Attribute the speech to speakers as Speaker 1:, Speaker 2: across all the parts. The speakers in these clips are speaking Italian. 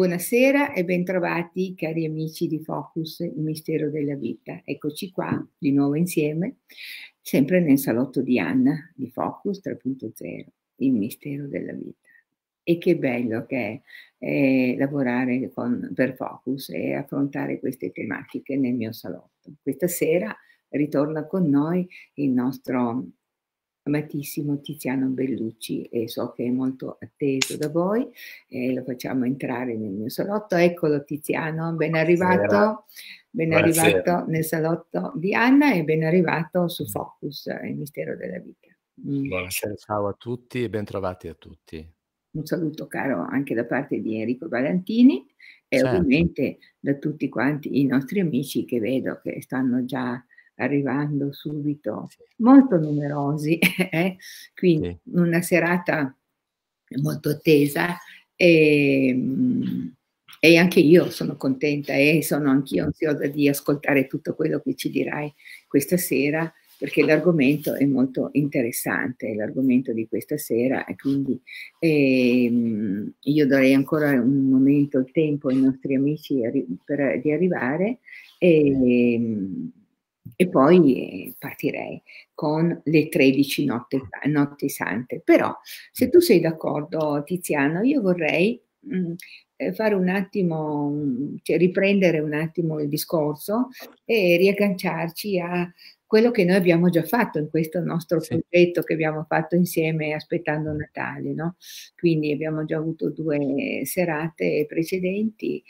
Speaker 1: buonasera e bentrovati cari amici di Focus, il mistero della vita. Eccoci qua di nuovo insieme, sempre nel salotto di Anna di Focus 3.0, il mistero della vita. E che bello che è eh, lavorare con, per Focus e affrontare queste tematiche nel mio salotto. Questa sera ritorna con noi il nostro amatissimo Tiziano Bellucci e so che è molto atteso da voi e eh, lo facciamo entrare nel mio salotto. Eccolo Tiziano, ben arrivato. Ben arrivato nel salotto di Anna e ben arrivato su Focus, il mistero
Speaker 2: della vita. Mm. Buonasera, ciao a tutti e bentrovati a tutti.
Speaker 1: Un saluto caro anche da parte di Enrico Valentini e certo. ovviamente da tutti quanti i nostri amici che vedo che stanno già arrivando subito, molto numerosi, eh? quindi sì. una serata molto attesa e, ehm, e, anche io sono contenta e sono anch'io ansiosa di ascoltare tutto quello che ci dirai questa sera perché l'argomento è molto interessante, l'argomento di questa sera e quindi ehm, io darei ancora un momento, il tempo ai nostri amici per, di arrivare e, ehm, e poi eh, partirei con le 13 notte, notti, sante. Però, se tu sei d'accordo, Tiziano, io vorrei mh, mm, eh, fare un attimo, cioè riprendere un attimo il discorso e riagganciarci a quello che noi abbiamo già fatto in questo nostro sì. progetto che abbiamo fatto insieme aspettando Natale, no? Quindi abbiamo già avuto due serate precedenti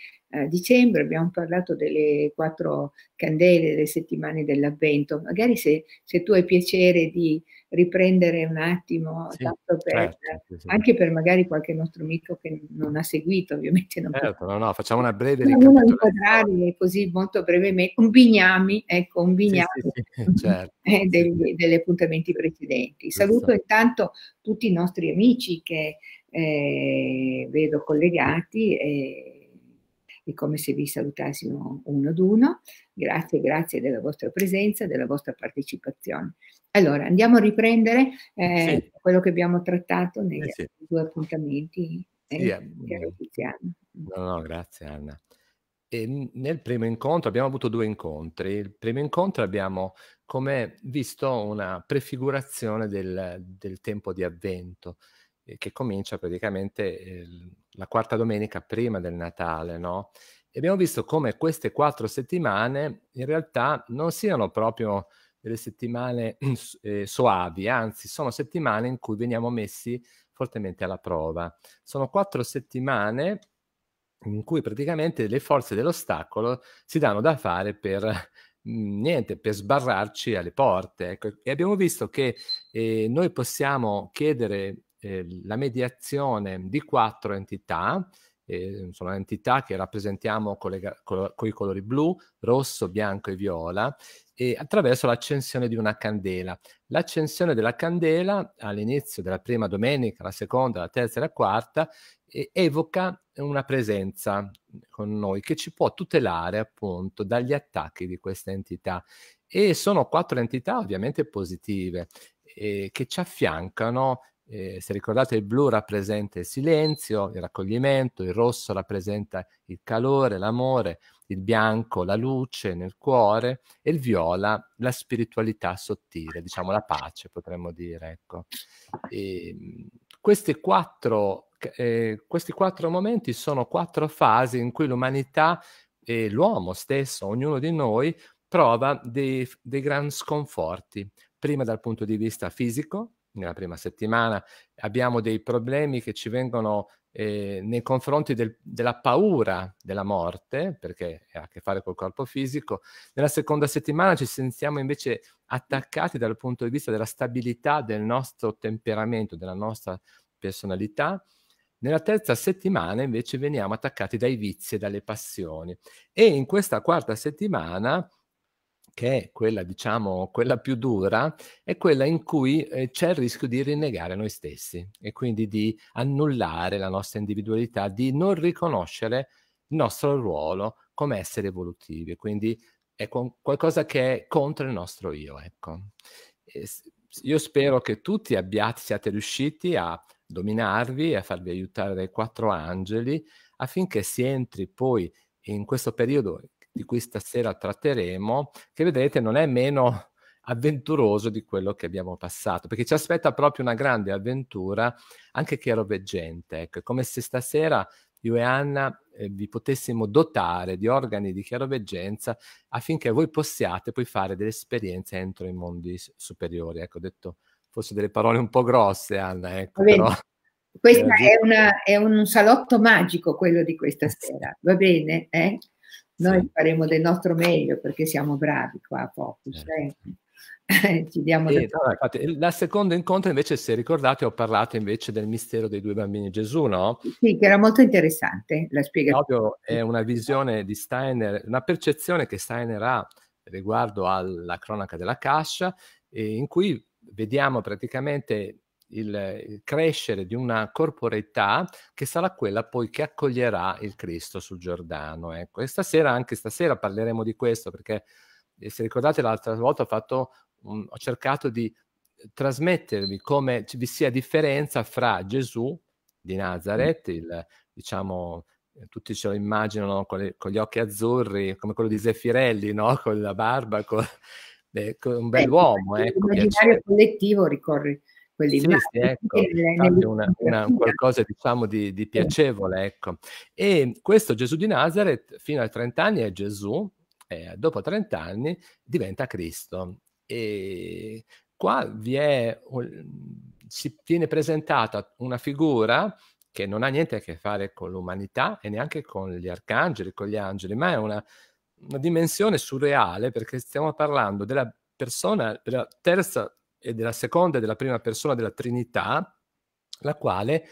Speaker 1: dicembre, abbiamo parlato delle quattro candele, delle settimane dell'avvento. Magari se, se tu hai piacere di riprendere un attimo, sì, per, certo, sì. anche per magari qualche nostro amico che non ha seguito, ovviamente. Non
Speaker 2: certo, no, no, facciamo una breve
Speaker 1: ricapitolazione. così molto brevemente, un bignami, ecco, un bignami
Speaker 2: sì, eh, certo,
Speaker 1: eh, degli, degli, appuntamenti precedenti. Saluto intanto tutti i nostri amici che eh, vedo collegati. Eh, è come se vi salutassimo uno ad uno. Grazie, grazie della vostra presenza, della vostra partecipazione. Allora, andiamo a riprendere eh, sì. quello che abbiamo trattato eh, nei eh sì. due appuntamenti. Sì, eh, mm.
Speaker 2: no, no, grazie Anna. E ehm, nel primo incontro abbiamo avuto due incontri. Il primo incontro abbiamo come visto una prefigurazione del, del tempo di avvento eh, che comincia praticamente eh, la quarta domenica prima del Natale, no? E abbiamo visto come queste quattro settimane in realtà non siano proprio delle settimane eh, soavi, anzi sono settimane in cui veniamo messi fortemente alla prova. Sono quattro settimane in cui praticamente le forze dell'ostacolo si danno da fare per mm, niente, per sbarrarci alle porte. Ecco, e abbiamo visto che eh, noi possiamo chiedere eh, la mediazione di quattro entità, eh, sono entità che rappresentiamo con, le, con, con i colori blu, rosso, bianco e viola, e attraverso l'accensione di una candela. L'accensione della candela all'inizio della prima domenica, la seconda, la terza e la quarta evoca una presenza con noi che ci può tutelare appunto dagli attacchi di questa entità. E sono quattro entità ovviamente positive eh, che ci affiancano eh, se ricordate il blu rappresenta il silenzio, il raccoglimento, il rosso rappresenta il calore, l'amore, il bianco la luce nel cuore e il viola la spiritualità sottile, diciamo la pace potremmo dire. Ecco. E, ehm, questi, quattro, eh, questi quattro momenti sono quattro fasi in cui l'umanità e l'uomo stesso, ognuno di noi, prova dei, dei gran sconforti, prima dal punto di vista fisico, nella prima settimana, abbiamo dei problemi che ci vengono eh, nei confronti del, della paura della morte, perché ha a che fare col corpo fisico, nella seconda settimana ci sentiamo invece attaccati dal punto di vista della stabilità del nostro temperamento, della nostra personalità, nella terza settimana invece veniamo attaccati dai vizi e dalle passioni e in questa quarta settimana che è quella, diciamo, quella più dura, è quella in cui eh, c'è il rischio di rinnegare noi stessi e quindi di annullare la nostra individualità, di non riconoscere il nostro ruolo come esseri evolutivi, quindi è qualcosa che è contro il nostro io, ecco. E io spero che tutti abbiate, siate riusciti a dominarvi e a farvi aiutare dai quattro angeli affinché si entri poi in questo periodo di cui stasera tratteremo, che vedrete non è meno avventuroso di quello che abbiamo passato, perché ci aspetta proprio una grande avventura, anche chiaroveggente, ecco, come se stasera io e Anna eh, vi potessimo dotare di organi di chiaroveggenza affinché voi possiate poi fare delle esperienze entro i mondi superiori. Ecco, ho detto forse delle parole un po' grosse, Anna, ecco, però... Questo
Speaker 1: è, è, un salotto magico quello di questa eh sera, va bene? Eh? Noi sì. faremo del nostro meglio perché siamo bravi qua a Focus. Certo. Eh. Ci diamo e, no,
Speaker 2: infatti, la seconda incontro invece, se ricordate, ho parlato invece del mistero dei due bambini Gesù, no?
Speaker 1: Sì, che era molto interessante la spiegazione.
Speaker 2: Proprio è una visione di Steiner, una percezione che Steiner ha riguardo alla cronaca della Cascia, in cui vediamo praticamente il crescere di una corporeità che sarà quella poi che accoglierà il Cristo sul Giordano. Ecco. E stasera, anche stasera parleremo di questo perché eh, se ricordate l'altra volta ho, fatto, ho cercato di eh, trasmettervi come vi sia differenza fra Gesù di mm. Nazareth, il, diciamo, eh, tutti ce lo immaginano con, le, con, gli occhi azzurri, come quello di Zeffirelli, no? con la barba, con, eh, con un bell'uomo. Eh, ecco, L'immaginario
Speaker 1: collettivo ricorre quelli sì, là. Sì, ecco, nel... una, una,
Speaker 2: qualcosa diciamo di, di piacevole, ecco. E questo Gesù di Nazareth fino ai 30 anni è Gesù, eh, dopo 30 anni diventa Cristo. E qua vi è, si viene presentata una figura che non ha niente a che fare con l'umanità e neanche con gli arcangeli, con gli angeli, ma è una, una dimensione surreale perché stiamo parlando della persona, della terza e della seconda e della prima persona della Trinità, la quale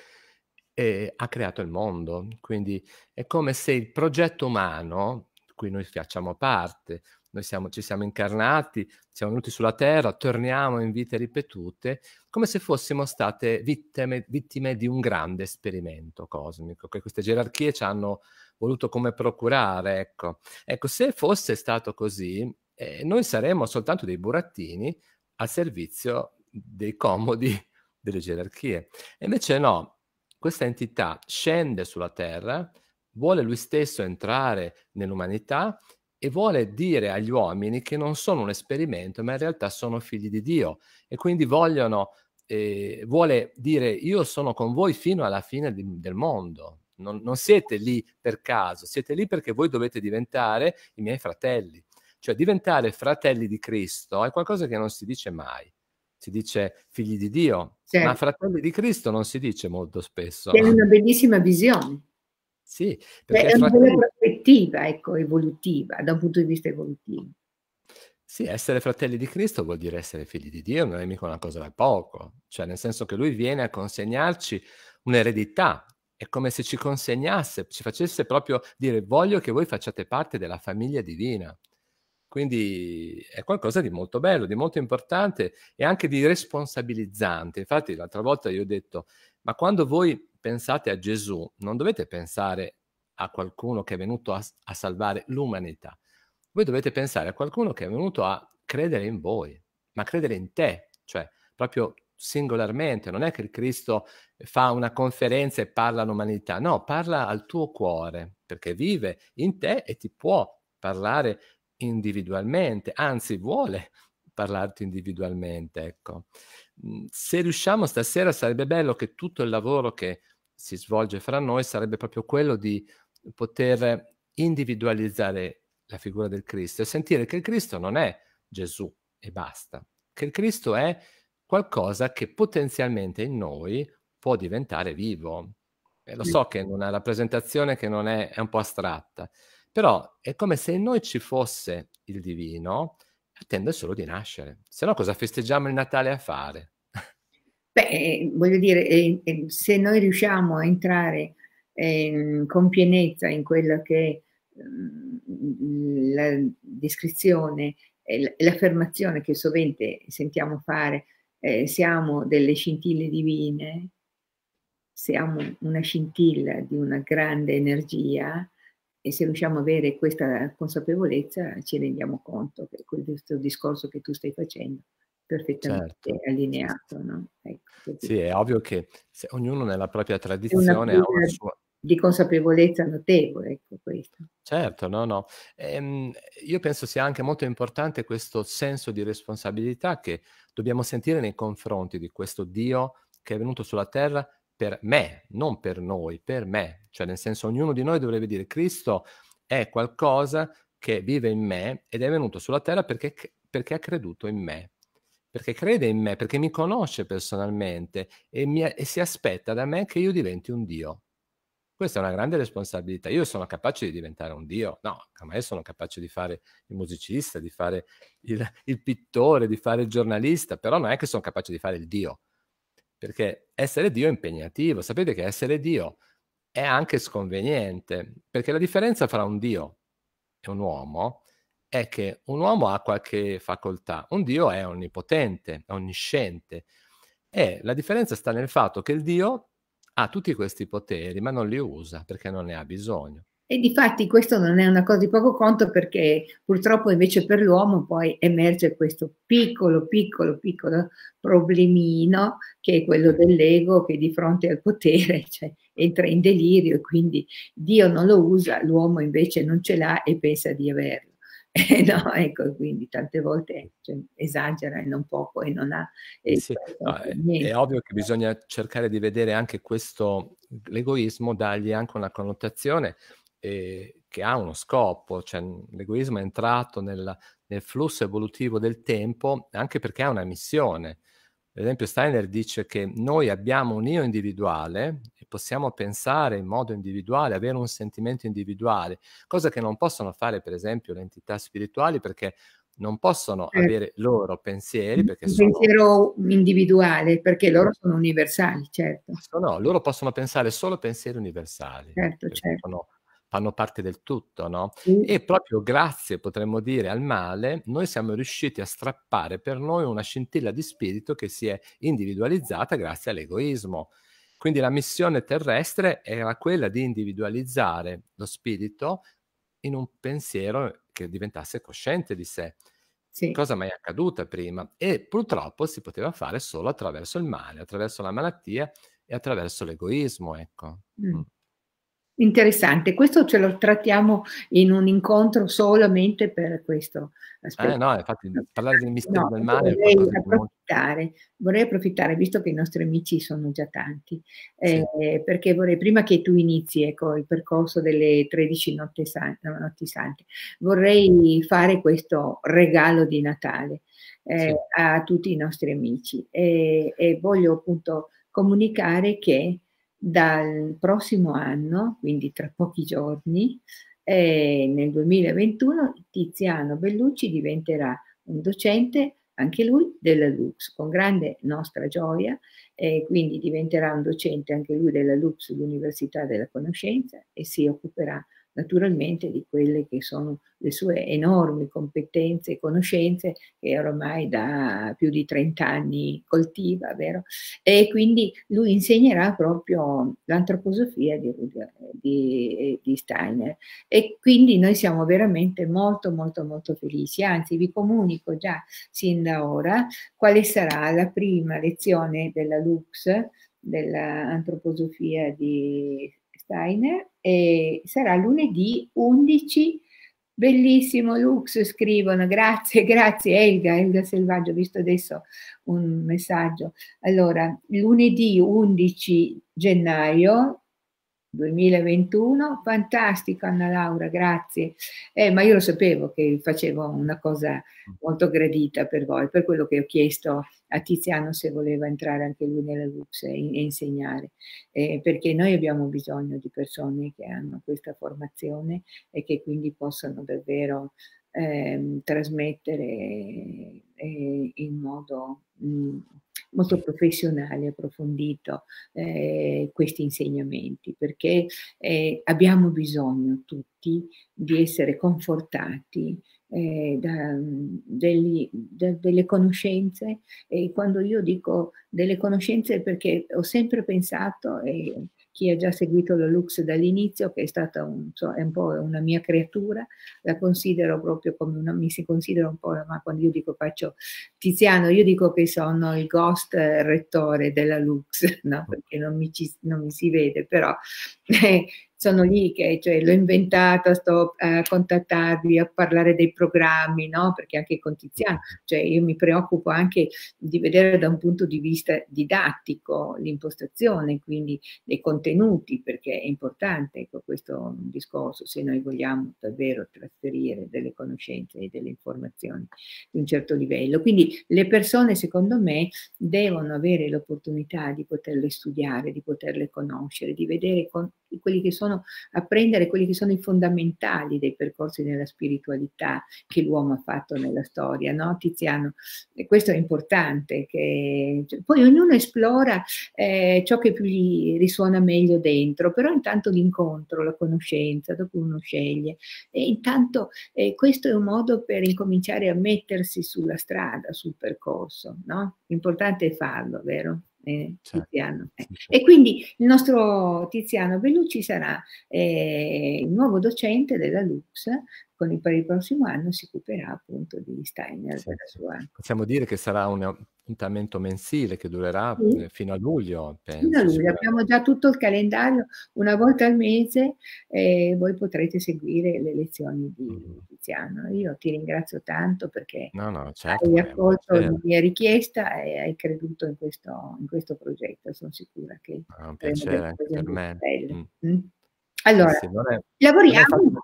Speaker 2: eh, ha creato il mondo. Quindi è come se il progetto umano, di cui noi facciamo parte, noi siamo, ci siamo incarnati, siamo venuti sulla terra, torniamo in vite ripetute, come se fossimo state vittime, vittime di un grande esperimento cosmico, che queste gerarchie ci hanno voluto come procurare. Ecco, ecco se fosse stato così, eh, noi saremmo soltanto dei burattini al servizio dei comodi delle gerarchie. E invece no, questa entità scende sulla terra, vuole lui stesso entrare nell'umanità e vuole dire agli uomini che non sono un esperimento, ma in realtà sono figli di Dio e quindi vogliono, eh, vuole dire io sono con voi fino alla fine di, del mondo. Non, non siete lì per caso, siete lì perché voi dovete diventare i miei fratelli. Cioè diventare fratelli di Cristo è qualcosa che non si dice mai. Si dice figli di Dio, certo. ma fratelli di Cristo non si dice molto spesso. È una
Speaker 1: bellissima visione. Sì, cioè, perché Beh, è una fratelli... prospettiva, ecco, evolutiva, da un punto di vista evolutivo.
Speaker 2: Sì, essere fratelli di Cristo vuol dire essere figli di Dio, non è mica una cosa da poco, cioè nel senso che lui viene a consegnarci un'eredità, è come se ci consegnasse, ci facesse proprio dire voglio che voi facciate parte della famiglia divina. Quindi è qualcosa di molto bello, di molto importante e anche di responsabilizzante. Infatti l'altra volta io ho detto, ma quando voi pensate a Gesù, non dovete pensare a qualcuno che è venuto a, a salvare l'umanità, voi dovete pensare a qualcuno che è venuto a credere in voi, ma credere in te, cioè proprio singolarmente, non è che il Cristo fa una conferenza e parla all'umanità, no, parla al tuo cuore, perché vive in te e ti può parlare individualmente, anzi vuole parlarti individualmente, ecco. Mhmm, se riusciamo stasera sarebbe bello che tutto il lavoro che si svolge fra noi sarebbe proprio quello di poter individualizzare la figura del Cristo e sentire che il Cristo non è Gesù e basta, che il Cristo è qualcosa che potenzialmente in noi può diventare vivo. E lo so che è una rappresentazione che non è, è un po' astratta, però è come se in noi ci fosse il divino, attende solo di nascere. Se no cosa festeggiamo il Natale a fare?
Speaker 1: Beh, eh, voglio dire, eh, eh, se noi riusciamo a entrare ehm, con pienezza in quella che è mm, la descrizione, e l'affermazione che sovente sentiamo fare, siamo delle scintille divine, siamo una scintilla di una grande energia, e se riusciamo ad avere questa consapevolezza ci rendiamo conto che questo discorso che tu stai facendo perfettamente certo. allineato. No?
Speaker 2: Ecco, sì, è ovvio che se ognuno nella propria tradizione ha una sua...
Speaker 1: Di consapevolezza notevole, ecco questo.
Speaker 2: Certo, no, no. Ehm, io penso sia anche molto importante questo senso di responsabilità che dobbiamo sentire nei confronti di questo Dio che è venuto sulla terra per me, non per noi, per me. Cioè, nel senso, ognuno di noi dovrebbe dire Cristo è qualcosa che vive in me ed è venuto sulla terra perché, perché ha creduto in me, perché crede in me, perché mi conosce personalmente e, mi, e si aspetta da me che io diventi un Dio. Questa è una grande responsabilità. Io sono capace di diventare un Dio, no, ma io sono capace di fare il musicista, di fare il, il pittore, di fare il giornalista, però non è che sono capace di fare il Dio perché essere Dio è impegnativo. Sapete che essere Dio è anche sconveniente, perché la differenza fra un Dio e un uomo è che un uomo ha qualche facoltà, un Dio è onnipotente, onnisciente. E la differenza sta nel fatto che il Dio ha tutti questi poteri, ma non li usa perché non ne ha bisogno.
Speaker 1: E difatti questo non è una cosa di poco conto perché purtroppo invece per l'uomo poi emerge questo piccolo, piccolo, piccolo problemino che è quello dell'ego che di fronte al potere cioè, entra in delirio e quindi Dio non lo usa, l'uomo invece non ce l'ha e pensa di averlo. Eh no, ecco, quindi tante volte cioè, esagera e non poco e non ha... E eh
Speaker 2: sì, no, è, è, ovvio che bisogna cercare di vedere anche questo, l'egoismo, dargli anche una connotazione eh, che ha uno scopo, cioè l'egoismo è entrato nel, nel flusso evolutivo del tempo anche perché ha una missione. Ad esempio Steiner dice che noi abbiamo un io individuale e possiamo pensare in modo individuale, avere un sentimento individuale, cosa che non possono fare per esempio le entità spirituali perché non possono eh. avere loro pensieri perché un sono...
Speaker 1: pensiero individuale perché loro sono universali, certo.
Speaker 2: No, loro possono pensare solo pensieri universali. Certo, certo. Sono fanno parte del tutto, no? E proprio grazie, potremmo dire, al male, noi siamo riusciti a strappare per noi una scintilla di spirito che si è individualizzata grazie all'egoismo. Quindi la missione terrestre era quella di individualizzare lo spirito in un pensiero che diventasse cosciente di sé. Sì. Cosa mai accaduta prima? E purtroppo si poteva fare solo attraverso il male, attraverso la malattia e attraverso l'egoismo, ecco. Mm. mm.
Speaker 1: Interessante, questo ce lo trattiamo in un incontro solamente per questo aspetto. Eh no,
Speaker 2: infatti parlare del mistero no, del male vorrei
Speaker 1: approfittare, vorrei approfittare, visto che i nostri amici sono già tanti, eh, sì. perché vorrei prima che tu inizi ecco, il percorso delle 13 notti sante, notti sante vorrei fare questo regalo di Natale eh, sì. a tutti i nostri amici e, e voglio appunto comunicare che dal prossimo anno, quindi tra pochi giorni, eh, nel 2021 Tiziano Bellucci diventerà un docente anche lui della LUX, con grande nostra gioia, eh, quindi diventerà un docente anche lui della LUX, l'Università della Conoscenza, e si occuperà naturalmente di quelle che sono le sue enormi competenze e conoscenze che ormai da più di 30 anni coltiva, vero? E quindi lui insegnerà proprio l'antroposofia di, di, di Steiner. E quindi noi siamo veramente molto, molto, molto felici. Anzi, vi comunico già sin da ora quale sarà la prima lezione della LUX dell'antroposofia di Steiner e sarà lunedì 11. Bellissimo Lux, scrivono, grazie, grazie Elga, Elga Selvaggio, ho visto adesso un messaggio. Allora, lunedì 11 gennaio 2021, fantastico Anna Laura, grazie. Eh, ma io lo sapevo che facevo una cosa molto gradita per voi, per quello che ho chiesto a Tiziano se voleva entrare anche lui nella Lux e, e insegnare, eh, perché noi abbiamo bisogno di persone che hanno questa formazione e che quindi possano davvero ehm, trasmettere eh, in modo mh, mm, molto professionale, approfondito eh, questi insegnamenti, perché eh, abbiamo bisogno tutti di essere confortati eh, da, degli, da, delle conoscenze e quando io dico delle conoscenze perché ho sempre pensato e chi ha già seguito la Lux dall'inizio che è stata un, so, è un po' una mia creatura la considero proprio come una mi si considera un po' ma quando io dico faccio Tiziano io dico che sono il ghost rettore della Lux no? perché non mi, ci, non mi si vede però eh, sono lì che cioè, l'ho inventata, sto a eh, contattarvi, a parlare dei programmi, no? perché anche con Tiziano, cioè io mi preoccupo anche di vedere da un punto di vista didattico l'impostazione, quindi dei contenuti, perché è importante ecco, questo discorso se noi vogliamo davvero trasferire delle conoscenze e delle informazioni di un certo livello. Quindi le persone, secondo me, devono avere l'opportunità di poterle studiare, di poterle conoscere, di vedere con quelli che sono, apprendere quelli che sono i fondamentali dei percorsi della spiritualità che l'uomo ha fatto nella storia, no Tiziano? E questo è importante, che, cioè, poi ognuno esplora eh, ciò che più gli risuona meglio dentro, però intanto l'incontro, la conoscenza, dopo uno sceglie. E intanto eh, questo è un modo per incominciare a mettersi sulla strada, sul percorso, no? L'importante è farlo, vero? Eh, certo, Tiziano. Eh. E quindi il nostro Tiziano Bellucci sarà eh, il nuovo docente della Lux con il, per il prossimo anno si
Speaker 2: occuperà appunto di Steiner. Sì. Sua... Possiamo dire che sarà un appuntamento mensile che durerà sì. Eh, fino a luglio. Penso, fino a luglio,
Speaker 1: abbiamo già tutto il calendario, una volta al mese eh, voi potrete seguire le lezioni di mm. Tiziano. Io ti ringrazio tanto perché
Speaker 2: no, no, certo, hai eh, accolto la
Speaker 1: mia richiesta e hai creduto in questo, in questo progetto, sono sicura che... È ah, un piacere anche per me. Mm. Mm. Allora, sì, è, lavoriamo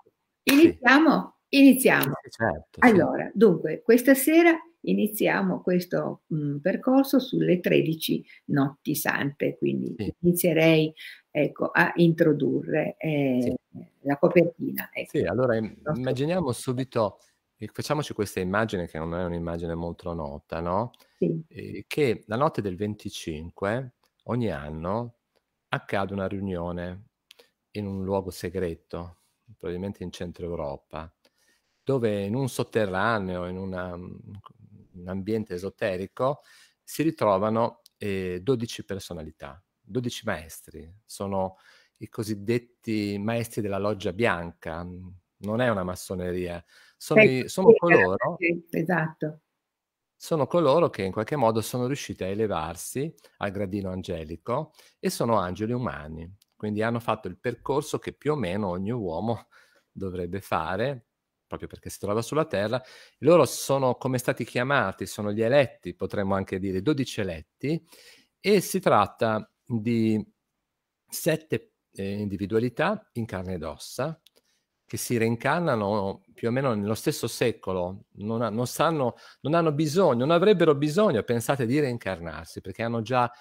Speaker 1: Iniziamo? Sì. Iniziamo. Certo, allora, sì. dunque, questa sera iniziamo questo mh, mm, percorso sulle 13 notti sante, quindi sì. inizierei ecco, a introdurre eh, la copertina.
Speaker 2: Ecco. Sì, allora immaginiamo subito, eh, facciamoci questa immagine che non è un'immagine molto nota, no? Eh, che la notte del 25 ogni anno accade una riunione in un luogo segreto probabilmente in centro Europa, dove in un sotterraneo, in una, mm, un ambiente esoterico, si ritrovano eh, 12 personalità, 12 maestri. Sono i cosiddetti maestri della loggia bianca, mm, non è una massoneria, sono, i, ecco, sono coloro...
Speaker 1: Esatto
Speaker 2: sono coloro che in qualche modo sono riusciti a elevarsi al gradino angelico e sono angeli umani. Quindi hanno fatto il percorso che più o meno ogni uomo dovrebbe fare, proprio perché si trova sulla terra. Loro sono come stati chiamati, sono gli eletti, potremmo anche dire, 12 eletti, e si tratta di sette eh, individualità in carne ed ossa che si reincarnano più o meno nello stesso secolo, non, ha, non, sanno, non hanno bisogno, non avrebbero bisogno, pensate, di reincarnarsi, perché hanno già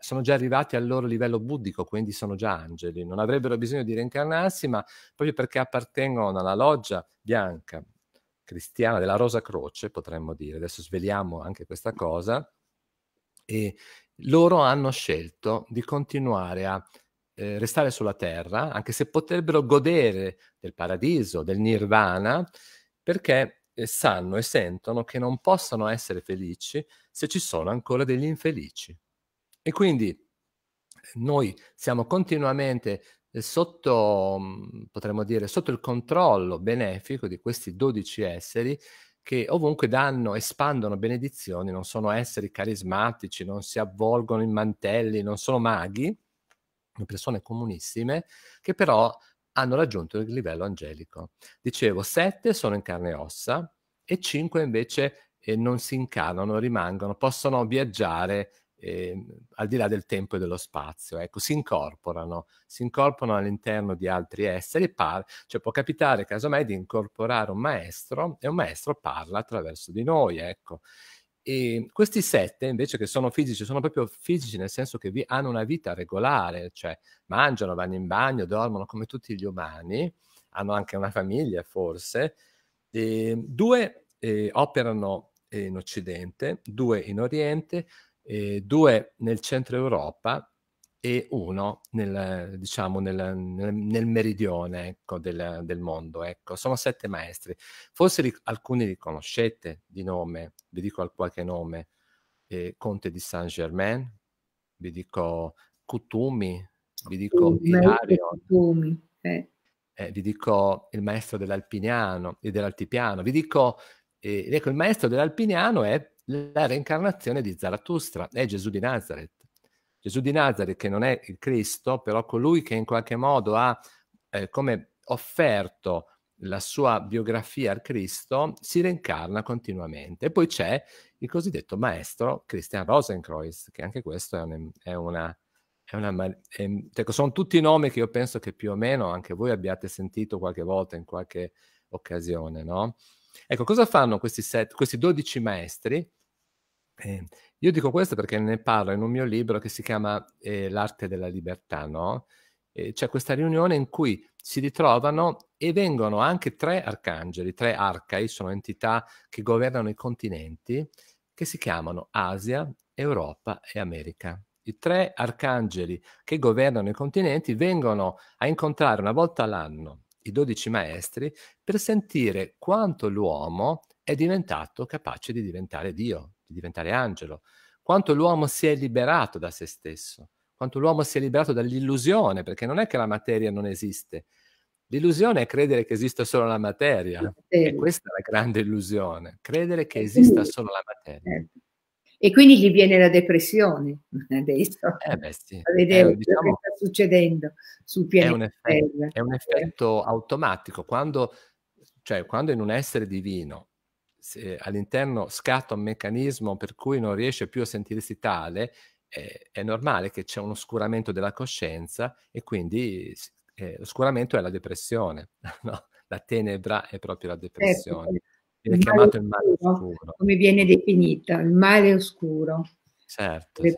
Speaker 2: sono già arrivati al loro livello buddico, quindi sono già angeli, non avrebbero bisogno di reincarnarsi, ma proprio perché appartengono alla loggia bianca cristiana della Rosa Croce, potremmo dire, adesso sveliamo anche questa cosa, e loro hanno scelto di continuare a eh, restare sulla terra, anche se potrebbero godere del paradiso, del nirvana, perché eh, sanno e sentono che non possono essere felici se ci sono ancora degli infelici. E quindi noi siamo continuamente eh, sotto, mm, potremmo dire, sotto il controllo benefico di questi 12 esseri che ovunque danno, espandono benedizioni, non sono esseri carismatici, non si avvolgono in mantelli, non sono maghi, persone comunissime, che però hanno raggiunto il livello angelico. Dicevo, sette sono in carne e ossa e cinque invece eh, non si incarnano, rimangono, possono viaggiare eh, al di là del tempo e dello spazio, ecco, si incorporano, si incorporano all'interno di altri esseri, par- cioè può capitare casomai di incorporare un maestro e un maestro parla attraverso di noi, ecco. E questi sette invece che sono fisici, sono proprio fisici nel senso che vi- hanno una vita regolare, cioè mangiano, vanno in bagno, dormono come tutti gli umani, hanno anche una famiglia forse, e ehm, due eh, operano eh, in Occidente, due in Oriente, eh, due nel centro Europa e uno nel, diciamo, nel, nel, nel meridione ecco, del, del, mondo. Ecco. Sono sette maestri. Forse li, alcuni li conoscete di nome, vi dico qualche nome. Eh, Conte di Saint-Germain, vi dico Kutumi, vi dico Ilario, eh. eh. vi dico il maestro dell'alpiniano e dell'altipiano, vi dico, eh, ecco, il maestro dell'alpiniano è la reincarnazione di Zarathustra, è Gesù di Nazareth. Gesù di Nazareth che non è il Cristo, però colui che in qualche modo ha eh, come offerto la sua biografia al Cristo, si reincarna continuamente. E poi c'è il cosiddetto maestro Christian Rosenkreuz, che anche questo è, un, è una... È una è, cioè sono tutti nomi che io penso che più o meno anche voi abbiate sentito qualche volta in qualche occasione, no? Ecco, cosa fanno questi, set, questi 12 maestri? Eh, io dico questo perché ne parlo in un mio libro che si chiama eh, L'arte della libertà, no? Eh, c'è questa riunione in cui si ritrovano e vengono anche tre arcangeli, tre arcai, sono entità che governano i continenti, che si chiamano Asia, Europa e America. I tre arcangeli che governano i continenti vengono a incontrare una volta all'anno i dodici maestri per sentire quanto l'uomo è diventato capace di diventare Dio, di diventare angelo, quanto l'uomo si è liberato da se stesso, quanto l'uomo si è liberato dall'illusione, perché non è che la materia non esiste. L'illusione è credere che esista solo la materia, la e questa è la grande illusione, credere che esista sì. solo la materia. Eh.
Speaker 1: E quindi gli viene la depressione adesso, eh beh, sì. a vedere eh, diciamo, cosa sta succedendo sul pianeta. È un effetto,
Speaker 2: è un effetto automatico, quando, cioè, quando in un essere divino all'interno scatta un meccanismo per cui non riesce più a sentirsi tale, eh, è normale che c'è un oscuramento della coscienza e quindi eh, l'oscuramento è la depressione, no? la tenebra è proprio la certo, depressione. Viene certo, chiamato il male oscuro. Come
Speaker 1: viene definita? il male oscuro.
Speaker 2: Certo. Sì.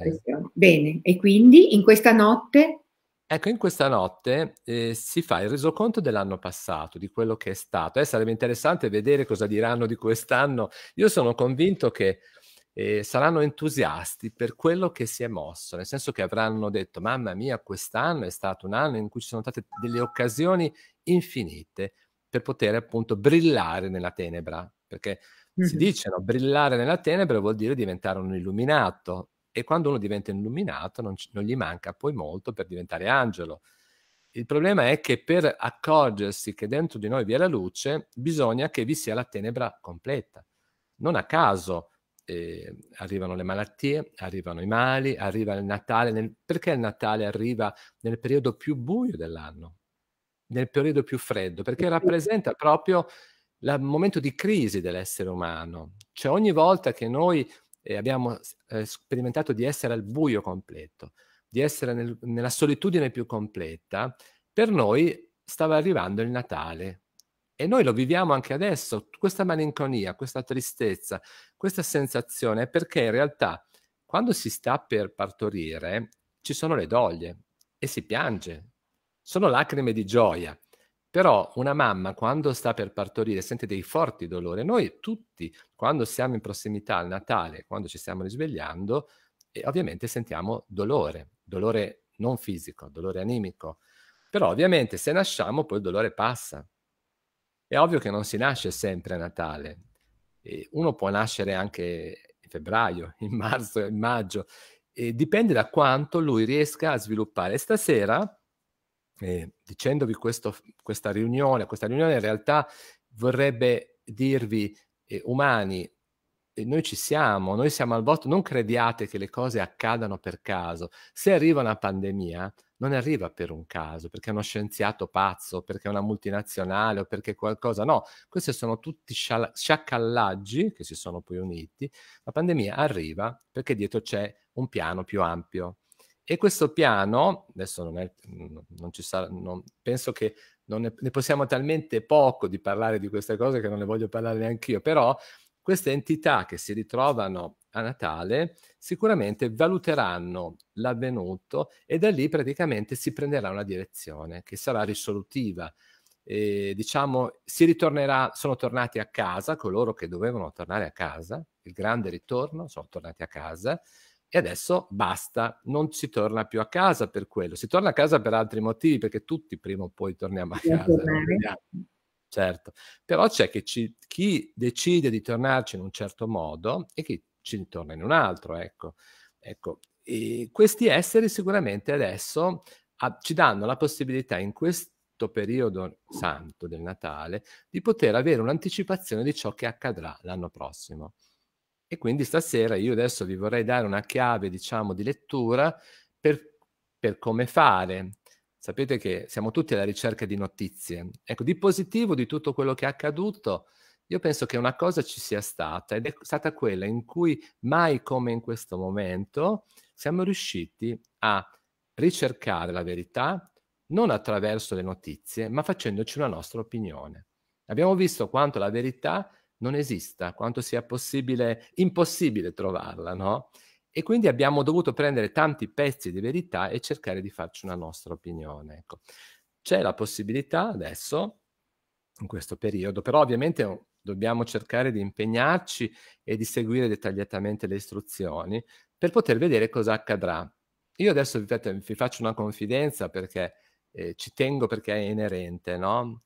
Speaker 1: Bene, e quindi in questa notte
Speaker 2: Ecco, in questa notte eh, si fa il resoconto dell'anno passato, di quello che è stato. Eh, sarebbe interessante vedere cosa diranno di quest'anno. Io sono convinto che eh, saranno entusiasti per quello che si è mosso, nel senso che avranno detto, mamma mia, quest'anno è stato un anno in cui ci sono state delle occasioni infinite per poter appunto brillare nella tenebra, perché mm-hmm. si dice, no, brillare nella tenebra vuol dire diventare un illuminato, e quando uno diventa illuminato non, non gli manca poi molto per diventare angelo. Il problema è che per accorgersi che dentro di noi vi è la luce, bisogna che vi sia la tenebra completa. Non a caso eh, arrivano le malattie, arrivano i mali, arriva il Natale. Nel, perché il Natale arriva nel periodo più buio dell'anno, nel periodo più freddo? Perché rappresenta proprio il momento di crisi dell'essere umano. Cioè ogni volta che noi e abbiamo eh, sperimentato di essere al buio completo, di essere nel, nella solitudine più completa, per noi stava arrivando il Natale. E noi lo viviamo anche adesso, questa malinconia, questa tristezza, questa sensazione, perché in realtà quando si sta per partorire ci sono le doglie e si piange, sono lacrime di gioia. Però una mamma quando sta per partorire sente dei forti dolori. Noi tutti, quando siamo in prossimità al Natale, quando ci stiamo risvegliando, eh, ovviamente sentiamo dolore, dolore non fisico, dolore animico. Però ovviamente se nasciamo poi il dolore passa. È ovvio che non si nasce sempre a Natale. Eh, uno può nascere anche in febbraio, in marzo, in maggio. E dipende da quanto lui riesca a sviluppare. Stasera eh, dicendovi questo, questa riunione, questa riunione in realtà vorrebbe dirvi eh, umani, eh, noi ci siamo, noi siamo al voto, non crediate che le cose accadano per caso. Se arriva una pandemia, non arriva per un caso, perché è uno scienziato pazzo, perché è una multinazionale o perché qualcosa. No, questi sono tutti scial- sciacallaggi che si sono poi uniti. La pandemia arriva perché dietro c'è un piano più ampio. E questo piano, adesso non, è, non ci sarà, non, penso che ne, ne, possiamo talmente poco di parlare di queste cose che non ne voglio parlare neanche io, però queste entità che si ritrovano a Natale sicuramente valuteranno l'avvenuto e da lì praticamente si prenderà una direzione che sarà risolutiva. E, diciamo, si ritornerà, sono tornati a casa coloro che dovevano tornare a casa, il grande ritorno, sono tornati a casa e adesso basta, non si torna più a casa per quello, si torna a casa per altri motivi, perché tutti prima o poi torniamo a casa. Certo, però c'è ci, chi decide di tornarci in un certo modo e chi ci torna in un altro, ecco. ecco. questi esseri sicuramente adesso a, ci danno la possibilità in questo periodo santo del Natale di poter avere un'anticipazione di ciò che accadrà l'anno prossimo. E quindi stasera io adesso vi vorrei dare una chiave, diciamo, di lettura per, per come fare. Sapete che siamo tutti alla ricerca di notizie. Ecco, di positivo di tutto quello che è accaduto, io penso che una cosa ci sia stata ed è stata quella in cui mai come in questo momento siamo riusciti a ricercare la verità non attraverso le notizie, ma facendoci una nostra opinione. Abbiamo visto quanto la verità non esista, quanto sia possibile, impossibile trovarla, no? E quindi abbiamo dovuto prendere tanti pezzi di verità e cercare di farci una nostra opinione. Ecco. C'è la possibilità adesso, in questo periodo, però ovviamente oh, dobbiamo cercare di impegnarci e di seguire dettagliatamente le istruzioni per poter vedere cosa accadrà. Io adesso vi, faccio una confidenza perché eh, ci tengo perché è inerente, no?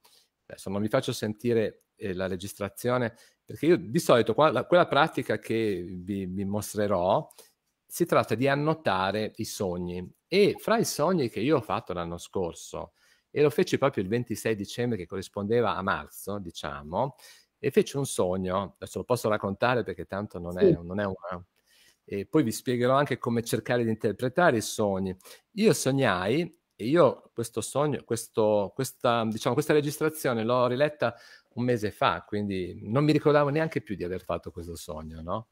Speaker 2: Adesso non vi faccio sentire e la registrazione, perché io di solito qua, quella pratica che vi, vi mostrerò si tratta di annotare i sogni e fra i sogni che io ho fatto l'anno scorso e lo feci proprio il 26 dicembre che corrispondeva a marzo, diciamo, e feci un sogno, adesso lo posso raccontare perché tanto non è, non è una... E poi vi spiegherò anche come cercare di interpretare i sogni. Io sognai e io questo sogno, questo, questa, diciamo, questa registrazione l'ho riletta un mese fa, quindi non mi ricordavo neanche più di aver fatto questo sogno, no?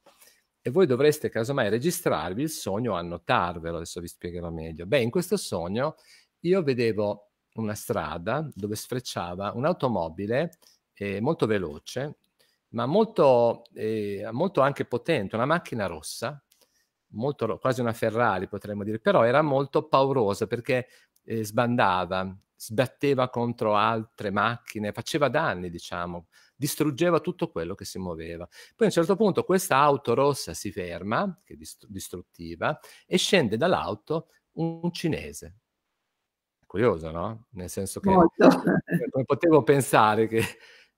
Speaker 2: E voi dovreste casomai registrarvi il sogno o annotarvelo, adesso vi spiegherò meglio. Beh, in questo sogno io vedevo una strada dove sfrecciava un'automobile eh, molto veloce, ma molto, eh, molto, anche potente, una macchina rossa, molto, quasi una Ferrari potremmo dire, però era molto paurosa perché eh, sbandava, sbatteva contro altre macchine, faceva danni, diciamo, distruggeva tutto quello che si muoveva. Poi a un certo punto questa auto rossa si ferma, che è distruttiva, e scende dall'auto un cinese. Curioso, no? Nel senso che non potevo pensare che,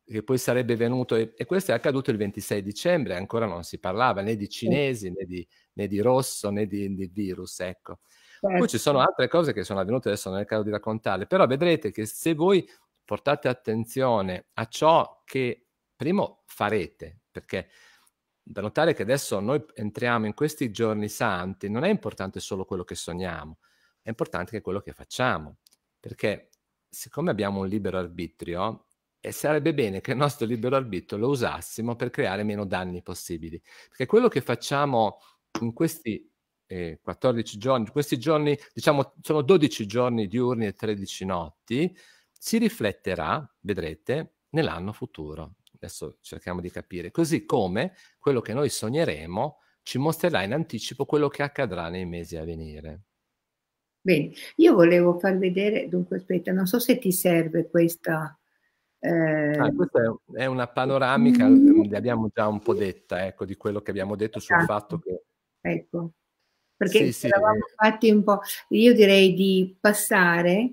Speaker 2: che poi sarebbe venuto, e, e, questo è accaduto il 26 dicembre, ancora non si parlava né di cinesi né di, né di rosso né di, di virus, ecco. Certo. Poi ci sono altre cose che sono avvenute, adesso non è il caso di raccontarle, però vedrete che se voi portate attenzione a ciò che primo farete, perché da notare che adesso noi entriamo in questi giorni santi, non è importante solo quello che sogniamo, è importante che quello che facciamo, perché siccome abbiamo un libero arbitrio, e sarebbe bene che il nostro libero arbitrio lo usassimo per creare meno danni possibili, perché quello che facciamo in questi eh, 14 giorni, questi giorni, diciamo, sono 12 giorni diurni e 13 notti, si rifletterà, vedrete, nell'anno futuro. Adesso cerchiamo di capire. Così come quello che noi sogneremo ci mostrerà in anticipo quello che accadrà nei mesi a venire.
Speaker 1: Bene, io volevo far vedere, dunque aspetta, non so se ti serve questa... Eh... Ah,
Speaker 2: questa è una panoramica, mm. l'abbiamo già un po' detta, ecco, di quello che abbiamo detto sul esatto. fatto che... Ecco, perché sì, eravamo
Speaker 1: sì. fatti un po', io direi di passare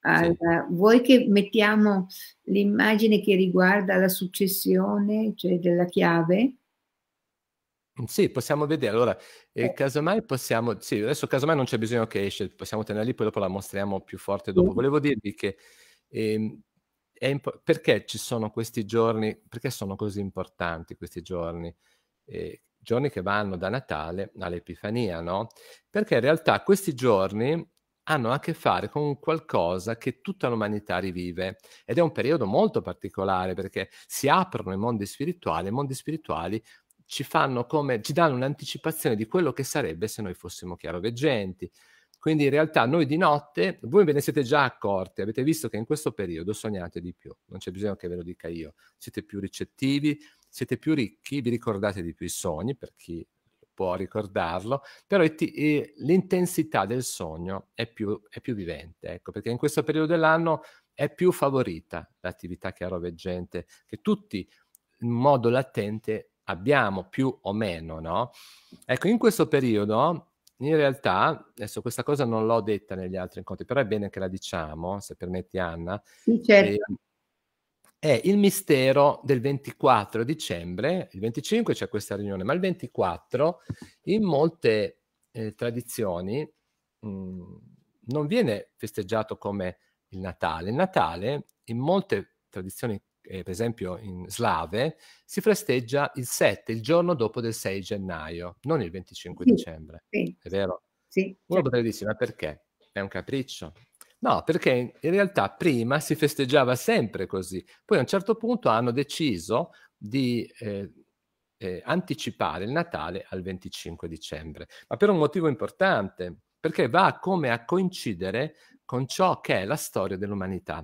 Speaker 1: al, sì. vuoi che mettiamo l'immagine che riguarda la successione, cioè della chiave?
Speaker 2: Sì, possiamo vedere. Allora, eh, casomai possiamo... Sì, adesso casomai non c'è bisogno che esce, possiamo tenerla lì, poi dopo la mostriamo più forte dopo. Sì. Volevo dirvi che... Eh, impo- perché ci sono questi giorni... Perché sono così importanti questi giorni? Eh, giorni che vanno da Natale all'Epifania, no? Perché in realtà questi giorni hanno a che fare con qualcosa che tutta l'umanità rivive ed è un periodo molto particolare perché si aprono i mondi spirituali i mondi spirituali ci fanno come ci danno un'anticipazione di quello che sarebbe se noi fossimo chiaroveggenti. Quindi in realtà noi di notte, voi ve ne siete già accorti, avete visto che in questo periodo sognate di più, non c'è bisogno che ve lo dica io, siete più ricettivi, siete più ricchi, vi ricordate di più i sogni, per chi può ricordarlo, però ti, eh, l'intensità del sogno è più, è più vivente, ecco, perché in questo periodo dell'anno è più favorita l'attività chiaroveggente, che tutti in modo latente abbiamo più o meno, no? Ecco, in questo periodo, in realtà, adesso questa cosa non l'ho detta negli altri incontri, però è bene che la diciamo, se permetti Anna. Sì, certo. E, ehm, è il mistero del 24 dicembre, il 25 c'è questa riunione, ma il 24 in molte eh, tradizioni mh, mm, non viene festeggiato come il Natale. Il Natale in molte tradizioni, eh, per esempio in slave, si festeggia il 7, il giorno dopo del 6 gennaio, non il 25 sì, dicembre. Sì. È vero? Sì. Uno certo. potrebbe dire, ma perché? È un capriccio, No, perché in realtà prima si festeggiava sempre così, poi a un certo punto hanno deciso di eh, eh, anticipare il Natale al 25 dicembre, ma per un motivo importante, perché va come a coincidere con ciò che è la storia dell'umanità.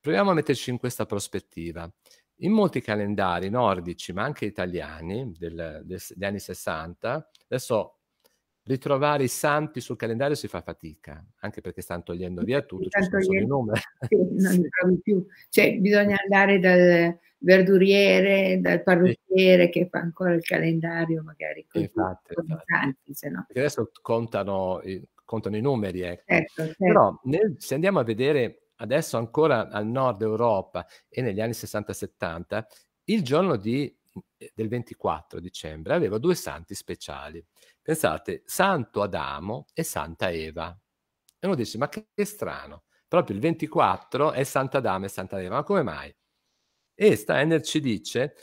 Speaker 2: Proviamo a metterci in questa prospettiva. In molti calendari nordici, ma anche italiani degli anni 60, adesso ritrovare i santi sul calendario si fa fatica, anche perché stanno togliendo via tutto, ci sono togliendo, i numeri. Sì,
Speaker 1: non li trovi più. Cioè, bisogna andare dal verduriere, dal parrucchiere sì. che fa ancora il calendario, magari
Speaker 2: così, infatti, con
Speaker 1: infatti. Santi, se no.
Speaker 2: Perché adesso contano, contano i numeri, ecco. Certo, certo. Però nel, se andiamo a vedere adesso ancora al nord Europa e negli anni 60-70, il giorno di eh, del 24 dicembre, aveva due santi speciali. Pensate, Santo Adamo e Santa Eva. E uno dice, ma che, che strano, proprio il 24 è Santa Adamo e Santa Eva, ma come mai? E Steiner ci dice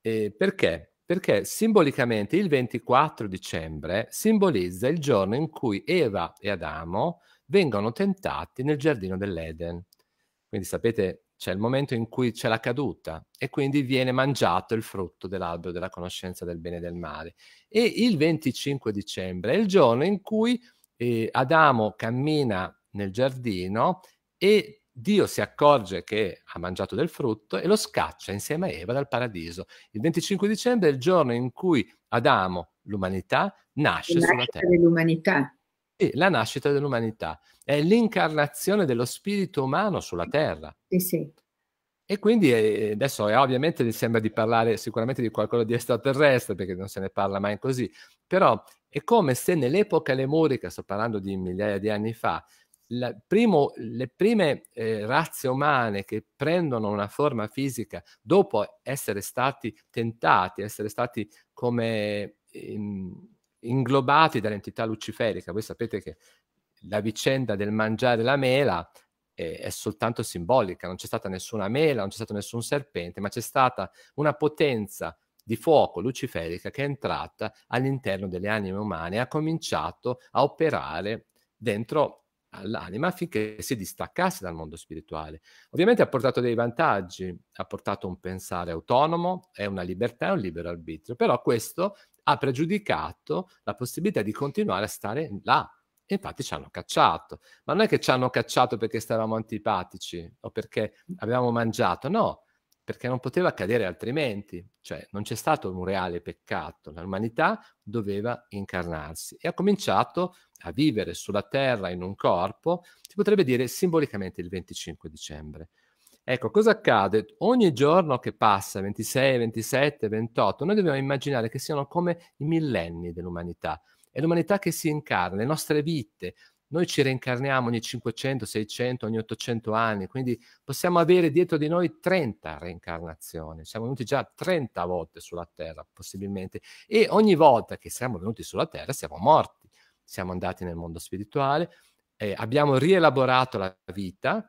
Speaker 2: eh, perché? Perché simbolicamente il 24 dicembre simbolizza il giorno in cui Eva e Adamo vengono tentati nel giardino dell'Eden. Quindi sapete c'è cioè, il momento in cui c'è la caduta e quindi viene mangiato il frutto dell'albero della conoscenza del bene e del male. E il 25 dicembre è il giorno in cui eh, Adamo cammina nel giardino e Dio si accorge che ha mangiato del frutto e lo scaccia insieme a Eva dal paradiso. Il 25 dicembre è il giorno in cui Adamo, l'umanità, nasce, nasce sulla terra.
Speaker 1: L'umanità
Speaker 2: la nascita dell'umanità, è l'incarnazione dello spirito umano sulla terra. Sì, sì. E quindi eh, adesso è eh, ovviamente mi sembra di parlare sicuramente di qualcosa di extraterrestre, perché non se ne parla mai così, però è come se nell'epoca lemurica, sto parlando di migliaia di anni fa, primo, le prime eh, razze umane che prendono una forma fisica dopo essere stati tentati, essere stati come... In, ehm, inglobati dall'entità luciferica. Voi sapete che la vicenda del mangiare la mela è, eh, è, soltanto simbolica, non c'è stata nessuna mela, non c'è stato nessun serpente, ma c'è stata una potenza di fuoco luciferica che è entrata all'interno delle anime umane e ha cominciato a operare dentro all'anima affinché si distaccasse dal mondo spirituale. Ovviamente ha portato dei vantaggi, ha portato un pensare autonomo, è una libertà, è un libero arbitrio, però questo ha pregiudicato la possibilità di continuare a stare là. E infatti ci hanno cacciato. Ma non è che ci hanno cacciato perché stavamo antipatici o perché avevamo mangiato, no, perché non poteva accadere altrimenti. Cioè non c'è stato un reale peccato, l'umanità doveva incarnarsi e ha cominciato a vivere sulla terra in un corpo, si potrebbe dire simbolicamente il 25 dicembre. Ecco, cosa accade? Ogni giorno che passa, 26, 27, 28, noi dobbiamo immaginare che siano come i millenni dell'umanità. È l'umanità che si incarna, le nostre vite. Noi ci reincarniamo ogni 500, 600, ogni 800 anni, quindi possiamo avere dietro di noi 30 reincarnazioni. Siamo venuti già 30 volte sulla Terra, possibilmente. E ogni volta che siamo venuti sulla Terra siamo morti. Siamo andati nel mondo spirituale, eh, abbiamo rielaborato la vita,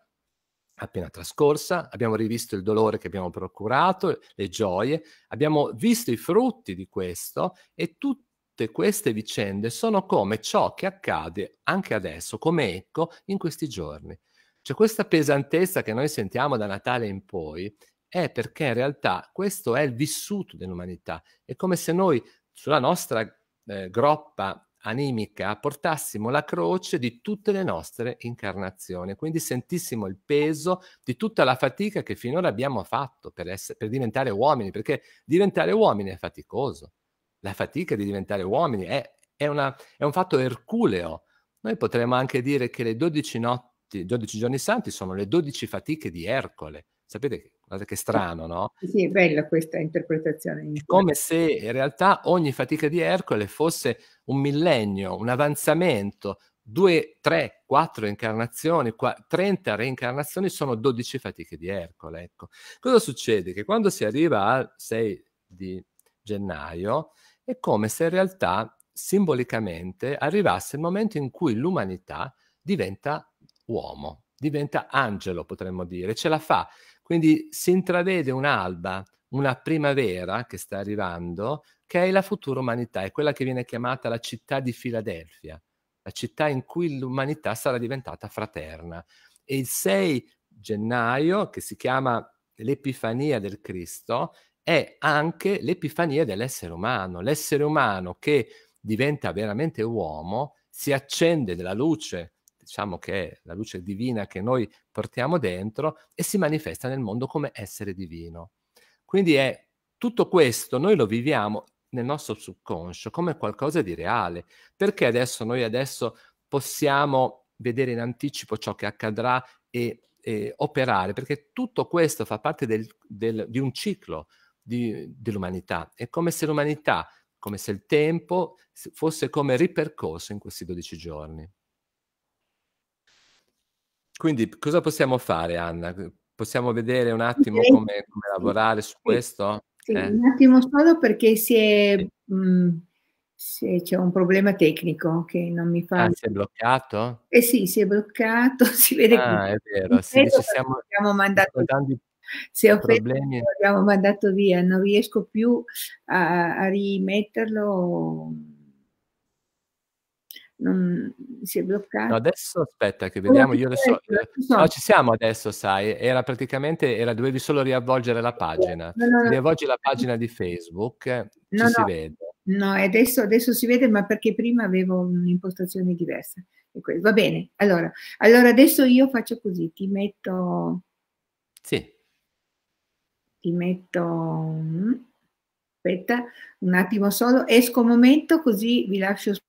Speaker 2: appena trascorsa, abbiamo rivisto il dolore che abbiamo procurato, le gioie, abbiamo visto i frutti di questo e tutte queste vicende sono come ciò che accade anche adesso, come ecco, in questi giorni. Cioè questa pesantezza che noi sentiamo da Natale in poi è perché in realtà questo è il vissuto dell'umanità. È come se noi sulla nostra eh, groppa animica portassimo la croce di tutte le nostre incarnazioni, quindi sentissimo il peso di tutta la fatica che finora abbiamo fatto per, essere, per diventare uomini, perché diventare uomini è faticoso, la fatica di diventare uomini è, è, una, è un fatto erculeo. Noi potremmo anche dire che le 12 notti, 12 giorni santi sono le 12 fatiche di Ercole. Sapete Guardate che strano, no?
Speaker 1: Sì, è bella questa interpretazione.
Speaker 2: come se in realtà ogni fatica di Ercole fosse un millennio, un avanzamento. Due, tre, quattro incarnazioni, qua, 30 reincarnazioni sono 12 fatiche di Ercole. Ecco. Cosa succede? Che quando si arriva al 6 di gennaio è come se in realtà simbolicamente arrivasse il momento in cui l'umanità diventa uomo, diventa angelo, potremmo dire, ce la fa quindi si intravede un'alba, una primavera che sta arrivando, che è la futura umanità, è quella che viene chiamata la città di Filadelfia, la città in cui l'umanità sarà diventata fraterna. E il 6 gennaio, che si chiama l'Epifania del Cristo, è anche l'Epifania dell'essere umano, l'essere umano che diventa veramente uomo, si accende della luce diciamo che è la luce divina che noi portiamo dentro e si manifesta nel mondo come essere divino. Quindi è tutto questo, noi lo viviamo nel nostro subconscio come qualcosa di reale, perché adesso noi adesso possiamo vedere in anticipo ciò che accadrà e, e operare, perché tutto questo fa parte del, del, di un ciclo di, dell'umanità. È come se l'umanità, come se il tempo fosse come ripercorso in questi 12 giorni. Quindi cosa possiamo fare, Anna? Possiamo vedere un attimo okay. come, come, lavorare su questo?
Speaker 1: Sì, eh? un attimo solo perché si è, mh, sì, mm, c'è un problema tecnico che non mi fa. Ah, si
Speaker 2: è bloccato?
Speaker 1: Eh sì, si è bloccato,
Speaker 2: si vede Ah, che... è vero, sì, ci siamo,
Speaker 1: abbiamo mandato tanti se ho problemi. Fatto, abbiamo mandato via, non riesco più a, a rimetterlo non si è bloccato. No,
Speaker 2: adesso aspetta che vediamo, io adesso... No, ci siamo adesso, sai, era praticamente, era, dovevi solo riavvolgere la pagina. No, no, Riavvolgi la pagina di Facebook, ci si vede.
Speaker 1: No, adesso, adesso si vede, ma perché prima avevo un'impostazione diversa. Va bene, allora, allora adesso io faccio così, ti metto... Sì. Ti metto... Mm, aspetta un attimo solo, esco un momento così vi lascio spazio.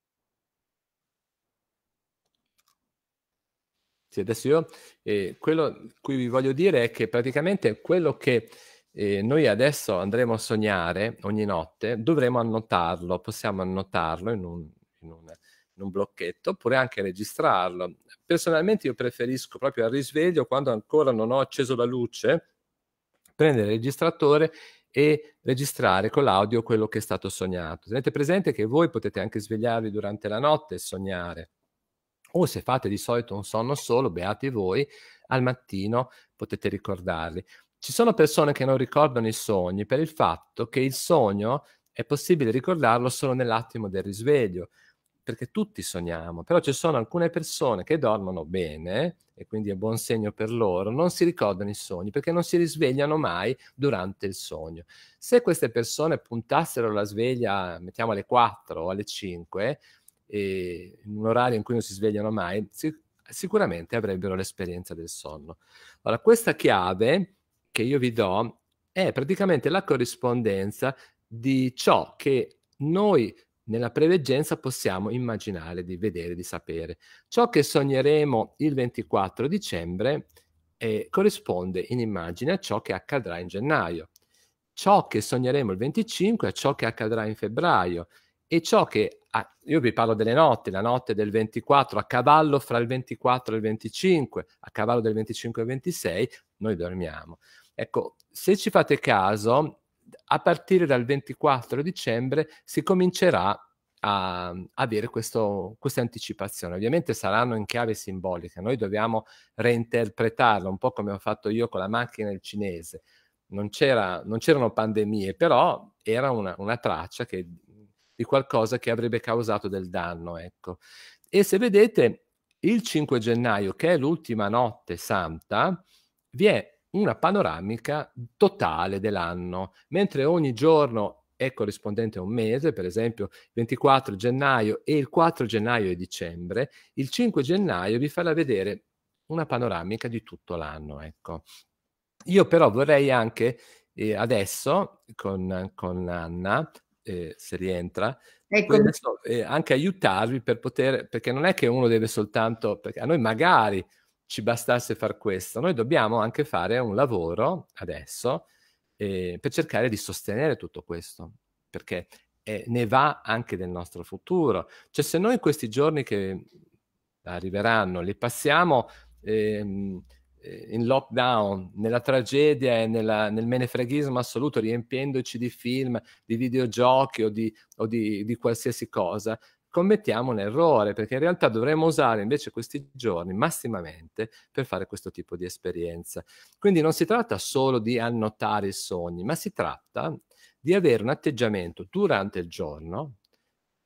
Speaker 2: Sì, adesso io eh, quello cui vi voglio dire è che praticamente quello che eh, noi adesso andremo a sognare ogni notte, dovremo annotarlo, possiamo annotarlo in un, in un, in un blocchetto oppure anche registrarlo. Personalmente io preferisco proprio al risveglio, quando ancora non ho acceso la luce, prendere il registratore e registrare con l'audio quello che è stato sognato. Tenete presente che voi potete anche svegliarvi durante la notte e sognare o se fate di solito un sonno solo, beati voi, al mattino potete ricordarli. Ci sono persone che non ricordano i sogni per il fatto che il sogno è possibile ricordarlo solo nell'attimo del risveglio, perché tutti sogniamo, però ci sono alcune persone che dormono bene, e quindi è buon segno per loro, non si ricordano i sogni perché non si risvegliano mai durante il sogno. Se queste persone puntassero la sveglia, mettiamo alle 4 o alle 5, e in un orario in cui non si svegliano mai, sic- sicuramente avrebbero l'esperienza del sonno. Allora, questa chiave che io vi do è praticamente la corrispondenza di ciò che noi nella preveggenza possiamo immaginare, di vedere, di sapere. Ciò che sogneremo il 24 dicembre eh, corrisponde in immagine a ciò che accadrà in gennaio. Ciò che sogneremo il 25 a ciò che accadrà in febbraio e ciò che ah, io vi parlo delle notti, la notte del 24 a cavallo fra il 24 e il 25, a cavallo del 25 e il 26, noi dormiamo. Ecco, se ci fate caso, a partire dal 24 dicembre si comincerà a avere questo, questa anticipazione. Ovviamente saranno in chiave simbolica, noi dobbiamo reinterpretarla, un po' come ho fatto io con la macchina il cinese. Non, c'era, non c'erano pandemie, però era una, una traccia che di qualcosa che avrebbe causato del danno. Ecco. E se vedete, il 5 gennaio, che è l'ultima notte santa, vi è una panoramica totale dell'anno, mentre ogni giorno è corrispondente a un mese, per esempio il 24 gennaio e il 4 gennaio e dicembre, il 5 gennaio vi farà vedere una panoramica di tutto l'anno. Ecco. Io però vorrei anche eh, adesso con, con Anna eh, se rientra,
Speaker 1: ecco. adesso,
Speaker 2: eh, anche aiutarvi per poter, perché non è che uno deve soltanto, perché a noi magari ci bastasse far questo, noi dobbiamo anche fare un lavoro adesso eh, per cercare di sostenere tutto questo, perché eh, ne va anche del nostro futuro. Cioè se noi questi giorni che arriveranno li passiamo... Ehm, eh, in lockdown, nella tragedia e nella, nel menefreghismo assoluto, riempiendoci di film, di videogiochi o di, o di, di qualsiasi cosa, commettiamo un errore, perché in realtà dovremmo usare invece questi giorni massimamente per fare questo tipo di esperienza. Quindi non si tratta solo di annotare i sogni, ma si tratta di avere un atteggiamento durante il giorno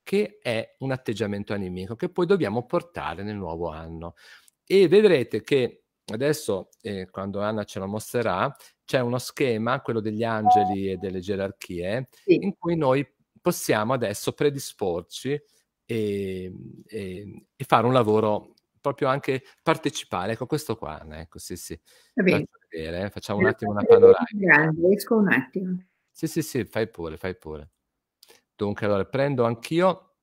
Speaker 2: che è un atteggiamento animico che poi dobbiamo portare nel nuovo anno. E vedrete che adesso, eh, quando Anna ce lo mostrerà, c'è uno schema, quello degli angeli e delle gerarchie, sì. in cui noi possiamo adesso predisporci e, e, e, fare un lavoro proprio anche partecipare. Ecco questo qua, Anna, ecco, sì, sì. Vedere, eh, facciamo un attimo una panoramica.
Speaker 1: Esco un attimo.
Speaker 2: Sì, sì, sì, fai pure, fai pure. Dunque, allora prendo anch'io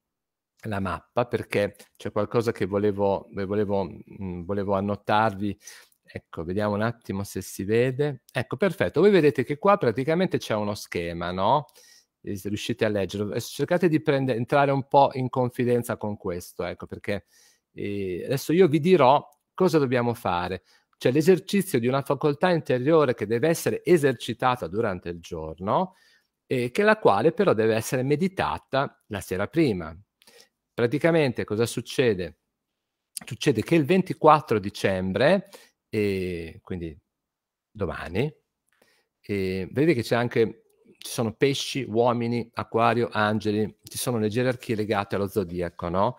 Speaker 2: la mappa perché c'è qualcosa che volevo, volevo, mm, volevo annotarvi. Ecco, vediamo un attimo se si vede. Ecco, perfetto. Voi vedete che qua praticamente c'è uno schema, no? Se riuscite a leggerlo. Cercate di prendere, entrare un po' in confidenza con questo, ecco, perché eh, adesso io vi dirò cosa dobbiamo fare. Cioè l'esercizio di una facoltà interiore che deve essere esercitata durante il giorno e che la quale però deve essere meditata la sera prima praticamente cosa succede? Succede che il 24 dicembre, eh, quindi domani, eh, vedete che c'è anche, ci sono pesci, uomini, acquario, angeli, ci sono le gerarchie legate allo zodiaco, no?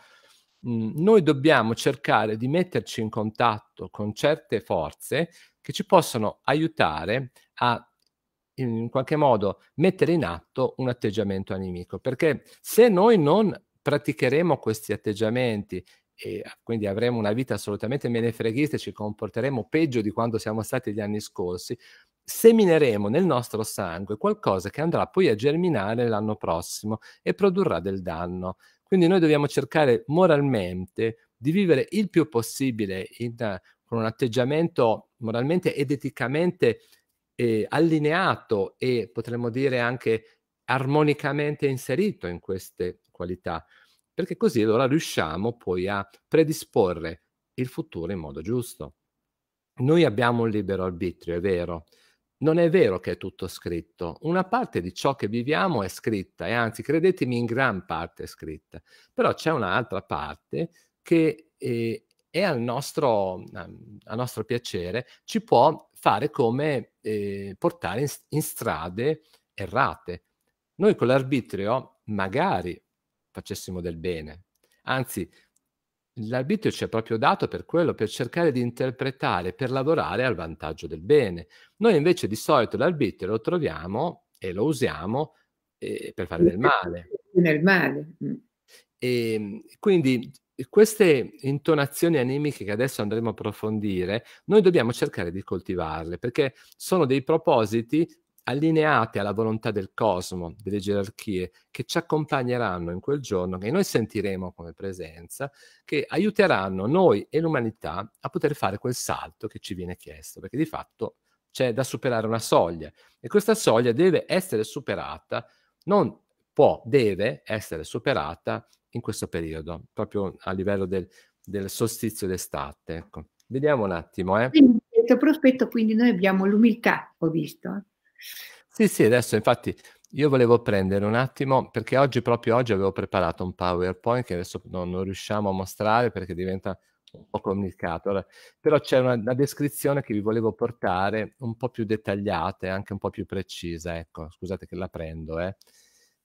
Speaker 2: Mm, noi dobbiamo cercare di metterci in contatto con certe forze che ci possono aiutare a in qualche modo mettere in atto un atteggiamento animico, perché se noi non praticheremo questi atteggiamenti e ah, quindi avremo una vita assolutamente menefreghista e ci comporteremo peggio di quando siamo stati gli anni scorsi, semineremo nel nostro sangue qualcosa che andrà poi a germinare l'anno prossimo e produrrà del danno. Quindi noi dobbiamo cercare moralmente di vivere il più possibile in, con un atteggiamento moralmente ed eticamente eh, allineato e potremmo dire anche armonicamente inserito in queste qualità, perché così allora riusciamo poi a predisporre il futuro in modo giusto. Noi abbiamo un libero arbitrio, è vero. Non è vero che è tutto scritto. Una parte di ciò che viviamo è scritta, e anzi, credetemi, in gran parte è scritta. Però c'è un'altra parte che eh, è al nostro, ehm, a nostro piacere, ci può fare come eh, portare in, in strade errate, noi con l'arbitrio magari facessimo del bene, anzi l'arbitrio ci è proprio dato per quello, per cercare di interpretare, per lavorare al vantaggio del bene. Noi invece di solito l'arbitrio lo troviamo e lo usiamo eh, per fare del male.
Speaker 1: Nel male.
Speaker 2: Mm. E, ehm, quindi queste intonazioni animiche che adesso andremo a approfondire, noi dobbiamo cercare di coltivarle perché sono dei propositi allineate alla volontà del cosmo, delle gerarchie che ci accompagneranno in quel giorno, che noi sentiremo come presenza, che aiuteranno noi e l'umanità a poter fare quel salto che ci viene chiesto, perché di fatto c'è da superare una soglia e questa soglia deve essere superata, non può, deve essere superata in questo periodo, proprio a livello del, del solstizio d'estate. Ecco. Vediamo un attimo. Eh. Quindi,
Speaker 1: questo prospetto, quindi noi abbiamo l'umiltà, ho visto, eh.
Speaker 2: Sì, sì, adesso infatti io volevo prendere un attimo, perché oggi, proprio oggi, avevo preparato un PowerPoint che adesso non, non riusciamo a mostrare perché diventa un po' complicato. Allora, però c'è una, una, descrizione che vi volevo portare un po' più dettagliata e anche un po' più precisa. Ecco, scusate che la prendo, eh.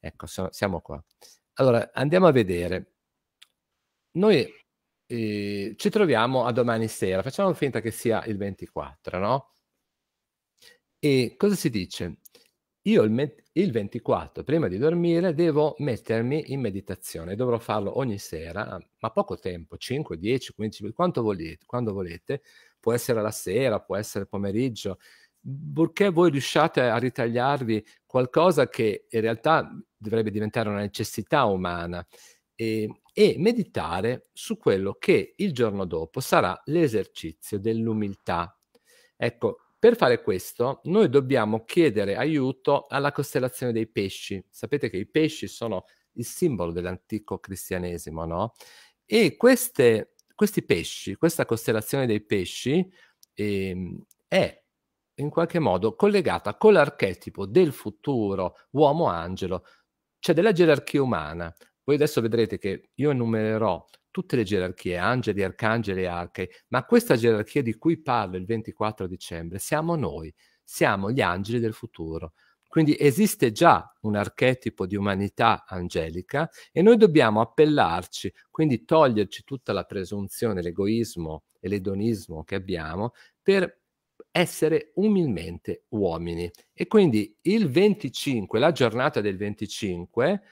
Speaker 2: Ecco, sono, siamo qua. Allora, andiamo a vedere. Noi eh, ci troviamo a domani sera, facciamo finta che sia il 24, no? E cosa si dice? Io il, met- il 24, prima di dormire, devo mettermi in meditazione. Dovrò farlo ogni sera, ma poco tempo, 5, 10, 15, quanto volete, quando volete. Può essere la sera, può essere pomeriggio, purché voi riusciate a ritagliarvi qualcosa che in realtà dovrebbe diventare una necessità umana e, e, meditare su quello che il giorno dopo sarà l'esercizio dell'umiltà. Ecco, per fare questo, noi dobbiamo chiedere aiuto alla costellazione dei pesci. Sapete che i pesci sono il simbolo dell'antico cristianesimo, no? E queste, questi pesci, questa costellazione dei pesci eh, è in qualche modo collegata con l'archetipo del futuro uomo-angelo, cioè della gerarchia umana. Voi adesso vedrete che io enumererò tutte le gerarchie, angeli, arcangeli, e archei, ma questa gerarchia di cui parlo il 24 dicembre siamo noi, siamo gli angeli del futuro. Quindi esiste già un archetipo di umanità angelica e noi dobbiamo appellarci, quindi toglierci tutta la presunzione, l'egoismo e l'edonismo che abbiamo per essere umilmente uomini. E quindi il 25, la giornata del 25,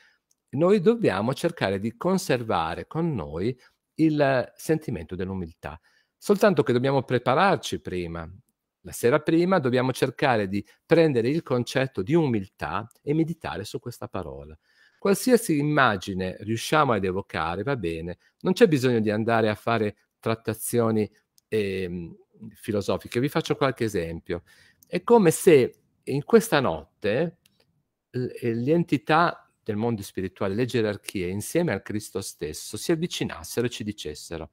Speaker 2: noi dobbiamo cercare di conservare con noi il sentimento dell'umiltà. Soltanto che dobbiamo prepararci prima. La sera prima dobbiamo cercare di prendere il concetto di umiltà e meditare su questa parola. Qualsiasi immagine riusciamo ad evocare va bene, non c'è bisogno di andare a fare trattazioni eh, filosofiche. Vi faccio qualche esempio. È come se in questa notte eh, le entità del mondo spirituale, le gerarchie, insieme al Cristo stesso, si avvicinassero e ci dicessero,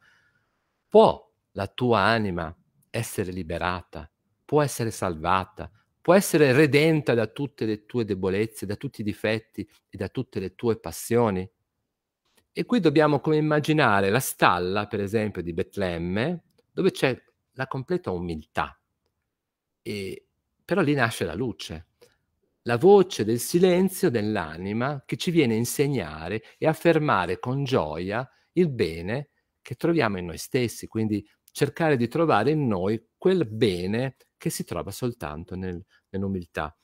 Speaker 2: può la tua anima essere liberata, può essere salvata, può essere redenta da tutte le tue debolezze, da tutti i difetti e da tutte le tue passioni? E qui dobbiamo come immaginare la stalla, per esempio, di Betlemme, dove c'è la completa umiltà. E, però lì nasce la luce, la voce del silenzio dell'anima che ci viene a insegnare e affermare con gioia il bene che troviamo in noi stessi, quindi cercare di trovare in noi quel bene che si trova soltanto nel, nell'umiltà.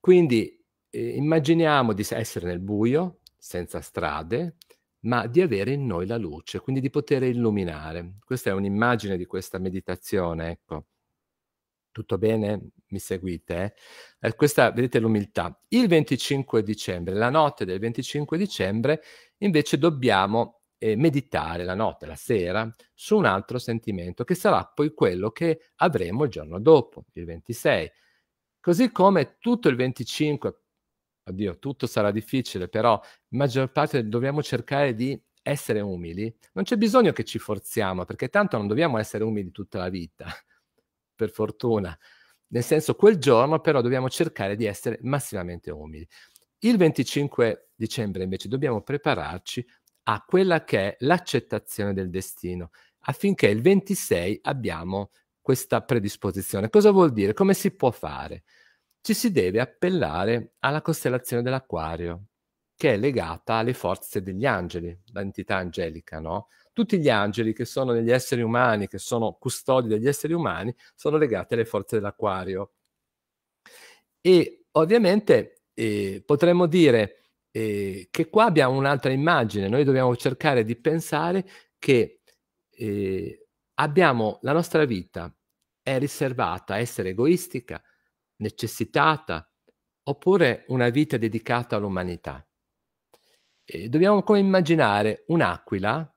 Speaker 2: Quindi eh, immaginiamo di essere nel buio, senza strade, ma di avere in noi la luce, quindi di poter illuminare. Questa è un'immagine di questa meditazione, ecco. Tutto bene? Mi seguite? Eh? eh questa, vedete l'umiltà. Il 25 dicembre, la notte del 25 dicembre, invece dobbiamo eh, meditare la notte, la sera, su un altro sentimento che sarà poi quello che avremo il giorno dopo, il 26. Così come tutto il 25, oddio, tutto sarà difficile, però maggior parte dobbiamo cercare di essere umili. Non c'è bisogno che ci forziamo, perché tanto non dobbiamo essere umili tutta la vita per fortuna. Nel senso, quel giorno però dobbiamo cercare di essere massimamente umili. Il 25 dicembre invece dobbiamo prepararci a quella che è l'accettazione del destino, affinché il 26 abbiamo questa predisposizione. Cosa vuol dire? Come si può fare? Ci si deve appellare alla costellazione dell'acquario, che è legata alle forze degli angeli, l'entità angelica, no? tutti gli angeli che sono negli esseri umani, che sono custodi degli esseri umani, sono legati alle forze dell'acquario. E ovviamente eh, potremmo dire eh, che qua abbiamo un'altra immagine, noi dobbiamo cercare di pensare che eh, abbiamo la nostra vita è riservata a essere egoistica, necessitata, oppure una vita dedicata all'umanità. E dobbiamo come immaginare un'aquila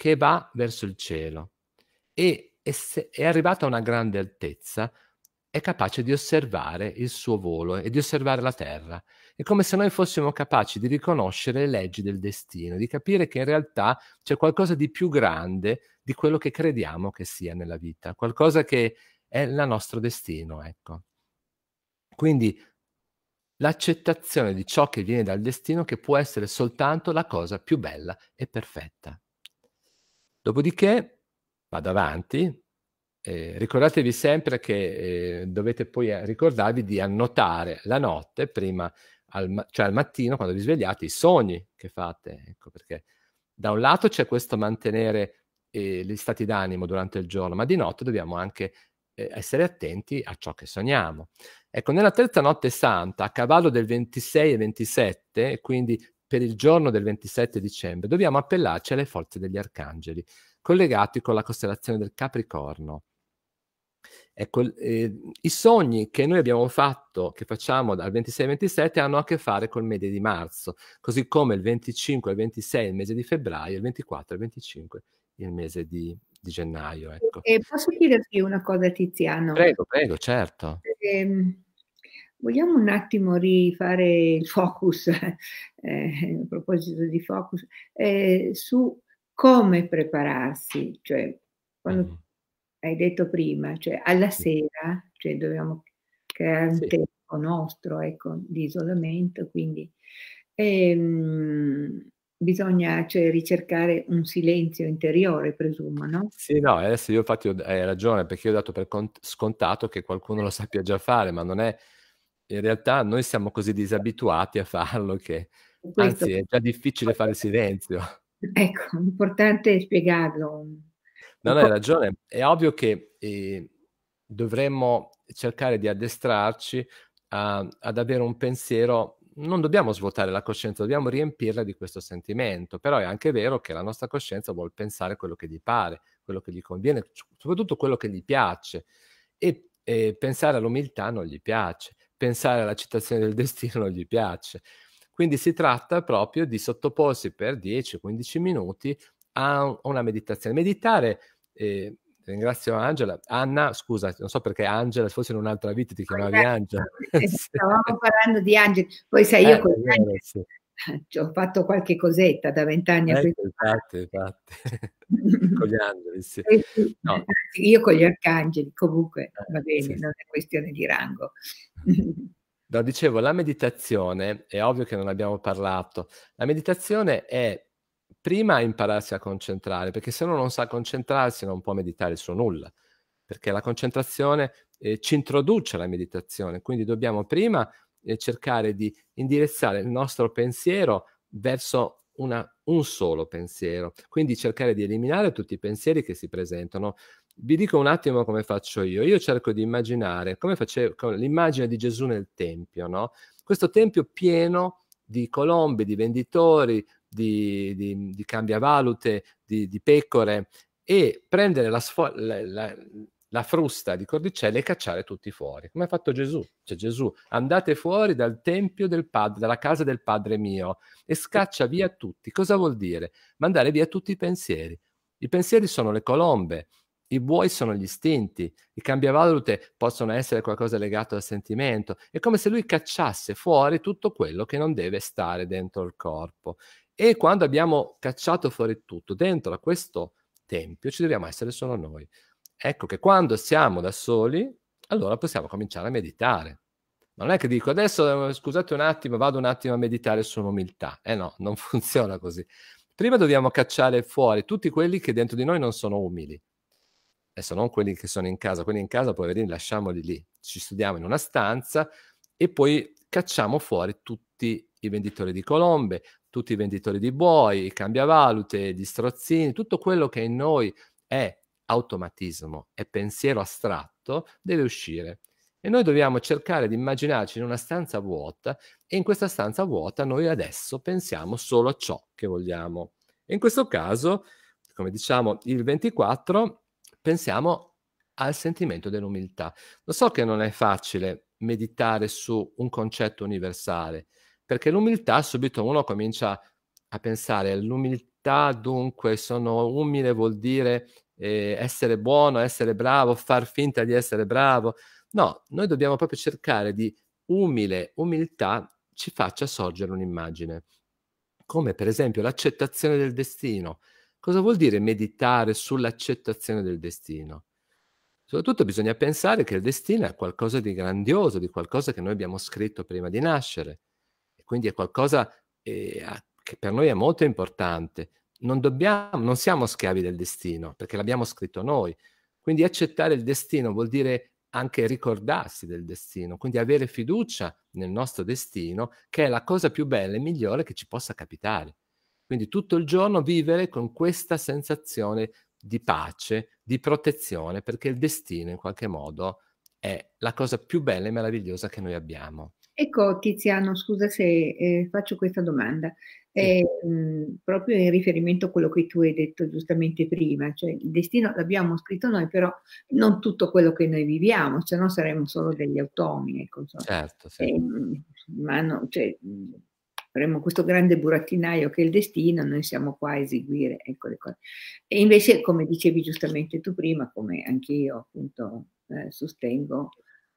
Speaker 2: che va verso il cielo e è arrivato a una grande altezza è capace di osservare il suo volo e di osservare la terra. È come se noi fossimo capaci di riconoscere le leggi del destino, di capire che in realtà c'è qualcosa di più grande di quello che crediamo che sia nella vita, qualcosa che è il nostro destino, ecco. Quindi l'accettazione di ciò che viene dal destino che può essere soltanto la cosa più bella e perfetta. Dopodiché vado avanti, eh, ricordatevi sempre che eh, dovete poi eh, ricordarvi di annotare la notte prima, al cioè al mattino quando vi svegliate, i sogni che fate. Ecco perché da un lato c'è questo mantenere eh, gli stati d'animo durante il giorno, ma di notte dobbiamo anche eh, essere attenti a ciò che sogniamo. Ecco, nella terza notte santa, a cavallo del 26 e 27, quindi per il giorno del 27 dicembre dobbiamo appellarci alle forze degli arcangeli, collegati con la costellazione del Capricorno. Ecco, eh, i sogni che noi abbiamo fatto, che facciamo dal 26 al 27, hanno a che fare col mese di marzo, così come il 25 e il 26 il mese di febbraio, il 24 e il 25 il mese di, di gennaio. Ecco. E
Speaker 1: eh, posso chiederti una cosa, Tiziano?
Speaker 2: Prego, prego, certo.
Speaker 1: Ehm Vogliamo un attimo rifare il focus, eh, a proposito di focus, eh, su come prepararsi, cioè quando mm-hmm. hai detto prima, cioè alla sera, cioè dobbiamo creare un sì. tempo nostro ecco, di isolamento, quindi ehm, bisogna cioè, ricercare un silenzio interiore, presumo, no?
Speaker 2: Sì, no, adesso io infatti hai ragione, perché io ho dato per scontato che qualcuno lo sappia già fare, ma non è in realtà noi siamo così disabituati a farlo che anzi è già difficile fare silenzio.
Speaker 1: Ecco, importante spiegarlo. No, no, hai
Speaker 2: ragione. È ovvio che eh, dovremmo cercare di addestrarci a, ad avere un pensiero. Non dobbiamo svuotare la coscienza, dobbiamo riempirla di questo sentimento. Però è anche vero che la nostra coscienza vuole pensare quello che gli pare, quello che gli conviene, soprattutto quello che gli piace. E eh, pensare all'umiltà non gli piace pensare alla citazione del destino non gli piace. Quindi si tratta proprio di sottoporsi per 10-15 minuti a una meditazione. Meditare, eh, ringrazio Angela, Anna, scusa, non so perché Angela, forse in un'altra vita ti chiamavi Beh, Angela.
Speaker 1: Stavamo parlando di Angela, poi sai io eh, con Angela, sì. ho fatto qualche cosetta da vent'anni. Eh,
Speaker 2: infatti, infatti. con gli angeli, sì. Eh, no.
Speaker 1: Io con gli arcangeli, comunque, eh, va bene, sì, non è questione
Speaker 2: di rango. No, dicevo, la meditazione, è ovvio che non abbiamo parlato, la meditazione è prima impararsi a concentrare, perché se uno non sa concentrarsi non può meditare su nulla, perché la concentrazione eh, ci introduce alla meditazione, quindi dobbiamo prima eh, cercare di indirizzare il nostro pensiero verso una, un solo pensiero, quindi cercare di eliminare tutti i pensieri che si presentano, vi dico un attimo come faccio io. Io cerco di immaginare come facevo l'immagine di Gesù nel Tempio, no? Questo Tempio pieno di colombi, di venditori, di, di, di cambiavalute, di, di, pecore e prendere la, sfo- la, la, la frusta di cordicelle e cacciare tutti fuori, come ha fatto Gesù. Cioè Gesù, andate fuori dal tempio del padre, dalla casa del padre mio e scaccia via tutti. Cosa vuol dire? Mandare via tutti i pensieri. I pensieri sono le colombe, i buoi sono gli istinti, i cambiavalute possono essere qualcosa legato al sentimento. È come se lui cacciasse fuori tutto quello che non deve stare dentro il corpo. E quando abbiamo cacciato fuori tutto, dentro a questo tempio ci dobbiamo essere solo noi. Ecco che quando siamo da soli, allora possiamo cominciare a meditare. Ma non è che dico adesso scusate un attimo, vado un attimo a meditare sull'umiltà. Eh no, non funziona così. Prima dobbiamo cacciare fuori tutti quelli che dentro di noi non sono umili adesso non quelli che sono in casa, quelli in casa poverini lasciamoli lì, ci studiamo in una stanza e poi cacciamo fuori tutti i venditori di colombe, tutti i venditori di buoi, i cambiavalute, gli strozzini, tutto quello che in noi è automatismo, è pensiero astratto, deve uscire. E noi dobbiamo cercare di immaginarci in una stanza vuota e in questa stanza vuota noi adesso pensiamo solo a ciò che vogliamo. E in questo caso, come diciamo, il 24 pensiamo al sentimento dell'umiltà. Lo so che non è facile meditare su un concetto universale, perché l'umiltà subito uno comincia a pensare all'umiltà, dunque sono umile vuol dire eh, essere buono, essere bravo, far finta di essere bravo. No, noi dobbiamo proprio cercare di umile, umiltà ci faccia sorgere un'immagine, come per esempio l'accettazione del destino, Cosa vuol dire meditare sull'accettazione del destino? Soprattutto bisogna pensare che il destino è qualcosa di grandioso, di qualcosa che noi abbiamo scritto prima di nascere. E quindi è qualcosa eh, che per noi è molto importante. Non, dobbiamo, non siamo schiavi del destino, perché l'abbiamo scritto noi. Quindi accettare il destino vuol dire anche ricordarsi del destino, quindi avere fiducia nel nostro destino, che è la cosa più bella e migliore che ci possa capitare. Quindi tutto il giorno vivere con questa sensazione di pace, di protezione, perché il destino in qualche modo è la cosa più bella e meravigliosa che noi abbiamo.
Speaker 1: Ecco Tiziano, scusa se eh, faccio questa domanda, eh, sì. mh, ehm, proprio in riferimento a quello che tu hai detto giustamente prima, cioè il destino l'abbiamo scritto noi, però non tutto quello che noi viviamo, se cioè no saremmo solo degli automi. Ecco, certo, sì. eh, ma no, cioè, avremmo questo grande burattinaio che è il destino, noi siamo qua a eseguire ecco le cose. E invece, come dicevi giustamente tu prima, come anch'io appunto eh, sostengo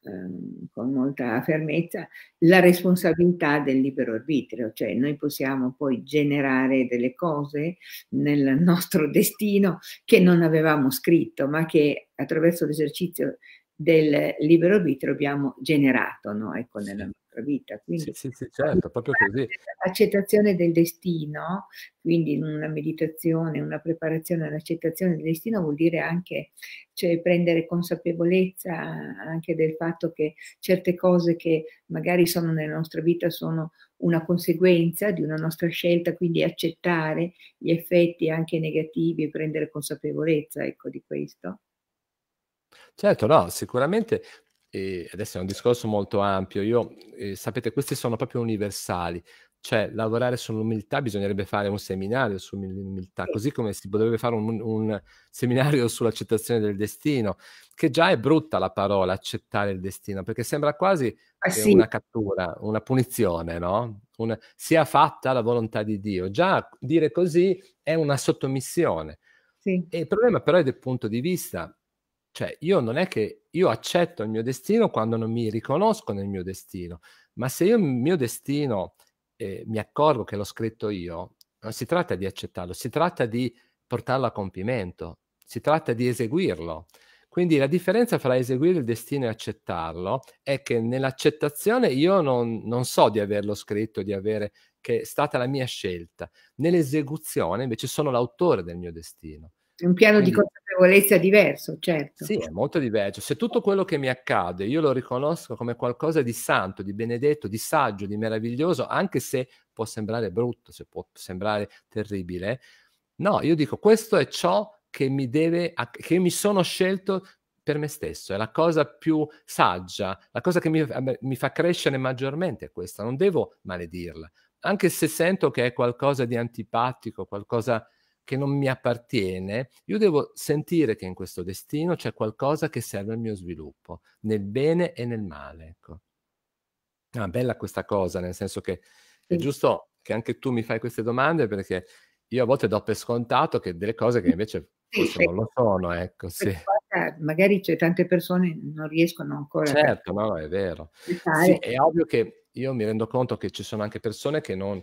Speaker 1: ehm, con molta fermezza, la responsabilità del libero arbitrio, cioè noi possiamo poi generare delle cose nel nostro destino che non avevamo scritto, ma che attraverso l'esercizio del libero arbitrio abbiamo generato no? ecco, nella nostra nostra vita. Quindi, sì, sì, sì, certo, proprio così. Accettazione del destino, quindi una meditazione, una preparazione all'accettazione del destino vuol dire anche cioè, prendere consapevolezza anche del fatto che certe cose che magari sono nella nostra vita sono una conseguenza di una nostra scelta, quindi accettare gli effetti anche negativi e prendere consapevolezza ecco, di questo.
Speaker 2: Certo, no, sicuramente e adesso è un discorso molto ampio, io, eh, sapete, questi sono proprio universali, cioè lavorare sull'umiltà bisognerebbe fare un seminario sull'umiltà, così come si potrebbe fare un, un, seminario sull'accettazione del destino, che già è brutta la parola accettare il destino, perché sembra quasi ah, sì. una cattura, una punizione, no? Una, sia fatta la volontà di Dio. Già dire così è una sottomissione. Sì. il problema però è del punto di vista, cioè io non è che io accetto il mio destino quando non mi riconosco nel mio destino, ma se io il mio destino eh, mi accorgo che l'ho scritto io, non si tratta di accettarlo, si tratta di portarlo a compimento, si tratta di eseguirlo. Quindi la differenza fra eseguire il destino e accettarlo è che nell'accettazione io non, non so di averlo scritto, di avere che è stata la mia scelta. Nell'esecuzione invece sono l'autore del mio destino. Certo, un piano
Speaker 1: Quindi, di consapevolezza diverso, certo.
Speaker 2: Sì, è molto diverso. Se tutto quello che mi accade io lo riconosco come qualcosa di santo, di benedetto, di saggio, di meraviglioso, anche se può sembrare brutto, se può sembrare terribile, no, io dico questo è ciò che mi deve, che mi sono scelto per me stesso, è la cosa più saggia, la cosa che mi, mi fa crescere maggiormente è questa, non devo maledirla, anche se sento che è qualcosa di antipatico, qualcosa di che non mi appartiene, io devo sentire che in questo destino c'è qualcosa che serve al mio sviluppo, nel bene e nel male. Ecco. Ah, bella questa cosa, nel senso che è giusto che anche tu mi fai queste domande perché io a volte do per scontato che delle cose che invece sì, forse sì. non lo sono, ecco, sì.
Speaker 1: Magari c'è tante persone che non riescono ancora certo,
Speaker 2: a... no, è vero. Sì, è ovvio che io mi rendo conto che ci sono anche persone che non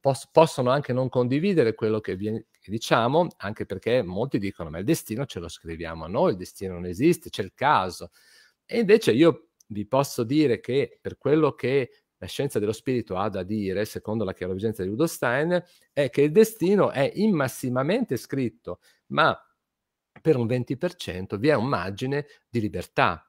Speaker 2: pos- possono anche non condividere quello che, vi- che diciamo, anche perché molti dicono ma il destino ce lo scriviamo a noi, il destino non esiste, c'è il caso. E invece io vi posso dire che per quello che la scienza dello spirito ha da dire, secondo la chiarovigenza di Udo Stein, è che il destino è immassimamente scritto, ma per un 20% vi è un margine di libertà.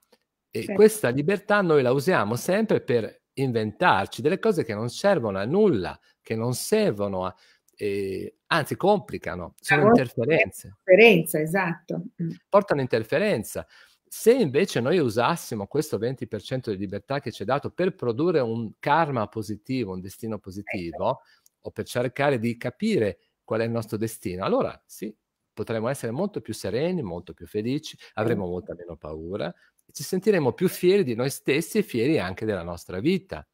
Speaker 2: E certo. questa libertà noi la usiamo sempre per inventarci delle cose che non servono a nulla, che non servono a... Eh, anzi, complicano, sono interferenze. Interferenza, esatto. Mm. Portano interferenza. Se invece noi usassimo questo 20% di libertà che ci è dato per produrre un karma positivo, un destino positivo, o per cercare di capire qual è il nostro destino, allora sì, potremmo essere molto più sereni, molto più felici, avremo molta meno paura, ci sentiremo più fieri di noi stessi e fieri anche della nostra vita.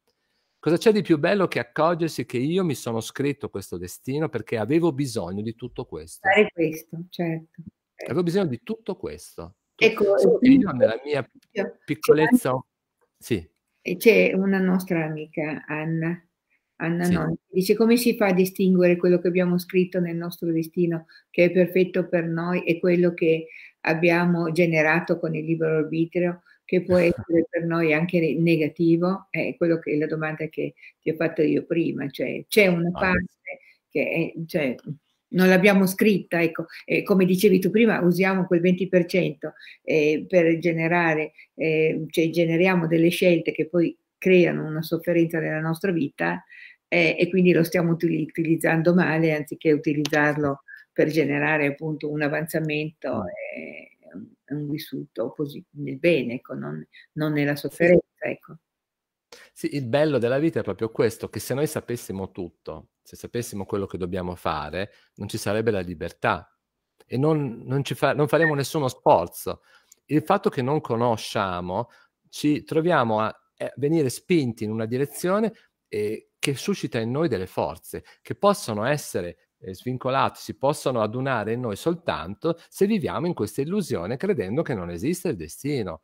Speaker 2: Cosa c'è di più bello che accorgersi che io mi sono scritto questo destino perché avevo bisogno di tutto questo.
Speaker 1: Fare questo, certo.
Speaker 2: Avevo bisogno di tutto questo. Ecco, so io nella mia piccolezza... Sì.
Speaker 1: E C'è una nostra amica, Anna, Anna sì. Noni, dice come si fa a distinguere quello che abbiamo scritto nel nostro destino, che è perfetto per noi, e quello che abbiamo generato con il libero arbitrio, che può essere per noi anche negativo, è quello che la domanda che ti ho fatto io prima, cioè c'è una ah, parte che è, cioè, non l'abbiamo scritta, ecco, e come dicevi tu prima, usiamo quel 20% eh, per generare, eh, cioè generiamo delle scelte che poi creano una sofferenza nella nostra vita eh, e quindi lo stiamo utilizzando male anziché utilizzarlo per generare appunto un avanzamento mm. um, e un vissuto posit- nel bene, ecco, non, non nella sofferenza. Ecco.
Speaker 2: Sì, il bello della vita è proprio questo, che se noi sapessimo tutto, se sapessimo quello che dobbiamo fare, non ci sarebbe la libertà e non, non, fa, non faremo nessuno sforzo. Il fatto che non conosciamo ci troviamo a eh, venire spinti in una direzione eh, che suscita in noi delle forze, che possono essere eh, svincolati si possono adunare in noi soltanto se viviamo in questa illusione credendo che non esiste il destino.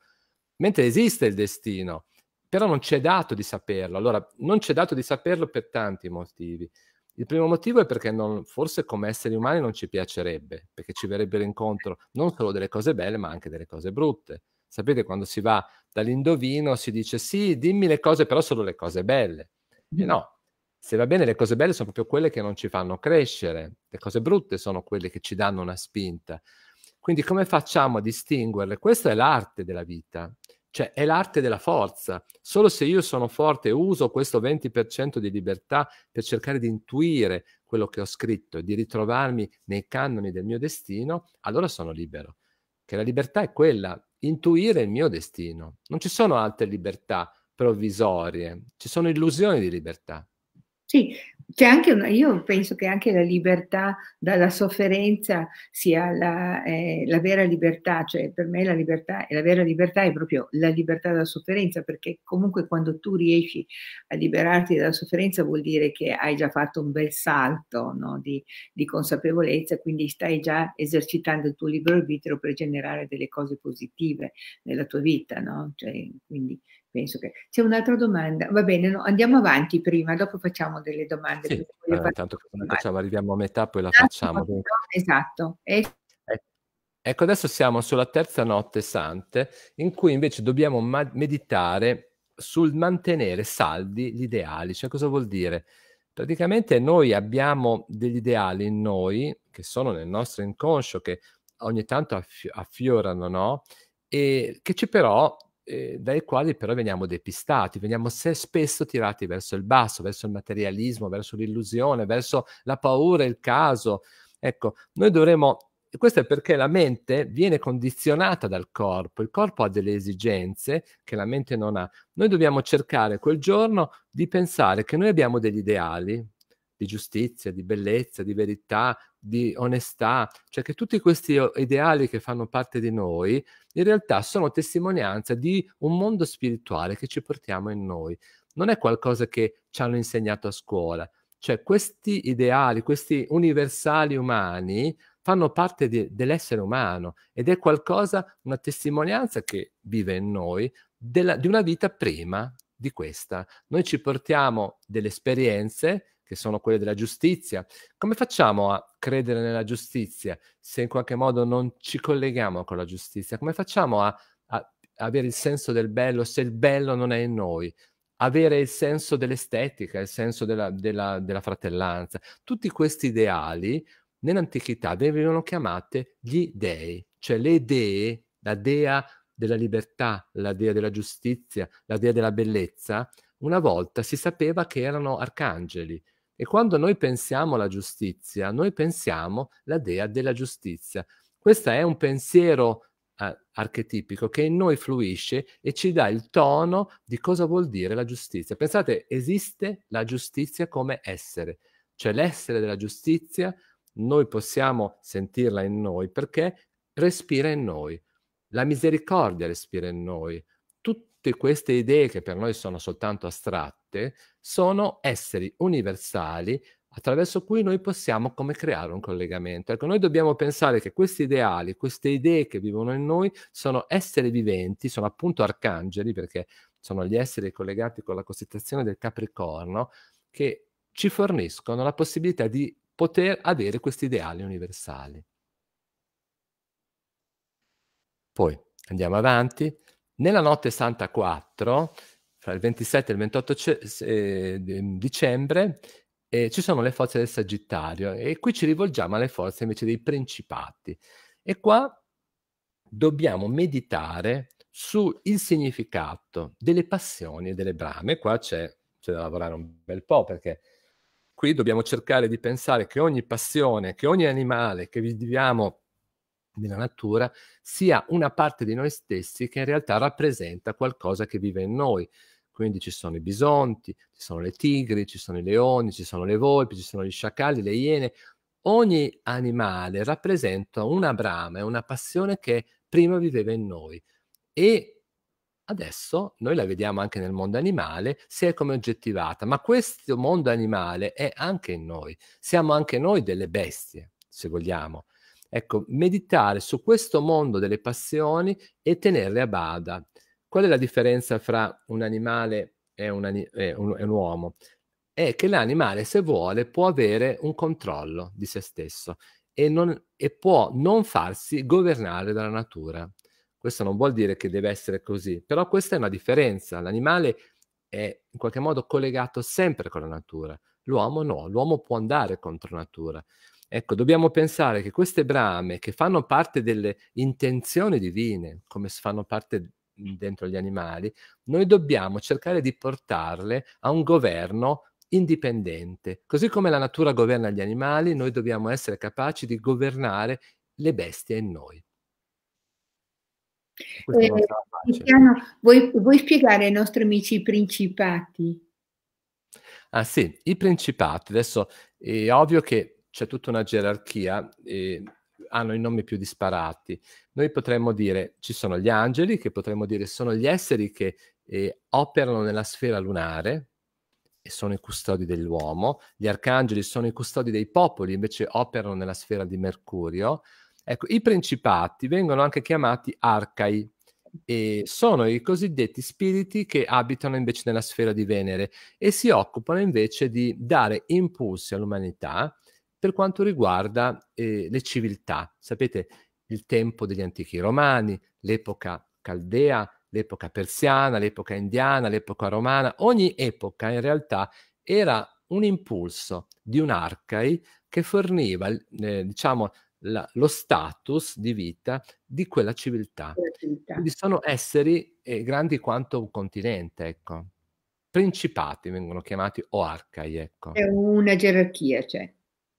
Speaker 2: Mentre esiste il destino, però non c'è dato di saperlo. Allora, non c'è dato di saperlo per tanti motivi. Il primo motivo è perché non, forse come esseri umani non ci piacerebbe, perché ci verrebbero incontro non solo delle cose belle, ma anche delle cose brutte. Sapete, quando si va dall'indovino si dice sì, dimmi le cose, però solo le cose belle. E mm. no, se va bene, le cose belle sono proprio quelle che non ci fanno crescere, le cose brutte sono quelle che ci danno una spinta. Quindi come facciamo a distinguerle? Questa è l'arte della vita, cioè è l'arte della forza. Solo se io sono forte e uso questo 20% di libertà per cercare di intuire quello che ho scritto e di ritrovarmi nei canoni del mio destino, allora sono libero. Che la libertà è quella, intuire il mio destino. Non ci sono altre libertà provvisorie, ci sono illusioni di libertà. Sì,
Speaker 1: c'è anche, una, io penso che anche la libertà dalla sofferenza sia la, eh, la, vera libertà, cioè per me la libertà, la vera libertà è proprio la libertà dalla sofferenza, perché comunque quando tu riesci a liberarti dalla sofferenza vuol dire che hai già fatto un bel salto no? di, di, consapevolezza, quindi stai già esercitando il tuo libero arbitrio per generare delle cose positive nella tua vita, no? cioè, quindi penso che c'è un'altra domanda. Va bene, no, andiamo avanti prima, dopo facciamo delle domande. Sì, eh,
Speaker 2: tanto facciamo, arriviamo a metà, poi la esatto, facciamo.
Speaker 1: esatto. E...
Speaker 2: Ecco, adesso siamo sulla terza notte sante, in cui invece dobbiamo ma- meditare sul mantenere saldi gli ideali. Cioè, cosa vuol dire? Praticamente noi abbiamo degli ideali in noi, che sono nel nostro inconscio, che ogni tanto affi- affiorano, no? E che ci però eh, dai quali però veniamo depistati, veniamo spesso tirati verso il basso, verso il materialismo, verso l'illusione, verso la paura, il caso. Ecco, noi dovremmo, questo è perché la mente viene condizionata dal corpo, il corpo ha delle esigenze che la mente non ha. Noi dobbiamo cercare quel giorno di pensare che noi abbiamo degli ideali, di giustizia, di bellezza, di verità, di onestà, cioè che tutti questi ideali che fanno parte di noi in realtà sono testimonianza di un mondo spirituale che ci portiamo in noi. Non è qualcosa che ci hanno insegnato a scuola, cioè questi ideali, questi universali umani fanno parte di, dell'essere umano ed è qualcosa, una testimonianza che vive in noi della, di una vita prima di questa. Noi ci portiamo delle esperienze che sono quelle della giustizia. Come facciamo a credere nella giustizia se in qualche modo non ci colleghiamo con la giustizia? Come facciamo a, a avere il senso del bello se il bello non è in noi? Avere il senso dell'estetica, il senso della, della, della fratellanza. Tutti questi ideali nell'antichità venivano chiamate gli dei, cioè le dee, la dea della libertà, la dea della giustizia, la dea della bellezza, una volta si sapeva che erano arcangeli, e quando noi pensiamo alla giustizia, noi pensiamo alla dea della giustizia. Questo è un pensiero eh, archetipico che in noi fluisce e ci dà il tono di cosa vuol dire la giustizia. Pensate, esiste la giustizia come essere, cioè l'essere della giustizia, noi possiamo sentirla in noi perché respira in noi, la misericordia respira in noi. Tutte queste idee che per noi sono soltanto astratte, vivente sono esseri universali attraverso cui noi possiamo come creare un collegamento. Ecco, noi dobbiamo pensare che questi ideali, queste idee che vivono in noi sono esseri viventi, sono appunto arcangeli perché sono gli esseri collegati con la costituzione del Capricorno che ci forniscono la possibilità di poter avere questi ideali universali. Poi andiamo avanti. Nella notte santa 4 fra il 27 e il 28 dicembre eh, ci sono le forze del Sagittario e qui ci rivolgiamo alle forze invece dei principati. E qua dobbiamo meditare sul significato delle passioni e delle brame. Qua c'è, c'è da lavorare un bel po' perché qui dobbiamo cercare di pensare che ogni passione, che ogni animale che viviamo nella natura sia una parte di noi stessi che in realtà rappresenta qualcosa che vive in noi. Quindi ci sono i bisonti, ci sono le tigri, ci sono i leoni, ci sono le volpi, ci sono gli sciacalli, le iene. Ogni animale rappresenta una brama, è una passione che prima viveva in noi e adesso noi la vediamo anche nel mondo animale, si è come oggettivata, ma questo mondo animale è anche in noi, siamo anche noi delle bestie, se vogliamo. Ecco, meditare su questo mondo delle passioni e tenerle a bada. Qual è la differenza fra un animale e un, e un, e un uomo? È che l'animale, se vuole, può avere un controllo di se stesso e, non, e può non farsi governare dalla natura. Questo non vuol dire che deve essere così, però questa è una differenza. L'animale è in qualche modo collegato sempre con la natura, l'uomo no, l'uomo può andare contro natura. Ecco, dobbiamo pensare che queste brame, che fanno parte delle intenzioni divine, come fanno parte dentro gli animali, noi dobbiamo cercare di portarle a un governo indipendente. Così come la natura governa gli animali, noi dobbiamo essere capaci di governare le bestie in noi. Eh, Cristiano,
Speaker 1: vuoi, vuoi spiegare ai nostri amici i principati?
Speaker 2: Ah sì, i principati. Adesso è ovvio che c'è tutta una gerarchia. Eh, hanno i nomi più disparati. Noi potremmo dire ci sono gli angeli, che potremmo dire sono gli esseri che eh, operano nella sfera lunare e sono i custodi dell'uomo, gli arcangeli sono i custodi dei popoli, invece operano nella sfera di Mercurio. Ecco, i principati vengono anche chiamati arcai, e sono i cosiddetti spiriti che abitano invece nella sfera di Venere e si occupano invece di dare impulsi all'umanità per quanto riguarda eh, le civiltà. Sapete, il tempo degli antichi romani, l'epoca caldea, l'epoca persiana, l'epoca indiana, l'epoca romana, ogni epoca in realtà era un impulso di un un'arcai che forniva, eh, diciamo, la, lo status di vita di quella civiltà. civiltà. Quindi sono esseri eh, grandi quanto un continente, ecco. Principati vengono chiamati o arcai, ecco. È
Speaker 1: una gerarchia, cioè.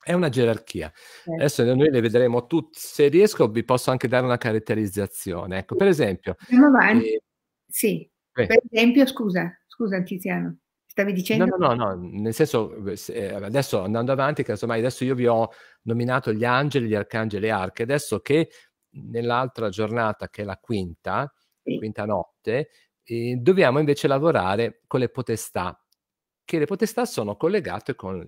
Speaker 2: È una gerarchia. Eh. Adesso noi le vedremo tutte. Se riesco, vi posso anche dare una caratterizzazione. Ecco, per esempio.
Speaker 1: Andiamo avanti. Eh, sì. Eh. Per esempio, scusa, scusa, Tiziano. Stavi dicendo? No, no,
Speaker 2: no, no. nel senso, eh, eh, adesso andando avanti, che casomai adesso io vi ho nominato gli angeli, gli arcangeli e arche. Adesso che nell'altra giornata, che è la quinta, sì. quinta notte, eh, dobbiamo invece lavorare con le potestà, che le potestà sono collegate con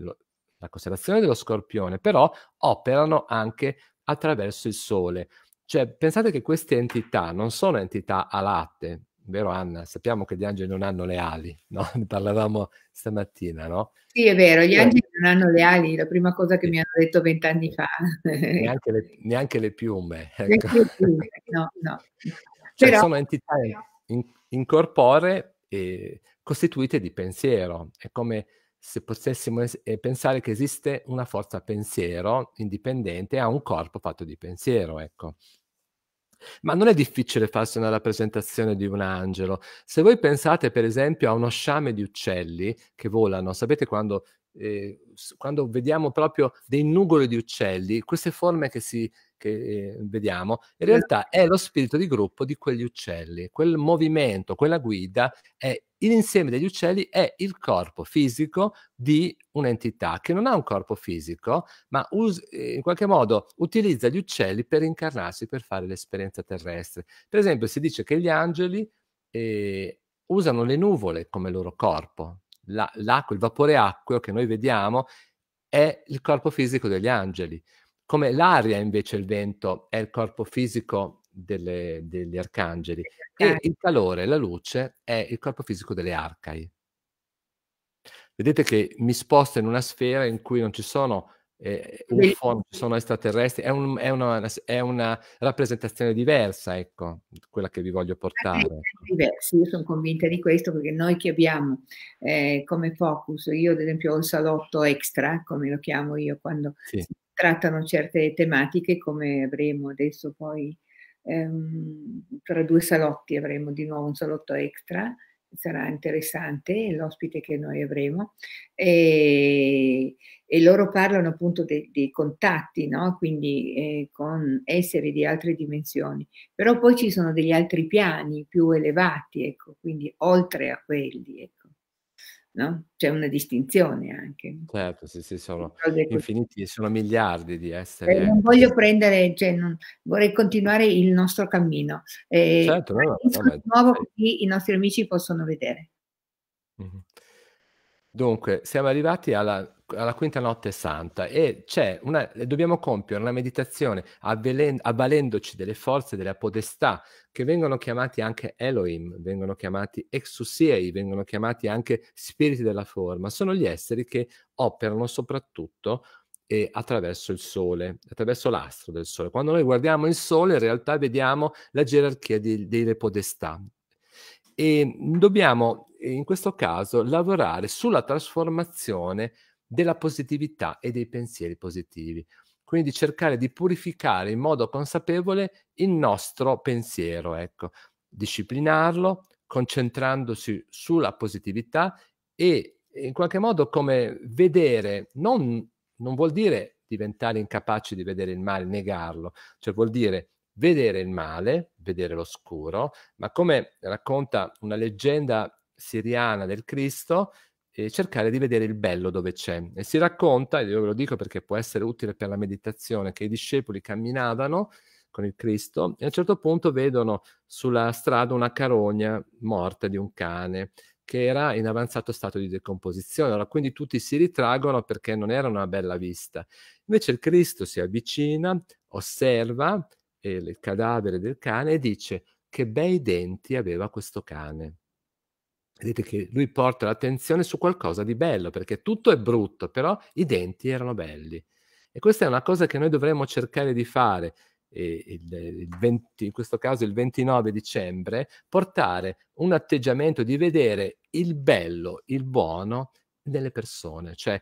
Speaker 2: la costellazione dello scorpione però operano anche attraverso il Sole. Cioè, pensate che queste entità non sono entità alate, vero Anna? Sappiamo che gli angeli non hanno le ali, no? Ne parlavamo stamattina, no?
Speaker 1: Sì, è vero, gli cioè angeli non hanno le ali, la prima cosa che sì. mi hanno detto vent'anni fa. Neanche
Speaker 2: le, neanche le piume. Ecco. Neanche le piume, no, no. Cioè, Però, sono entità in, in, incorporee costituite di pensiero, è come se potessimo es- eh, pensare che esiste una forza pensiero indipendente a un corpo fatto di pensiero, ecco. Ma non è difficile farsi una rappresentazione di un angelo. Se voi pensate, per esempio, a uno sciame di uccelli che volano, sapete quando, eh, quando vediamo proprio dei nugoli di uccelli, queste forme che si che ehm, vediamo, in realtà è lo spirito di gruppo di quegli uccelli. Quel movimento, quella guida è l'insieme degli uccelli è il corpo fisico di un'entità che non ha un corpo fisico, ma us- eh, in qualche modo utilizza gli uccelli per incarnarsi, per fare l'esperienza terrestre. Per esempio, si dice che gli angeli eh, usano le nuvole come loro corpo. La- l'acqua, il vapore acqueo che noi vediamo è il corpo fisico degli angeli come l'aria invece il vento è il corpo fisico delle, degli arcangeli e il calore, la luce è il corpo fisico delle arcai. Vedete che mi sposto in una sfera in cui non ci sono eh, UFO, non ci sono extraterrestri, è, un, è, una, è, una, rappresentazione diversa, ecco, quella che vi voglio portare. Ecco.
Speaker 1: Diversi, io sono convinta di questo perché noi che abbiamo eh, come focus, io ad esempio ho il salotto extra, come lo chiamo io quando sì. si trattano certe tematiche come avremo adesso poi ehm, tra due salotti avremo di nuovo un salotto extra sarà interessante l'ospite che noi avremo e, e loro parlano appunto dei contatti no? quindi eh, con esseri di altre dimensioni però poi ci sono degli altri piani più elevati ecco quindi oltre a quelli ecco no? C'è una distinzione anche.
Speaker 2: Certo, sì, sì, sono infiniti, sono miliardi di esseri. Eh, eh, non voglio
Speaker 1: prendere, cioè, non, vorrei continuare il nostro cammino. Eh,
Speaker 2: certo, no, no, vabbè,
Speaker 1: nuovo sì. i nostri amici possono vedere. Mm-hmm.
Speaker 2: Dunque, siamo arrivati alla, alla quinta notte santa e una, dobbiamo compiere una meditazione avvelen, avvalendoci delle forze, della podestà, che vengono chiamati anche Elohim, vengono chiamati Exusiei, vengono chiamati anche spiriti della forma. Sono gli esseri che operano soprattutto attraverso il sole, attraverso l'astro del sole. Quando noi guardiamo il sole, in realtà vediamo la gerarchia di, delle podestà. E dobbiamo in questo caso lavorare sulla trasformazione della positività e dei pensieri positivi. Quindi cercare di purificare in modo consapevole il nostro pensiero, ecco, disciplinarlo, concentrandosi sulla positività e in qualche modo come vedere, non, non vuol dire diventare incapaci di vedere il male, negarlo, cioè vuol dire vedere il male, vedere l'oscuro, ma come racconta una leggenda siriana del Cristo e cercare di vedere il bello dove c'è. E si racconta, e io ve lo dico perché può essere utile per la meditazione, che i discepoli camminavano con il Cristo e a un certo punto vedono sulla strada una carogna morta di un cane che era in avanzato stato di decomposizione. Allora, quindi tutti si ritraggono perché non era una bella vista. Invece il Cristo si avvicina, osserva il cadavere del cane e dice che bei denti aveva questo cane. Vedete che lui porta l'attenzione su qualcosa di bello, perché tutto è brutto, però i denti erano belli. E questa è una cosa che noi dovremmo cercare di fare, il, il 20, in questo caso il 29 dicembre, portare un atteggiamento di vedere il bello, il buono nelle persone. Cioè,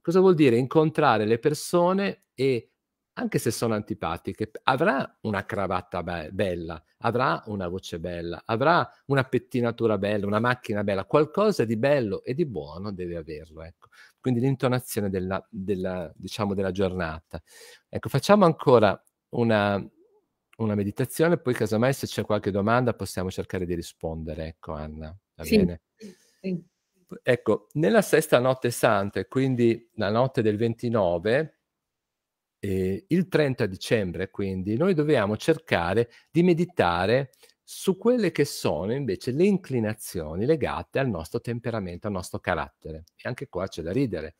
Speaker 2: cosa vuol dire incontrare le persone e anche se sono antipatiche, avrà una cravatta be- bella, avrà una voce bella, avrà una pettinatura bella, una macchina bella, qualcosa di bello e di buono deve averlo. Ecco. Quindi l'intonazione della, della, diciamo, della giornata. Ecco, facciamo ancora una, una meditazione, poi casomai se c'è qualche domanda possiamo cercare di rispondere. Ecco Anna, va sì. bene? Sì. Ecco, nella sesta notte santa, quindi la notte del 29, eh, il 30 dicembre, quindi, noi dobbiamo cercare di meditare su quelle che sono invece le inclinazioni legate al nostro temperamento, al nostro carattere. E anche qua c'è da ridere.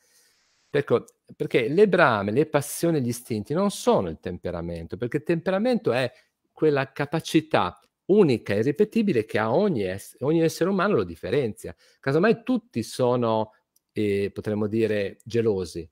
Speaker 2: Perché, ecco, perché le brame, le passioni, gli istinti non sono il temperamento, perché il temperamento è quella capacità unica e ripetibile che a ogni, es- ogni essere umano lo differenzia. Casomai tutti sono, eh, potremmo dire, gelosi,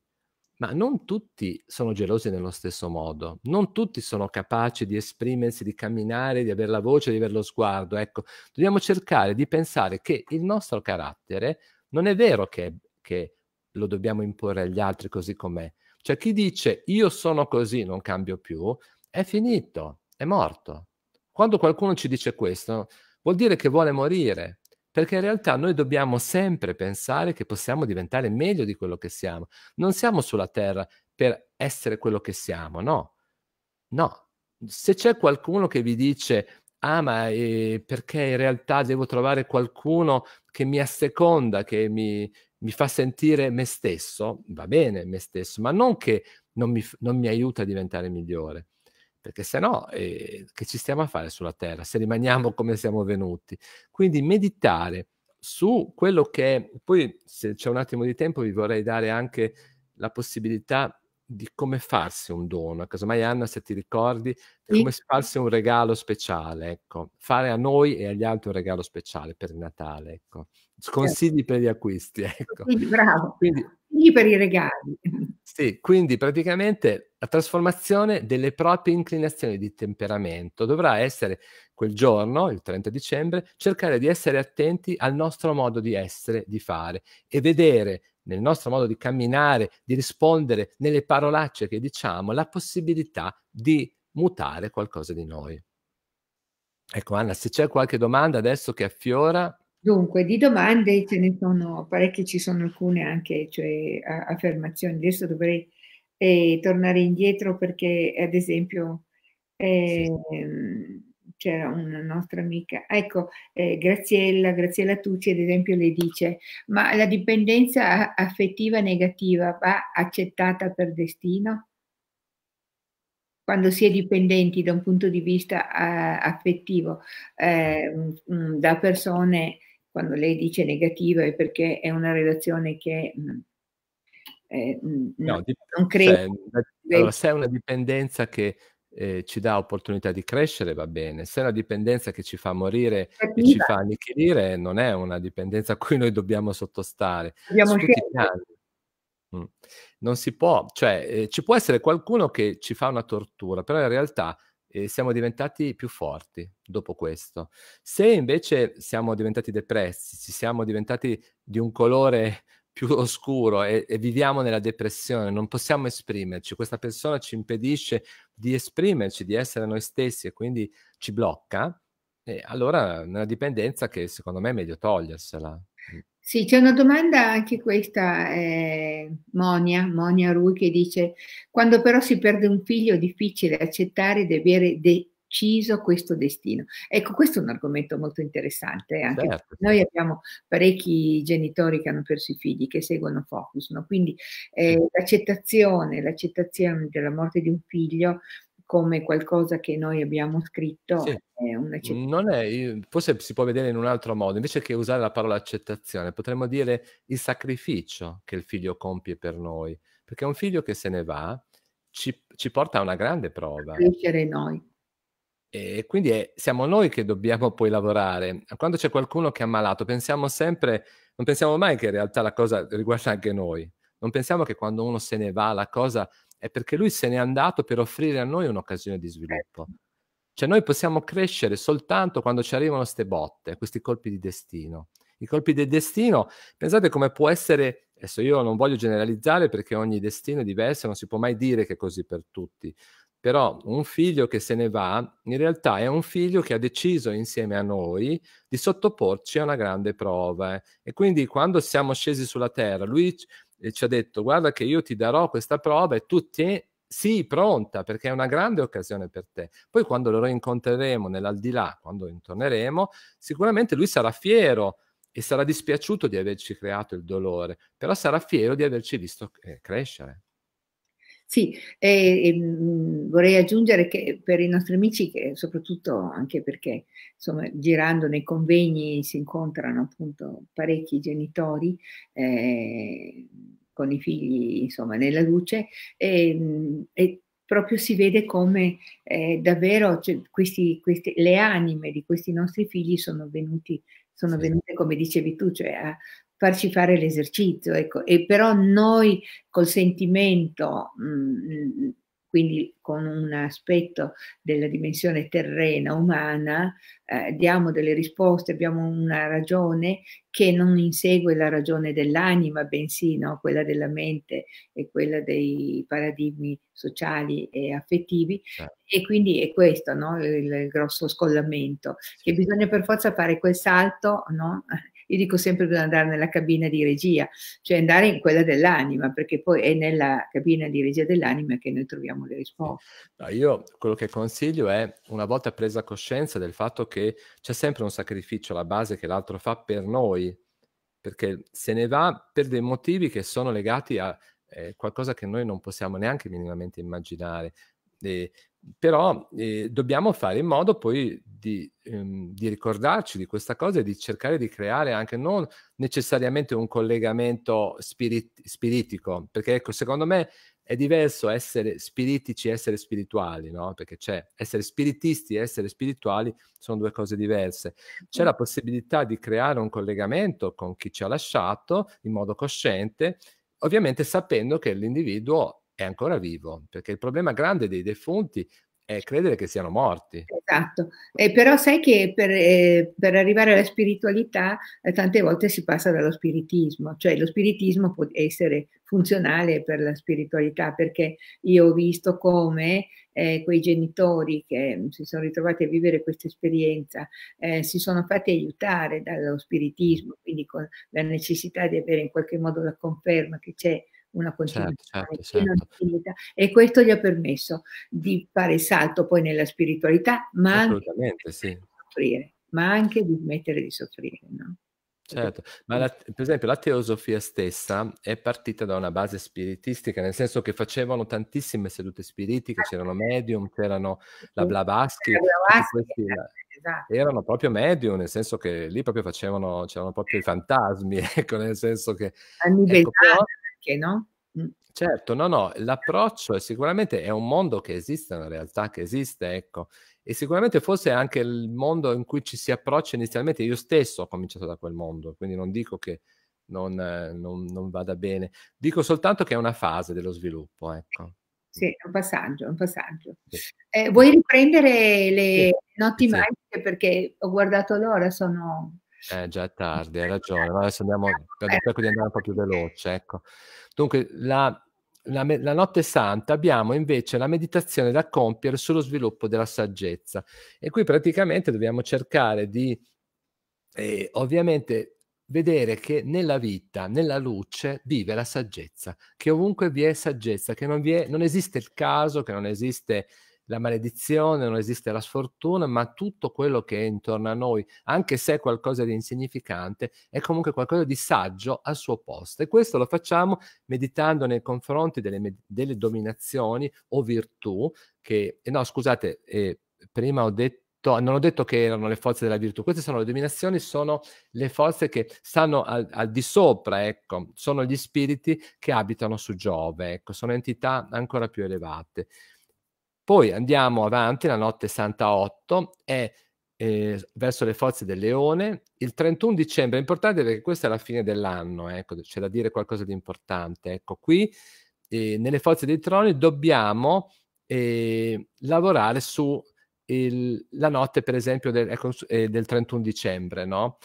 Speaker 2: ma non tutti sono gelosi nello stesso modo, non tutti sono capaci di esprimersi, di camminare, di avere la voce, di avere lo sguardo. Ecco, dobbiamo cercare di pensare che il nostro carattere non è vero che, che lo dobbiamo imporre agli altri così com'è. Cioè chi dice io sono così, non cambio più, è finito, è morto. Quando qualcuno ci dice questo, vuol dire che vuole morire, perché in realtà noi dobbiamo sempre pensare che possiamo diventare meglio di quello che siamo. Non siamo sulla Terra per essere quello che siamo, no. No. Se c'è qualcuno che vi dice ah ma eh, perché in realtà devo trovare qualcuno che mi asseconda, che mi, mi, fa sentire me stesso, va bene me stesso, ma non che non mi, non mi aiuta a diventare migliore perché se no eh, che ci stiamo a fare sulla terra se rimaniamo come siamo venuti? Quindi meditare su quello che è, poi se c'è un attimo di tempo vi vorrei dare anche la possibilità di come farsi un dono, casomai Anna se ti ricordi, sì. come farsi un regalo speciale, ecco, fare a noi e agli altri un regalo speciale per Natale, ecco. Certo. sconsigli sì. per gli acquisti, ecco. Sì,
Speaker 1: Quindi quindi per i regali.
Speaker 2: Sì, quindi praticamente la trasformazione delle proprie inclinazioni di temperamento dovrà essere quel giorno, il 30 dicembre, cercare di essere attenti al nostro modo di essere, di fare e vedere nel nostro modo di camminare, di rispondere nelle parolacce che diciamo, la possibilità di mutare qualcosa di noi. Ecco Anna, se c'è qualche domanda adesso che affiora,
Speaker 1: Dunque, di domande ce ne sono parecchie, ci sono alcune anche, cioè affermazioni. Adesso dovrei eh, tornare indietro perché, ad esempio, eh, sì. Ehm, c'era una nostra amica, ecco, eh, Graziella, Graziella Tucci, ad esempio, le dice, ma la dipendenza affettiva negativa va accettata per destino? quando si è dipendenti da un punto di vista eh, affettivo eh, da persone quando lei dice negativa è perché è una relazione che eh,
Speaker 2: no, dip- non cioè, crede. Se, allora, se è una dipendenza che eh, ci dà opportunità di crescere va bene, se è una dipendenza che ci fa morire e ci fa annichilire non è una dipendenza a cui noi dobbiamo sottostare. Dobbiamo mm. non si può, cioè eh, ci può essere qualcuno che ci fa una tortura, però in realtà eh, siamo diventati più forti dopo questo. Se invece siamo diventati depressi, ci siamo diventati di un colore più oscuro e, e, viviamo nella depressione, non possiamo esprimerci, questa persona ci impedisce di esprimerci, di essere noi stessi e quindi ci blocca, e allora è una dipendenza che secondo me è meglio togliersela.
Speaker 1: Sì, c'è una domanda anche questa, eh, Monia, Monia Rui, che dice, quando però si perde un figlio è difficile accettare di avere deciso questo destino. Ecco, questo è un argomento molto interessante, eh, anche certo. noi abbiamo parecchi genitori che hanno perso i figli, che seguono Focus, no? quindi eh, l'accettazione, l'accettazione della morte di un figlio come qualcosa che noi abbiamo scritto sì. è
Speaker 2: un'accettazione. È, forse si può vedere in un altro modo, invece che usare la parola accettazione, potremmo dire il sacrificio che il figlio compie per noi, perché un figlio che se ne va ci, ci porta a una grande prova. A crescere noi. E quindi è, siamo noi che dobbiamo poi lavorare. Quando c'è qualcuno che è ammalato, pensiamo sempre, non pensiamo mai che in realtà la cosa riguarda anche noi. Non pensiamo che quando uno se ne va la cosa è perché lui se n'è andato per offrire a noi un'occasione di sviluppo. Certo. Cioè noi possiamo crescere soltanto quando ci arrivano queste botte, questi colpi di destino. I colpi del destino, pensate come può essere, adesso io non voglio generalizzare perché ogni destino è diverso, non si può mai dire che è così per tutti, però un figlio che se ne va in realtà è un figlio che ha deciso insieme a noi di sottoporci a una grande prova eh? e quindi quando siamo scesi sulla terra lui e ci ha detto guarda che io ti darò questa prova e tu ti sì, pronta, perché è una grande occasione per te. Poi quando lo rincontreremo nell'aldilà, quando ritorneremo, sicuramente lui sarà fiero e sarà dispiaciuto di averci creato il dolore, però sarà fiero di averci visto eh, crescere.
Speaker 1: Sì, e, e, mhmm, vorrei aggiungere che per i nostri amici, soprattutto anche perché insomma, girando nei convegni si incontrano appunto parecchi genitori eh, con i figli insomma, nella luce, e, mhmm, e proprio si vede come eh, davvero cioè, questi, questi, le anime di questi nostri figli sono venuti sono venute, come dicevi tu, cioè a, farci fare l'esercizio. Ecco. E però noi col sentimento, mm, quindi con un aspetto della dimensione terrena, umana, eh, diamo delle risposte, abbiamo una ragione che non insegue la ragione dell'anima, bensì no? quella della mente e quella dei paradigmi sociali e affettivi. Ah. E quindi è questo no? il, il, grosso scollamento, sì. che bisogna per forza fare quel salto. No? Io dico sempre bisogna andare nella cabina di regia, cioè andare in quella dell'anima, perché poi è nella cabina di regia dell'anima che noi troviamo le risposte.
Speaker 2: No, io quello che consiglio è, una volta presa coscienza del fatto che c'è sempre un sacrificio alla base che l'altro fa per noi, perché se ne va per dei motivi che sono legati a eh, qualcosa che noi non possiamo neanche minimamente immaginare. E però eh, dobbiamo fare in modo poi di, ehm, di, ricordarci di questa cosa e di cercare di creare anche non necessariamente un collegamento spirit- spiritico, perché ecco, secondo me è diverso essere spiritici e essere spirituali, no? Perché c'è essere spiritisti e essere spirituali sono due cose diverse. C'è la possibilità di creare un collegamento con chi ci ha lasciato in modo cosciente, ovviamente sapendo che l'individuo è ancora vivo, perché il problema grande dei defunti è credere che siano morti. Esatto,
Speaker 1: eh, però sai che per, eh, per arrivare alla spiritualità eh, tante volte si passa dallo spiritismo, cioè lo spiritismo può essere funzionale per la spiritualità perché io ho visto come eh, quei genitori che si sono ritrovati a vivere questa esperienza eh, si sono fatti aiutare dallo spiritismo, quindi con la necessità di avere in qualche modo la conferma che c'è una continuazione certo, cioè, certo, certo. e questo gli ha permesso di fare il salto poi nella spiritualità, ma anche
Speaker 2: di sì.
Speaker 1: soffrire, ma anche di smettere di soffrire. No?
Speaker 2: Certo, ma la, per esempio la teosofia stessa è partita da una base spiritistica, nel senso che facevano tantissime sedute spiritiche, ah. c'erano medium, c'erano la Blavatsky, esatto. erano proprio medium, nel senso che lì proprio facevano, c'erano proprio i fantasmi, ecco, nel senso che... Ecco, però, perché no? Mm. Certo, no, no, l'approccio è sicuramente è un mondo che esiste, una realtà che esiste, ecco, e sicuramente forse è anche il mondo in cui ci si approccia inizialmente, io stesso ho cominciato da quel mondo, quindi non dico che non, non, non vada bene, dico soltanto che è una fase dello sviluppo, ecco.
Speaker 1: Sì, è un passaggio, un passaggio. Sì. Eh, vuoi riprendere le sì. notti sì. magiche perché ho guardato l'ora, sono
Speaker 2: eh, è già tardi, hai ragione. Ma adesso andiamo, cerco di andare un po' più veloce. Ecco. Dunque, la, la, la, notte santa abbiamo invece la meditazione da compiere sullo sviluppo della saggezza. E qui praticamente dobbiamo cercare di, eh, ovviamente, vedere che nella vita, nella luce, vive la saggezza, che ovunque vi è saggezza, che non, è, non esiste il caso, che non esiste la maledizione, non esiste la sfortuna, ma tutto quello che è intorno a noi, anche se è qualcosa di insignificante, è comunque qualcosa di saggio al suo posto. E questo lo facciamo meditando nei confronti delle, delle dominazioni o virtù, che, eh, no scusate, eh, prima ho detto non ho detto che erano le forze della virtù, queste sono le dominazioni, sono le forze che stanno al, al di sopra, ecco, sono gli spiriti che abitano su Giove, ecco, sono entità ancora più elevate. Poi andiamo avanti, la notte santa 8 è eh, verso le forze del leone, il 31 dicembre, è importante perché questa è la fine dell'anno, ecco, c'è da dire qualcosa di importante, ecco qui eh, nelle forze dei troni dobbiamo eh, lavorare su il, la notte per esempio del, ecco, eh, del 31 dicembre, no?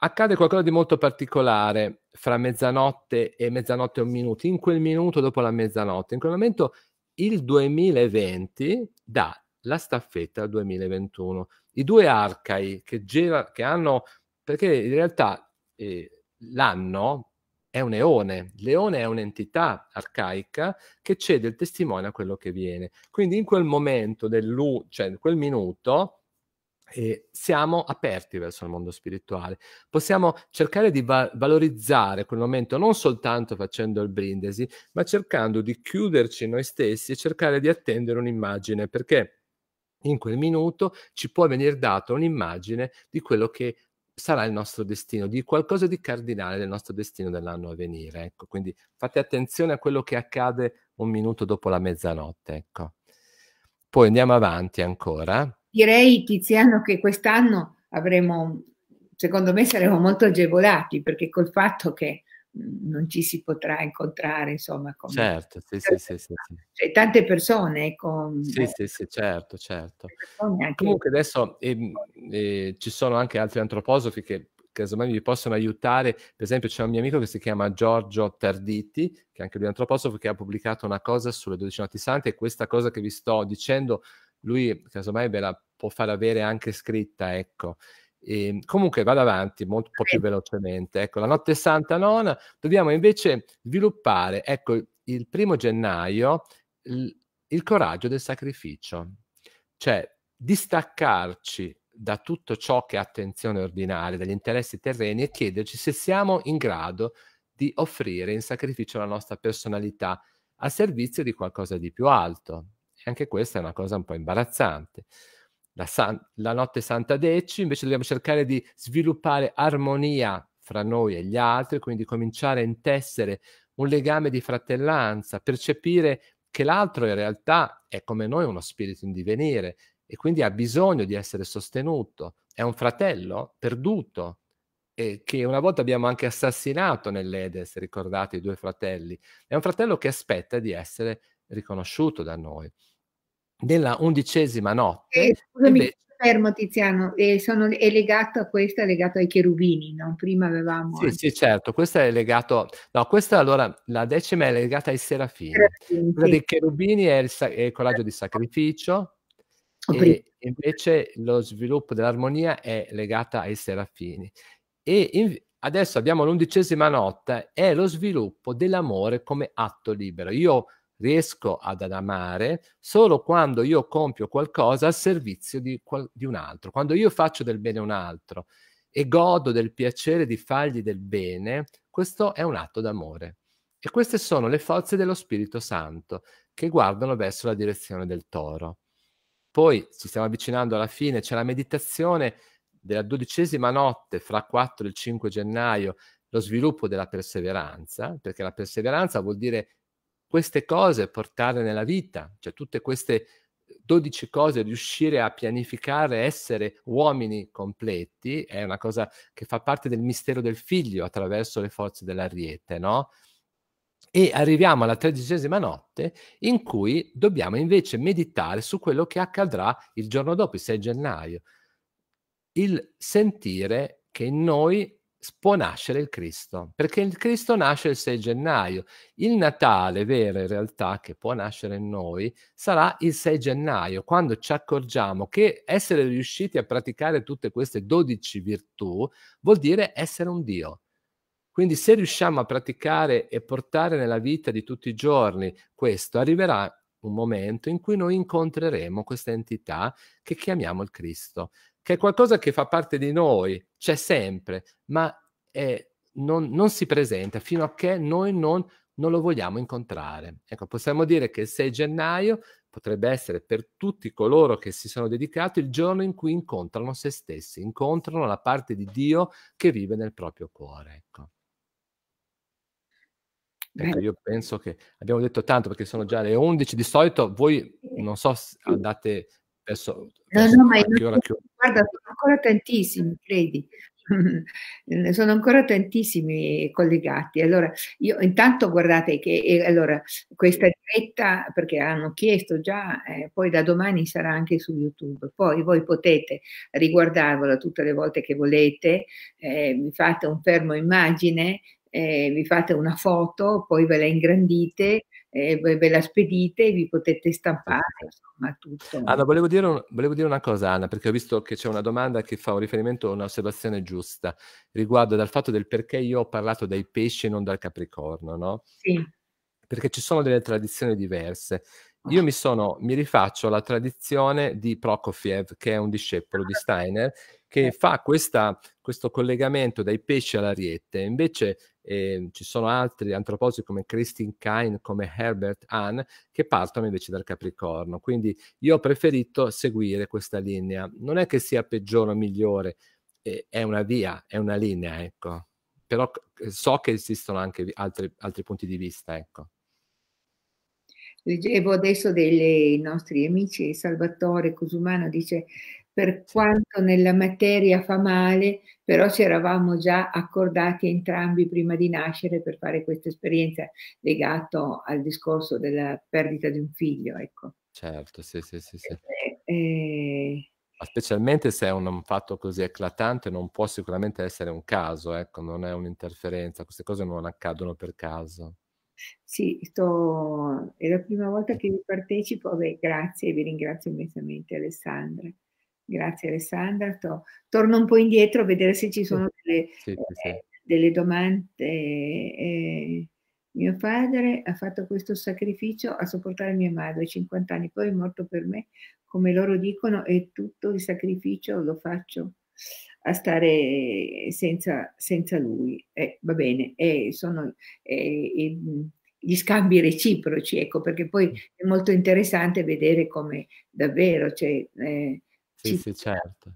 Speaker 2: Accade qualcosa di molto particolare fra mezzanotte e mezzanotte e un minuto, in quel minuto dopo la mezzanotte, in quel momento il 2020 dà la staffetta 2021. I due arcai che, gira, che hanno, perché in realtà eh, l'anno è un eone, l'eone è un'entità arcaica che cede il testimone a quello che viene. Quindi in quel momento, cioè in quel minuto, e siamo aperti verso il mondo spirituale. Possiamo cercare di va- valorizzare quel momento non soltanto facendo il brindisi, ma cercando di chiuderci noi stessi e cercare di attendere un'immagine, perché in quel minuto ci può venire data un'immagine di quello che sarà il nostro destino, di qualcosa di cardinale del nostro destino dell'anno a venire. Ecco, quindi fate attenzione a quello che accade un minuto dopo la mezzanotte. Ecco. Poi andiamo avanti ancora
Speaker 1: direi Tiziano che quest'anno avremo, secondo me saremo molto agevolati perché col fatto che non ci si potrà incontrare, insomma. Con
Speaker 2: certo, sì, sì, sì, sì,
Speaker 1: cioè, tante persone eh, con... Sì, eh,
Speaker 2: sì, sì, certo, certo. Anche... Comunque adesso eh, eh, ci sono anche altri antroposofi che casomai vi possono aiutare. Per esempio c'è un mio amico che si chiama Giorgio Tarditi, che è anche lui è antroposofo, che ha pubblicato una cosa sulle 12 notti sante e questa cosa che vi sto dicendo lui casomai ve la può far avere anche scritta, ecco. E ehm, comunque vado avanti molto un po' più velocemente. Ecco, la notte santa nona dobbiamo invece sviluppare, ecco, il primo gennaio l- il coraggio del sacrificio, cioè distaccarci da tutto ciò che è attenzione ordinaria, dagli interessi terreni e chiederci se siamo in grado di offrire in sacrificio la nostra personalità a servizio di qualcosa di più alto. E anche questa è una cosa un po' imbarazzante. La, san- la notte santa Decci, invece dobbiamo cercare di sviluppare armonia fra noi e gli altri, quindi cominciare a intessere un legame di fratellanza, percepire che l'altro in realtà è come noi uno spirito in divenire e quindi ha bisogno di essere sostenuto, è un fratello perduto eh, che una volta abbiamo anche assassinato nell'Edes, ricordate i due fratelli, è un fratello che aspetta di essere riconosciuto da noi della undicesima notte. Eh,
Speaker 1: scusami, invece... fermo Tiziano, eh, sono, è legato a questa, è legato ai cherubini, no? Prima avevamo... Sì, anche... sì,
Speaker 2: certo, questa è legata... No, questa allora, la decima è legata ai serafini. serafini Quella sì. dei cherubini è il, è il coraggio di sacrificio, e invece lo sviluppo dell'armonia è legata ai serafini. E in, adesso abbiamo l'undicesima notte, è lo sviluppo dell'amore come atto libero. Io riesco ad amare solo quando io compio qualcosa al servizio di, qual- di un altro, quando io faccio del bene a un altro e godo del piacere di fargli del bene, questo è un atto d'amore. E queste sono le forze dello Spirito Santo che guardano verso la direzione del toro. Poi ci stiamo avvicinando alla fine, c'è la meditazione della dodicesima notte fra 4 e il 5 gennaio, lo sviluppo della perseveranza, perché la perseveranza vuol dire queste cose portare nella vita, cioè tutte queste 12 cose, riuscire a pianificare, essere uomini completi, è una cosa che fa parte del mistero del figlio attraverso le forze dell'ariete, no? E arriviamo alla tredicesima notte in cui dobbiamo invece meditare su quello che accadrà il giorno dopo, il 6 gennaio. Il sentire che in noi può nascere il Cristo, perché il Cristo nasce il 6 gennaio. Il Natale vero in realtà che può nascere in noi sarà il 6 gennaio, quando ci accorgiamo che essere riusciti a praticare tutte queste 12 virtù vuol dire essere un Dio. Quindi se riusciamo a praticare e portare nella vita di tutti i giorni questo, arriverà un momento in cui noi incontreremo questa entità che chiamiamo il Cristo che è qualcosa che fa parte di noi, c'è sempre, ma è, non, non, si presenta fino a che noi non, non lo vogliamo incontrare. Ecco, possiamo dire che il 6 gennaio potrebbe essere per tutti coloro che si sono dedicati il giorno in cui incontrano se stessi, incontrano la parte di Dio che vive nel proprio cuore. Ecco. Ecco, io penso che abbiamo detto tanto perché sono già le 11. Di solito voi non so, andate verso,
Speaker 1: verso no, no, ma io... chiudo. Guarda, sono ancora tantissimi, credi. sono ancora tantissimi collegati. Allora, io intanto guardate che allora, questa diretta, perché hanno chiesto già, eh, poi da domani sarà anche su YouTube, poi voi potete riguardarvela tutte le volte che volete, eh, mi fate un fermo immagine, eh, vi fate una foto, poi ve la ingrandite, eh, ve la spedite e vi potete stampare, insomma,
Speaker 2: tutto. Anna, volevo dire, un, volevo dire, una cosa, Anna, perché ho visto che c'è una domanda che fa un riferimento a un'osservazione giusta riguardo al fatto del perché io ho parlato dai pesci e non dal capricorno, no? Sì. Perché ci sono delle tradizioni diverse. Ah. Io mi, sono, mi rifaccio alla tradizione di Prokofiev, che è un discepolo di ah. Steiner, che fa questa, questo collegamento dai pesci all'ariete. Invece eh, ci sono altri antroposi come Christine Kine, come Herbert Hahn, che partono invece dal Capricorno. Quindi io ho preferito seguire questa linea. Non è che sia peggiore o migliore, eh, è una via, è una linea, ecco. Però so che esistono anche altri, altri punti di vista, ecco.
Speaker 1: Leggevo adesso dei nostri amici, Salvatore Cosumano dice per quanto nella materia fa male, però ci eravamo già accordati entrambi prima di nascere per fare questa esperienza legata al discorso della perdita di un figlio, ecco.
Speaker 2: Certo, sì, sì, sì. sì. Eh,
Speaker 1: eh...
Speaker 2: Specialmente se è un, un, fatto così eclatante, non può sicuramente essere un caso, ecco, non è un'interferenza, queste cose non accadono per caso.
Speaker 1: Sì, sto... è la prima volta che vi partecipo, Beh, grazie, vi ringrazio immensamente Alessandra. Grazie Alessandra. torno un po' indietro a vedere se ci sono delle, sì, sì, sì. Eh, delle domande. Eh, eh, mio padre ha fatto questo sacrificio a sopportare mia madre, 50 anni, poi è morto per me, come loro dicono, e tutto il sacrificio lo faccio a stare senza, senza lui. Eh, va bene, eh, sono eh, mm, gli scambi reciproci, ecco, perché poi mm. è molto interessante vedere come davvero c'è. Cioè, eh,
Speaker 2: sì, sì, certo.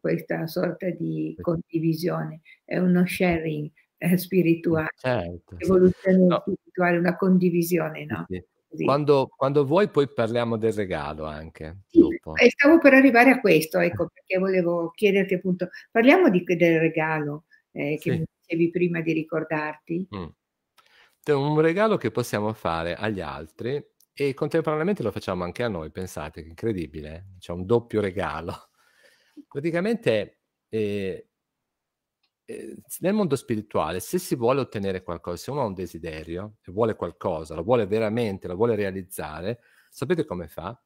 Speaker 1: questa sorta di condivisione, è uno sharing eh, spirituale,
Speaker 2: certo, evoluzione
Speaker 1: no. spirituale, una condivisione, no?
Speaker 2: Sì. Quando, quando, vuoi poi parliamo del regalo anche. Sì, e
Speaker 1: stavo per arrivare a questo, eh. ecco, perché volevo chiederti appunto, parliamo di, del regalo eh, che sì. mi dicevi prima di ricordarti.
Speaker 2: Mm. Un regalo che possiamo fare agli altri e contemporaneamente lo facciamo anche a noi, pensate, che incredibile, eh? c'è un doppio regalo. Praticamente eh, eh, nel mondo spirituale, se si vuole ottenere qualcosa, se uno ha un desiderio e vuole qualcosa, lo vuole veramente, lo vuole realizzare, sapete come fa?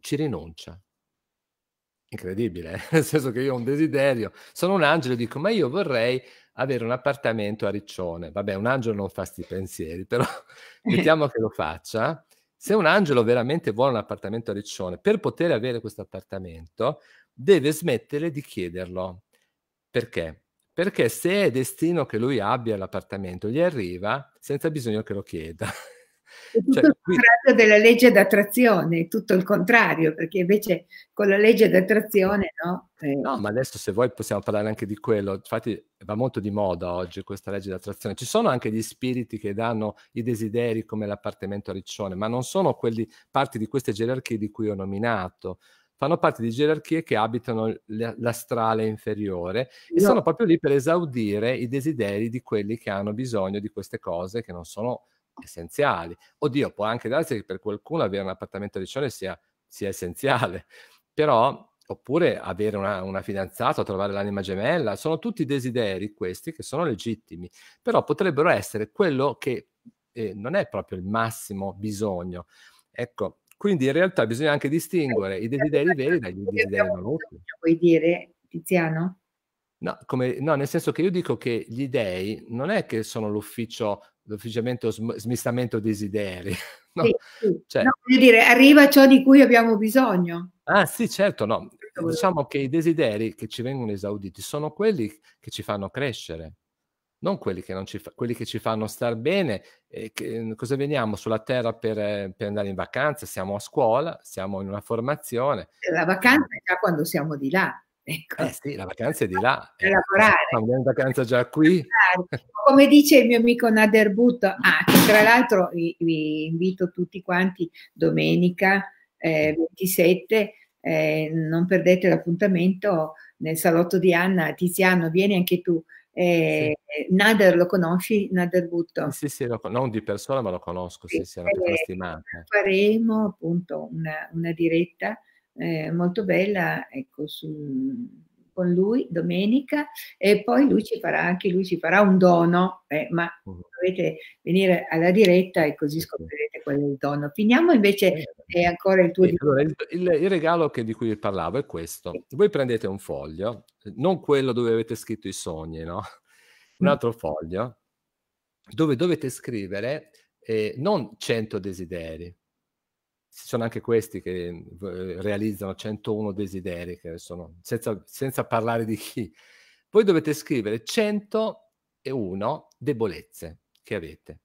Speaker 2: Ci rinuncia incredibile, eh, nel senso che io ho un desiderio, sono un angelo e dico ma io vorrei avere un appartamento a Riccione, vabbè un angelo non fa sti pensieri, però mettiamo che lo faccia, se un angelo veramente vuole un appartamento a Riccione, per poter avere questo appartamento deve smettere di chiederlo, perché? Perché se è destino che lui abbia l'appartamento, gli arriva senza bisogno che lo chieda.
Speaker 1: È tutto cioè, il contrario della legge d'attrazione, tutto il contrario, perché invece con la legge d'attrazione no.
Speaker 2: Eh, eh... No, ma adesso se vuoi possiamo parlare anche di quello, infatti va molto di moda oggi questa legge d'attrazione. Ci sono anche gli spiriti che danno i desideri come l'appartamento a Riccione, ma non sono quelli, parti di queste gerarchie di cui ho nominato fanno parte di gerarchie che abitano l'astrale inferiore e sono proprio lì per esaudire i desideri di quelli che hanno bisogno di queste cose che non sono essenziali. Oddio, può anche darsi che per qualcuno avere un appartamento a Riccione sia, sia essenziale, però oppure avere una, una, fidanzata, trovare l'anima gemella, sono tutti desideri questi che sono legittimi, però potrebbero essere quello che eh, non è proprio il massimo bisogno. Ecco, quindi in realtà bisogna anche distinguere i desideri veri dagli certo, certo. desideri non Vuoi dire, Tiziano? No, come, no, nel senso che io dico che gli dèi non è che sono l'ufficio, l'ufficiamento sm- smistamento desideri. No? Sì, sì. Cioè, no, voglio dire, arriva
Speaker 1: ciò di cui abbiamo bisogno.
Speaker 2: Ah sì, certo, no. Diciamo che i desideri che ci vengono esauditi sono quelli che ci fanno crescere, non quelli che, non ci, fa- quelli che ci fanno star bene. Che, ehm, cosa veniamo sulla terra per, eh, per, andare in vacanza? Siamo a scuola, siamo in una formazione.
Speaker 1: La vacanza è già quando siamo di là.
Speaker 2: Ecco. Eh sì, la vacanza è di là. Per eh, lavorare. Andiamo in vacanza già qui.
Speaker 1: Come dice il mio amico Nader Butto, ah, tra l'altro vi, vi, invito tutti quanti domenica eh, 27, eh, non perdete l'appuntamento nel salotto di Anna. Tiziano, vieni anche tu. Eh, sì. Nader lo conosci? Nader Butto?
Speaker 2: Sì, sì, lo, non di persona, ma lo conosco, sì, sì, è eh, una
Speaker 1: Faremo appunto una, una diretta eh, molto bella ecco, su, con lui domenica e poi lui ci farà anche lui ci farà un dono, eh, ma dovete venire alla diretta e così scoprirete qual è il dono. Finiamo invece è eh, eh, ancora il tuo...
Speaker 2: Allora, il, il, il regalo che, di cui vi parlavo è questo. Voi prendete un foglio, non quello dove avete scritto i sogni, no? Un altro foglio dove dovete scrivere eh, non 100 desideri, ci sono anche questi che eh, realizzano 101 desideri, che sono, senza, senza parlare di chi. Voi dovete scrivere 101 debolezze che avete.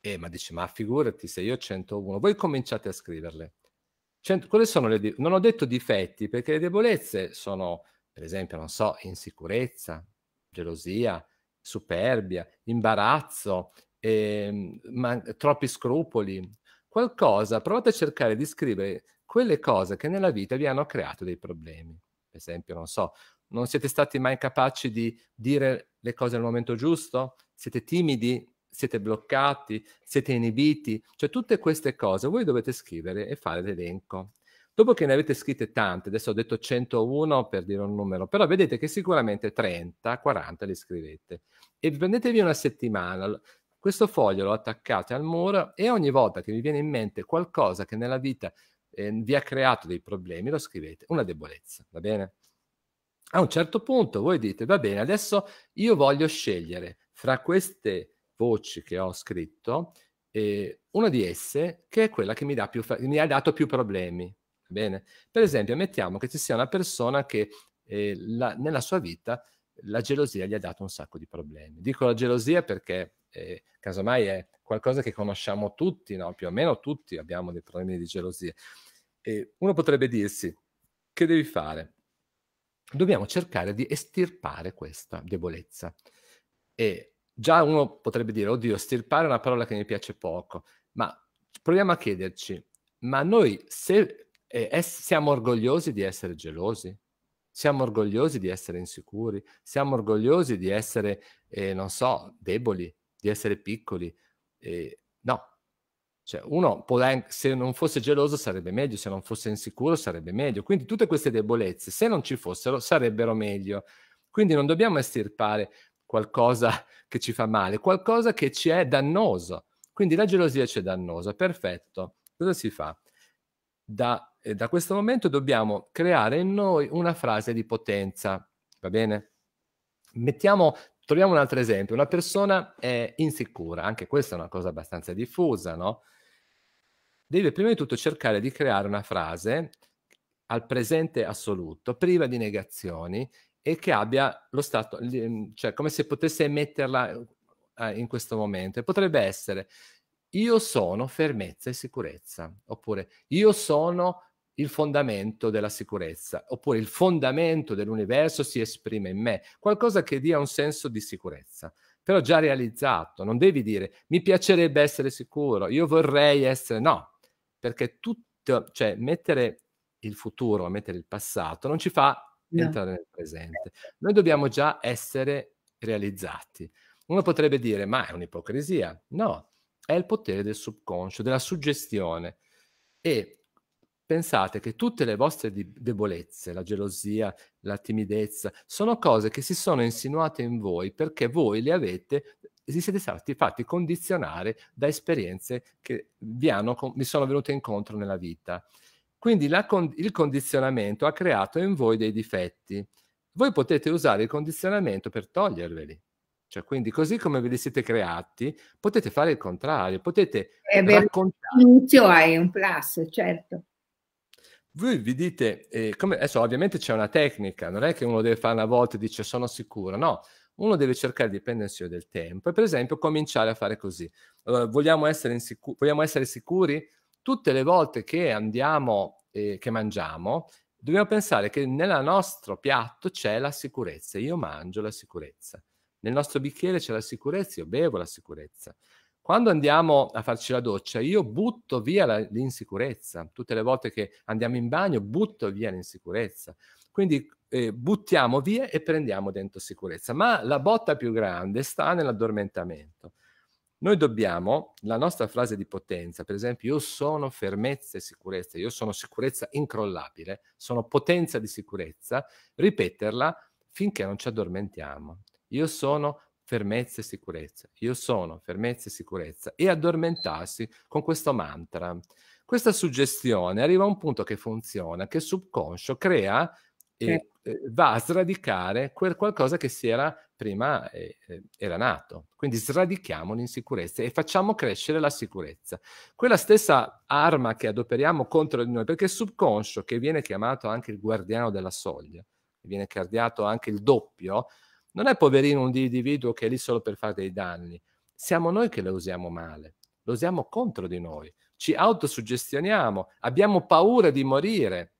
Speaker 2: Eh, ma dice, ma figurati se io ho 101, voi cominciate a scriverle. Cent- quelle sono le di- non ho detto difetti, perché le debolezze sono, per esempio, non so, insicurezza, gelosia, superbia, imbarazzo, eh, man- troppi scrupoli, qualcosa, provate a cercare di scrivere quelle cose che nella vita vi hanno creato dei problemi. Per esempio, non so, non siete stati mai capaci di dire le cose al momento giusto? Siete timidi? Siete bloccati? Siete inibiti? Cioè tutte queste cose voi dovete scrivere e fare l'elenco. Dopo che ne avete scritte tante, adesso ho detto 101 per dire un numero, però vedete che sicuramente 30, 40 le scrivete e prendetevi una settimana. Questo foglio lo attaccate al muro e ogni volta che vi viene in mente qualcosa che nella vita eh, vi ha creato dei problemi, lo scrivete, una debolezza, va bene? A un certo punto voi dite, va bene, adesso io voglio scegliere fra queste voci che ho scritto, eh, una di esse che è quella che mi, più, mi ha dato più problemi, va bene? Per esempio, mettiamo che ci sia una persona che eh, la, nella sua vita la gelosia gli ha dato un sacco di problemi. Dico la gelosia perché eh, casomai è qualcosa che conosciamo tutti, no? più o meno tutti abbiamo dei problemi di gelosia. E uno potrebbe dirsi, che devi fare? Dobbiamo cercare di estirpare questa debolezza. E già uno potrebbe dire, oddio, estirpare è una parola che mi piace poco, ma proviamo a chiederci, ma noi se, eh, es- siamo orgogliosi di essere gelosi? Siamo orgogliosi di essere insicuri? Siamo orgogliosi di essere, eh, non so, deboli? di essere piccoli. E no, cioè, uno può se non fosse geloso sarebbe meglio, se non fosse insicuro sarebbe meglio. Quindi tutte queste debolezze, se non ci fossero, sarebbero meglio. Quindi non dobbiamo estirpare qualcosa che ci fa male, qualcosa che ci è dannoso. Quindi la gelosia c'è dannosa, perfetto. Cosa si fa? Da, eh, da questo momento dobbiamo creare in noi una frase di potenza, va bene? Mettiamo Troviamo un altro esempio, una persona è insicura, anche questa è una cosa abbastanza diffusa, no? Deve prima di tutto cercare di creare una frase al presente assoluto, priva di negazioni e che abbia lo stato, mm, cioè come se potesse emetterla eh, in questo momento. potrebbe essere io sono fermezza e sicurezza, oppure io sono il fondamento della sicurezza, oppure il fondamento dell'universo si esprime in me, qualcosa che dia un senso di sicurezza, però già realizzato, non devi dire mi piacerebbe essere sicuro, io vorrei essere, no, perché tutto, cioè mettere il futuro, mettere il passato non ci fa no. entrare nel presente, noi dobbiamo già essere realizzati. Uno potrebbe dire ma è un'ipocrisia, no, è il potere del subconscio, della suggestione. E pensate che tutte le vostre debolezze, la gelosia, la timidezza, sono cose che si sono insinuate in voi perché voi le avete, vi siete stati fatti condizionare da esperienze che vi, hanno, vi sono venute incontro nella vita. Quindi la, il condizionamento ha creato in voi dei difetti. Voi potete usare il condizionamento per toglierveli. Cioè, quindi così come ve li siete creati, potete fare il contrario, potete È eh,
Speaker 1: raccontare... L'inizio è un plus, certo
Speaker 2: voi vi dite, eh, come, adesso ovviamente c'è una tecnica, non è che uno deve fare una volta e dice sono sicuro, no, uno deve cercare di prendersi del tempo e per esempio cominciare a fare così. Allora, vogliamo, essere sicu- vogliamo essere sicuri? Tutte le volte che andiamo, eh, che mangiamo, dobbiamo pensare che nel nostro piatto c'è la sicurezza, io mangio la sicurezza, nel nostro bicchiere c'è la sicurezza, io bevo la sicurezza quando andiamo a farci la doccia, io butto via la, l'insicurezza. Tutte le volte che andiamo in bagno, butto via l'insicurezza. Quindi eh, buttiamo via e prendiamo dentro sicurezza. Ma la botta più grande sta nell'addormentamento. Noi dobbiamo, la nostra frase di potenza, per esempio, io sono fermezza e sicurezza, io sono sicurezza incrollabile, sono potenza di sicurezza, ripeterla finché non ci addormentiamo. Io sono fermezza e sicurezza. Io sono fermezza e sicurezza. E addormentarsi con questo mantra. Questa suggestione arriva a un punto che funziona, che il subconscio crea e eh, va a sradicare quel qualcosa che si era prima eh, eh, era nato. Quindi sradichiamo l'insicurezza e facciamo crescere la sicurezza. Quella stessa arma che adoperiamo contro di noi, perché il subconscio, che viene chiamato anche il guardiano della soglia, viene cardiato anche il doppio, non è poverino un individuo che è lì solo per fare dei danni, siamo noi che lo usiamo male, lo usiamo contro di noi, ci autosuggestioniamo, abbiamo paura di morire.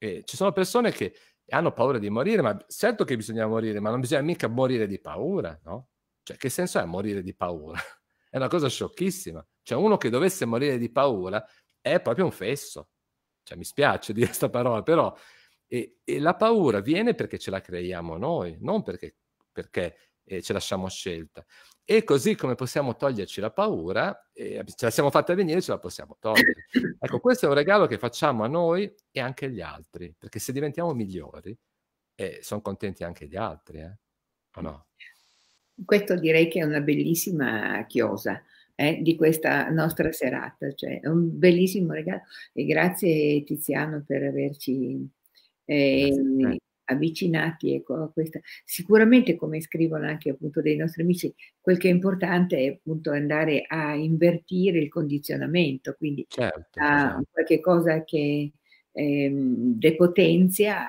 Speaker 2: E ci sono persone che hanno paura di morire, ma certo che bisogna morire, ma non bisogna mica morire di paura, no? Cioè, che senso ha morire di paura? è una cosa sciocchissima. Cioè, uno che dovesse morire di paura è proprio un fesso. Cioè, mi spiace dire questa parola, però... E, e la paura viene perché ce la creiamo noi, non perché perché eh, ce lasciamo a scelta. E così come possiamo toglierci la paura, eh, ce la siamo fatta venire, ce la possiamo togliere. Ecco, questo è un regalo che facciamo a noi e anche agli altri, perché se diventiamo migliori, eh, sono contenti anche gli altri, eh, o no?
Speaker 1: Questo direi che è una bellissima chiosa. Eh, di questa nostra serata. Cioè, è un bellissimo regalo e grazie Tiziano per averci eh, grazie avvicinati ecco, a questa. Sicuramente, come scrivono anche appunto dei nostri amici, quel che è importante è appunto andare a invertire il condizionamento, quindi certo, a certo. qualche cosa che ehm, depotenzia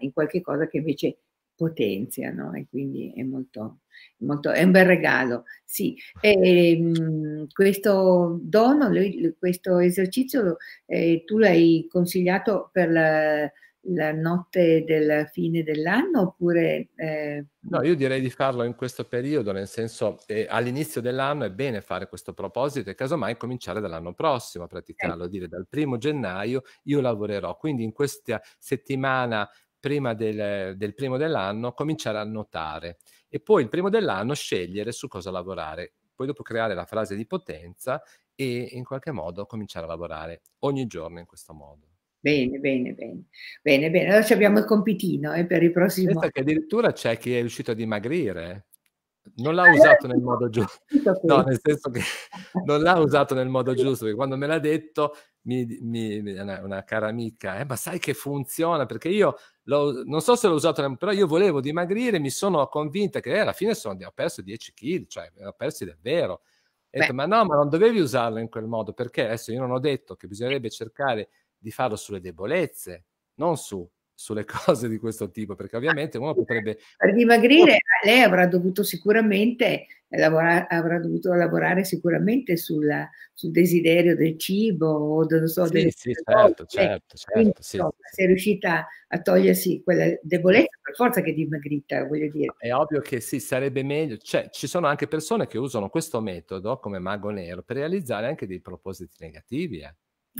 Speaker 1: in qualche cosa che invece potenzia, no? E quindi è molto, molto, è un bel regalo. Sì, e, ehm, mh, questo dono, questo esercizio, eh, tu l'hai consigliato per la la notte della fine dell'anno oppure... Eh... No,
Speaker 2: io direi di farlo in questo periodo, nel senso eh, all'inizio dell'anno è bene fare questo proposito e casomai cominciare dall'anno prossimo a praticarlo, eh. dire dal primo gennaio io lavorerò, quindi in questa settimana prima del, del primo dell'anno cominciare a notare e poi il primo dell'anno scegliere su cosa lavorare, poi dopo creare la frase di potenza e in qualche modo cominciare a lavorare ogni giorno in questo modo. Bene, bene, bene.
Speaker 1: Bene, bene. Allora abbiamo il compitino eh, per il prossimo. Pensa
Speaker 2: che addirittura c'è chi è riuscito a dimagrire. Non l'ha ah, usato nel modo giusto. No, nel senso che non l'ha usato nel modo giusto, perché quando me l'ha detto mi, mi, una, una, cara amica, eh, ma sai che funziona? Perché io non so se l'ho usato, però io volevo dimagrire, mi sono convinta che eh, alla fine sono, ho perso 10 kg, cioè ho perso davvero. Detto, ma no, ma non dovevi usarlo in quel modo, perché adesso io non ho detto che bisognerebbe cercare di farlo sulle debolezze, non su, sulle cose di questo tipo, perché ah, ovviamente uno potrebbe... Per dimagrire eh, lei avrà
Speaker 1: dovuto sicuramente eh, lavorare, avrà dovuto lavorare sicuramente sulla, sul desiderio del cibo o non so, sì, delle sì, certo, certo, certo, Quindi, sì, insomma, sì. Se è riuscita a togliersi quella debolezza, per forza che è dimagrita, voglio dire.
Speaker 2: È ovvio che sì, sarebbe meglio. Cioè, ci sono anche persone che usano questo metodo come mago nero per realizzare anche dei propositi negativi. Eh.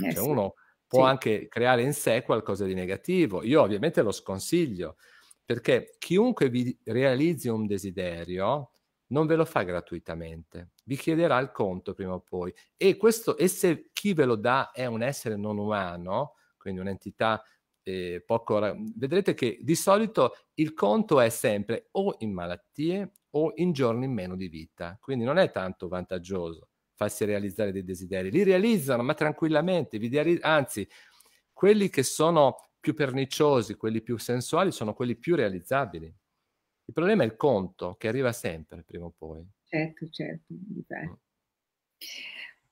Speaker 2: eh cioè, eh, uno può sì. anche creare in sé qualcosa di negativo. Io ovviamente lo sconsiglio, perché chiunque vi realizzi un desiderio non ve lo fa gratuitamente, vi chiederà il conto prima o poi. E, questo, e se chi ve lo dà è un essere non umano, quindi un'entità eh, poco... vedrete che di solito il conto è sempre o in malattie o in giorni in meno di vita, quindi non è tanto vantaggioso farsi realizzare dei desideri. Li realizzano, ma tranquillamente, realizz- anzi, quelli che sono più perniciosi, quelli più sensuali, sono quelli più realizzabili. Il problema è il conto, che arriva sempre, prima o poi.
Speaker 1: Certo, certo. Mm.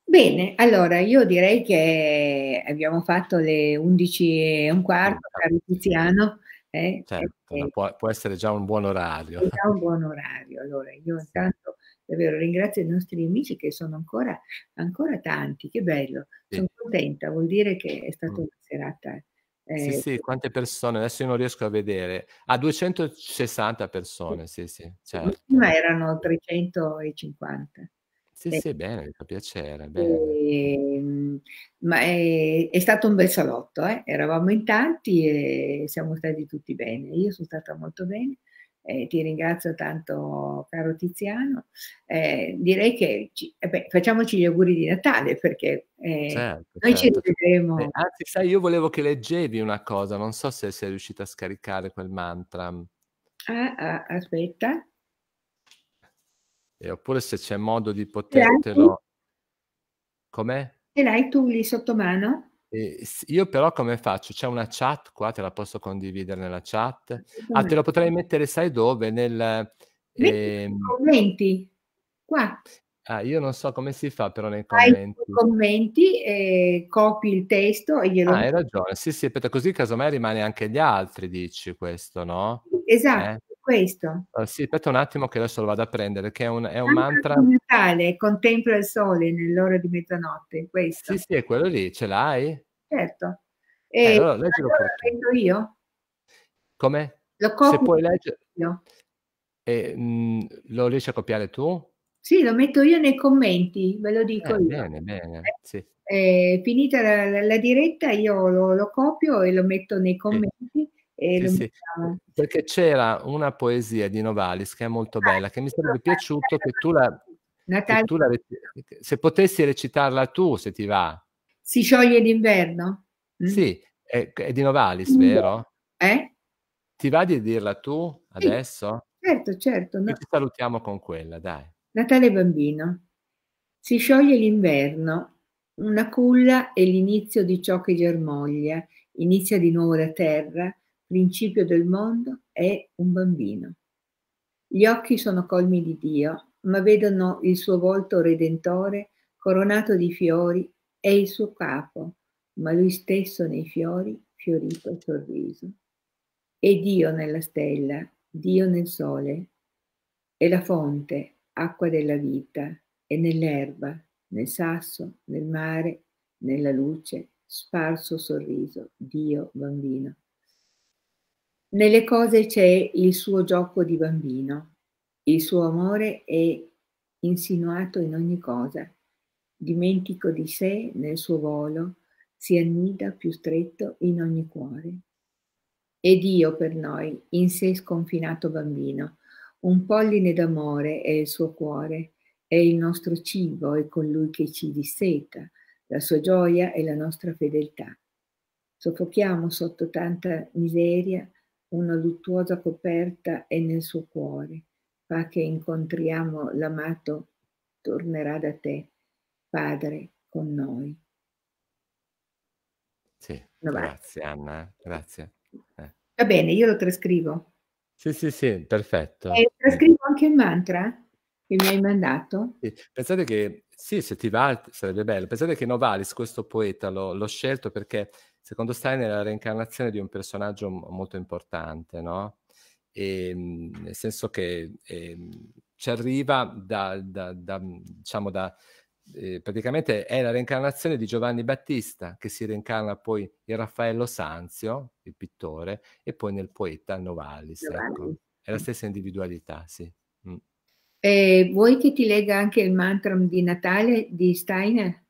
Speaker 1: Bene, allora io direi che abbiamo fatto le 11 e un quarto, caro Tiziano. Eh, certo, eh,
Speaker 2: può, può, essere già un buon orario. È già
Speaker 1: un buon orario. Allora, io intanto davvero ringrazio i nostri amici che sono ancora, ancora tanti, che bello, sì. sono contenta, vuol dire che è stata mm. una serata.
Speaker 2: Eh, sì, sì, quante persone, adesso io non riesco a vedere, a ah, 260 persone, sì, sì, sì certo.
Speaker 1: Prima erano 350.
Speaker 2: Sì, sì, bene, mi fa piacere. Eh,
Speaker 1: e, ehm, ma è, eh, è, stato un bel salotto, eh? eravamo in tanti e siamo stati tutti bene. Io sono stata molto bene eh, ti ringrazio tanto caro Tiziano, eh, direi che ci, eh beh, facciamoci gli auguri di Natale perché eh, certo, noi certo. ci vedremo.
Speaker 2: anzi, sai, io volevo che leggevi una cosa, non so se sei riuscita a scaricare quel mantra.
Speaker 1: Ah, ah, aspetta.
Speaker 2: Eh, oppure se c'è modo di potertelo... Com'è?
Speaker 1: Ce l'hai tu lì sotto mano?
Speaker 2: io però come faccio? C'è una chat qua, te la posso condividere nella chat. Ah, te la potrei mettere, sai dove? Nel... Eh,
Speaker 1: commenti, qua.
Speaker 2: Ah, io non so come si fa però nei commenti. Nei
Speaker 1: commenti, eh, copi il testo e glielo... Ah, hai
Speaker 2: ragione, sì sì, aspetta, così casomai rimane anche gli altri, dici questo, no?
Speaker 1: Esatto, eh? questo.
Speaker 2: Ah, sì, aspetta un attimo che adesso lo vado a prendere, che è un, è un mantra...
Speaker 1: Natale, contempla il sole nell'ora di mezzanotte,
Speaker 2: questo. Sì sì, è quello lì, ce l'hai? Certo. Eh, e eh, allora, leggilo allora lo
Speaker 1: prendo io. Come? Lo copio. Se puoi leggere. Io.
Speaker 2: Eh, mh, mm, lo riesci a copiare tu?
Speaker 1: Sì, lo metto io nei commenti, ve lo dico eh, io.
Speaker 2: Bene, bene. Eh, sì.
Speaker 1: Eh, finita la, la, diretta, io lo, lo, copio e lo metto nei commenti. Sì, sì.
Speaker 2: Perché c'era una poesia di Novalis che è molto ah, bella, che mi sarebbe piaciuto che tu la, Natale. se potessi recitarla tu, se ti va. Si
Speaker 1: scioglie d'inverno?
Speaker 2: Mm? Sì, è, è, di Novalis, vero? Eh? Ti va di dirla tu adesso?
Speaker 1: Sì, certo, certo. No. Ci
Speaker 2: salutiamo con quella, dai.
Speaker 1: Natale bambino. Si scioglie l'inverno, una culla è l'inizio di ciò che germoglia, inizia di nuovo la terra, principio del mondo è un bambino. Gli occhi sono colmi di Dio, ma vedono il suo volto redentore coronato di fiori è il suo capo, ma lui stesso nei fiori, fiorito e sorriso. È Dio nella stella, Dio nel sole, è la fonte, acqua della vita, è nell'erba, nel sasso, nel mare, nella luce, sparso sorriso, Dio bambino. Nelle cose c'è il suo gioco di bambino, il suo amore è insinuato in ogni cosa, dimentico di sé nel suo volo, si annida più stretto in ogni cuore. Ed io per noi, in sé sconfinato bambino, un polline d'amore è il suo cuore, è il nostro cibo e colui che ci disseta, la sua gioia e la nostra fedeltà. Soffochiamo sotto tanta miseria una luttuosa coperta e nel suo cuore, fa che incontriamo l'amato tornerà da te Padre con noi.
Speaker 2: Sì, no, grazie vai. Anna, eh, grazie. Eh.
Speaker 1: Va bene, io lo trascrivo.
Speaker 2: Sì, sì, sì, perfetto. E eh,
Speaker 1: trascrivo anche il mantra che mi hai mandato.
Speaker 2: Sì. Pensate che, sì, se ti va sarebbe bello. Pensate che Novalis, questo poeta, l'ho scelto perché secondo Steiner è la reincarnazione di un personaggio molto importante, no? E, ehm, nel senso che e, ehm, ci arriva da, da, da diciamo, da eh, praticamente è la reincarnazione di Giovanni Battista che si reincarna poi in Raffaello Sanzio, il pittore, e poi nel poeta Novalis. Ecco. È la stessa individualità, sì. Mm.
Speaker 1: Eh, vuoi che ti legga anche il mantra di Natale di Steiner?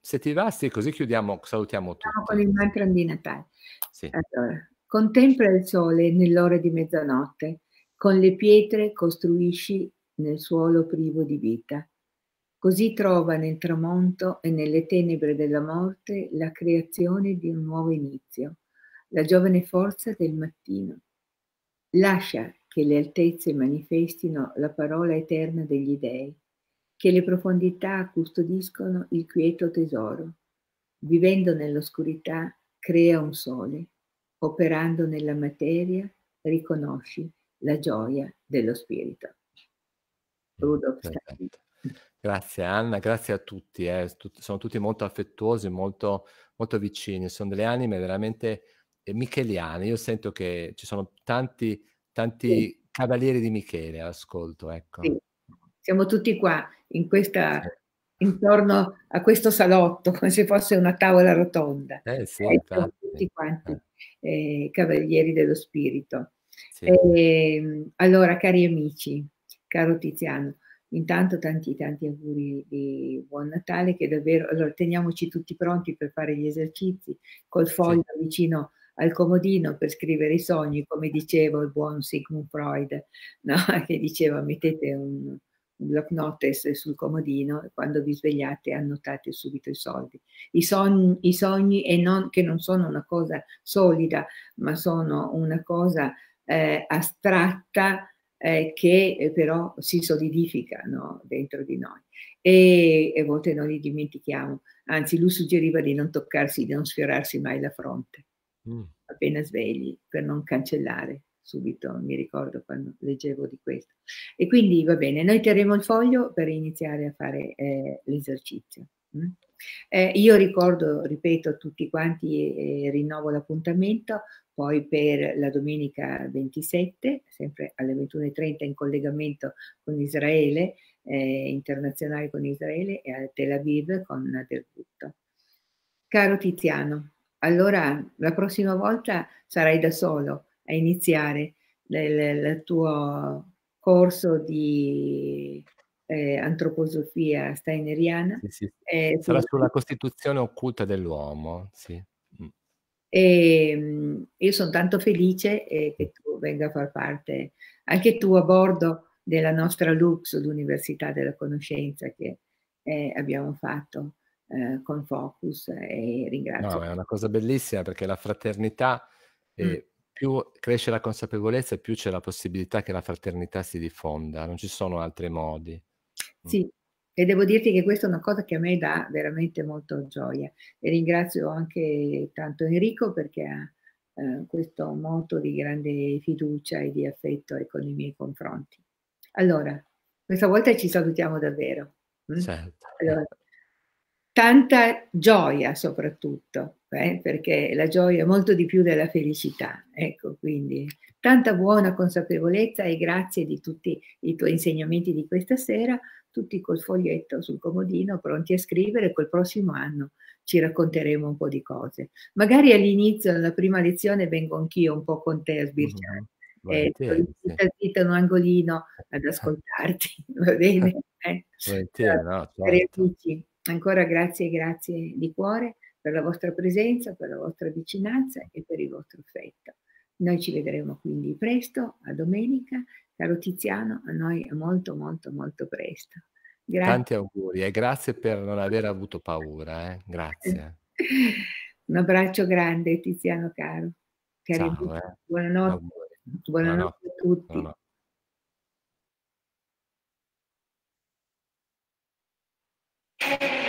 Speaker 2: Se ti va, sì, così chiudiamo, salutiamo tutti.
Speaker 1: Siamo con il mantra di Natale.
Speaker 2: Sì. Allora,
Speaker 1: contempla il sole nell'ora di mezzanotte, con le pietre costruisci nel suolo privo di vita Così trova nel tramonto e nelle tenebre della morte la creazione di un nuovo inizio, la giovane forza del mattino. Lascia che le altezze manifestino la parola eterna degli dèi, che le profondità custodiscono il quieto tesoro. Vivendo nell'oscurità crea un sole, operando nella materia riconosci la gioia dello spirito. Rudolf Steiner.
Speaker 2: Grazie Anna, grazie a tutti, eh. Tut- sono tutti molto affettuosi, molto, molto vicini, sono delle anime veramente eh, micheliane, io sento che ci sono tanti, tanti sì. cavalieri di Michele all'ascolto. Ecco. Sì. Siamo tutti qua, in questa, sì. intorno a questo salotto, come
Speaker 1: se fosse una tavola rotonda. Eh, eh siamo tutti quanti eh. eh, cavalieri dello spirito. Ehm, allora, cari amici, caro Tiziano, Intanto tanti tanti auguri di buon Natale che davvero, allora teniamoci tutti pronti per fare gli esercizi col foglio sì. vicino al comodino per scrivere i sogni, come diceva il buon Sigmund Freud, no? che diceva mettete un, block notes sul comodino e quando vi svegliate annotate subito i soldi. I sogni, i sogni e non, che non sono una cosa solida, ma sono una cosa eh, astratta, eh, che eh, però si solidificano dentro di noi e a volte non li dimentichiamo. Anzi, lui suggeriva di non toccarsi, di non sfiorarsi mai la fronte, mm. appena svegli, per non cancellare subito, mi ricordo quando leggevo di questo. E quindi va bene, noi terremo il foglio per iniziare a fare eh, l'esercizio. Mm. Eh, io ricordo, ripeto a tutti quanti, eh, rinnovo l'appuntamento, poi per la domenica 27, sempre alle 21.30 in collegamento con Israele, eh, internazionale con Israele e a Tel Aviv con Del Butto. Caro Tiziano, allora la prossima volta sarai da solo a iniziare il tuo corso di eh, antroposofia steineriana. Sì, sì.
Speaker 2: Eh, Sarà sì. sulla costituzione occulta dell'uomo, sì. Mm.
Speaker 1: E, ehm, io sono tanto felice eh, che tu venga a far parte, anche tu a bordo della nostra Lux, l'Università della Conoscenza che eh, abbiamo fatto eh, con Focus e ringrazio. No, è
Speaker 2: una cosa bellissima perché la fraternità, eh, mm. più cresce la consapevolezza, più c'è la possibilità che la fraternità si diffonda, non ci sono altri modi.
Speaker 1: Sì, e devo dirti che questa è una cosa che a me dà veramente molto gioia e ringrazio anche tanto Enrico perché ha eh, questo moto di grande fiducia e di affetto con ecco, i miei confronti. Allora, questa volta ci salutiamo davvero. Mm? Certo. Allora, tanta gioia soprattutto, eh, perché la gioia è molto di più della felicità. Ecco, quindi tanta buona consapevolezza e grazie di tutti i tuoi insegnamenti di questa sera tutti col foglietto sul comodino, pronti a scrivere, col prossimo anno ci racconteremo un po' di cose. Magari all'inizio, nella prima lezione, vengo anch'io un po' con te a sbirciare. Mm-hmm. Eh, un angolino ad ascoltarti, va bene? Eh? No, certo. ancora grazie, grazie di cuore per la vostra presenza, per la vostra vicinanza e per il vostro affetto. Noi ci vedremo quindi presto, a domenica. Caro Tiziano, a noi molto, molto,
Speaker 2: molto presto. Grazie. Tanti auguri e grazie per non aver avuto paura. Eh? Grazie.
Speaker 1: Un abbraccio grande, Tiziano caro. Ciao, eh. Buonanotte. Buonanotte. Buonanotte. a tutti.
Speaker 2: Buonanotte. Thank you.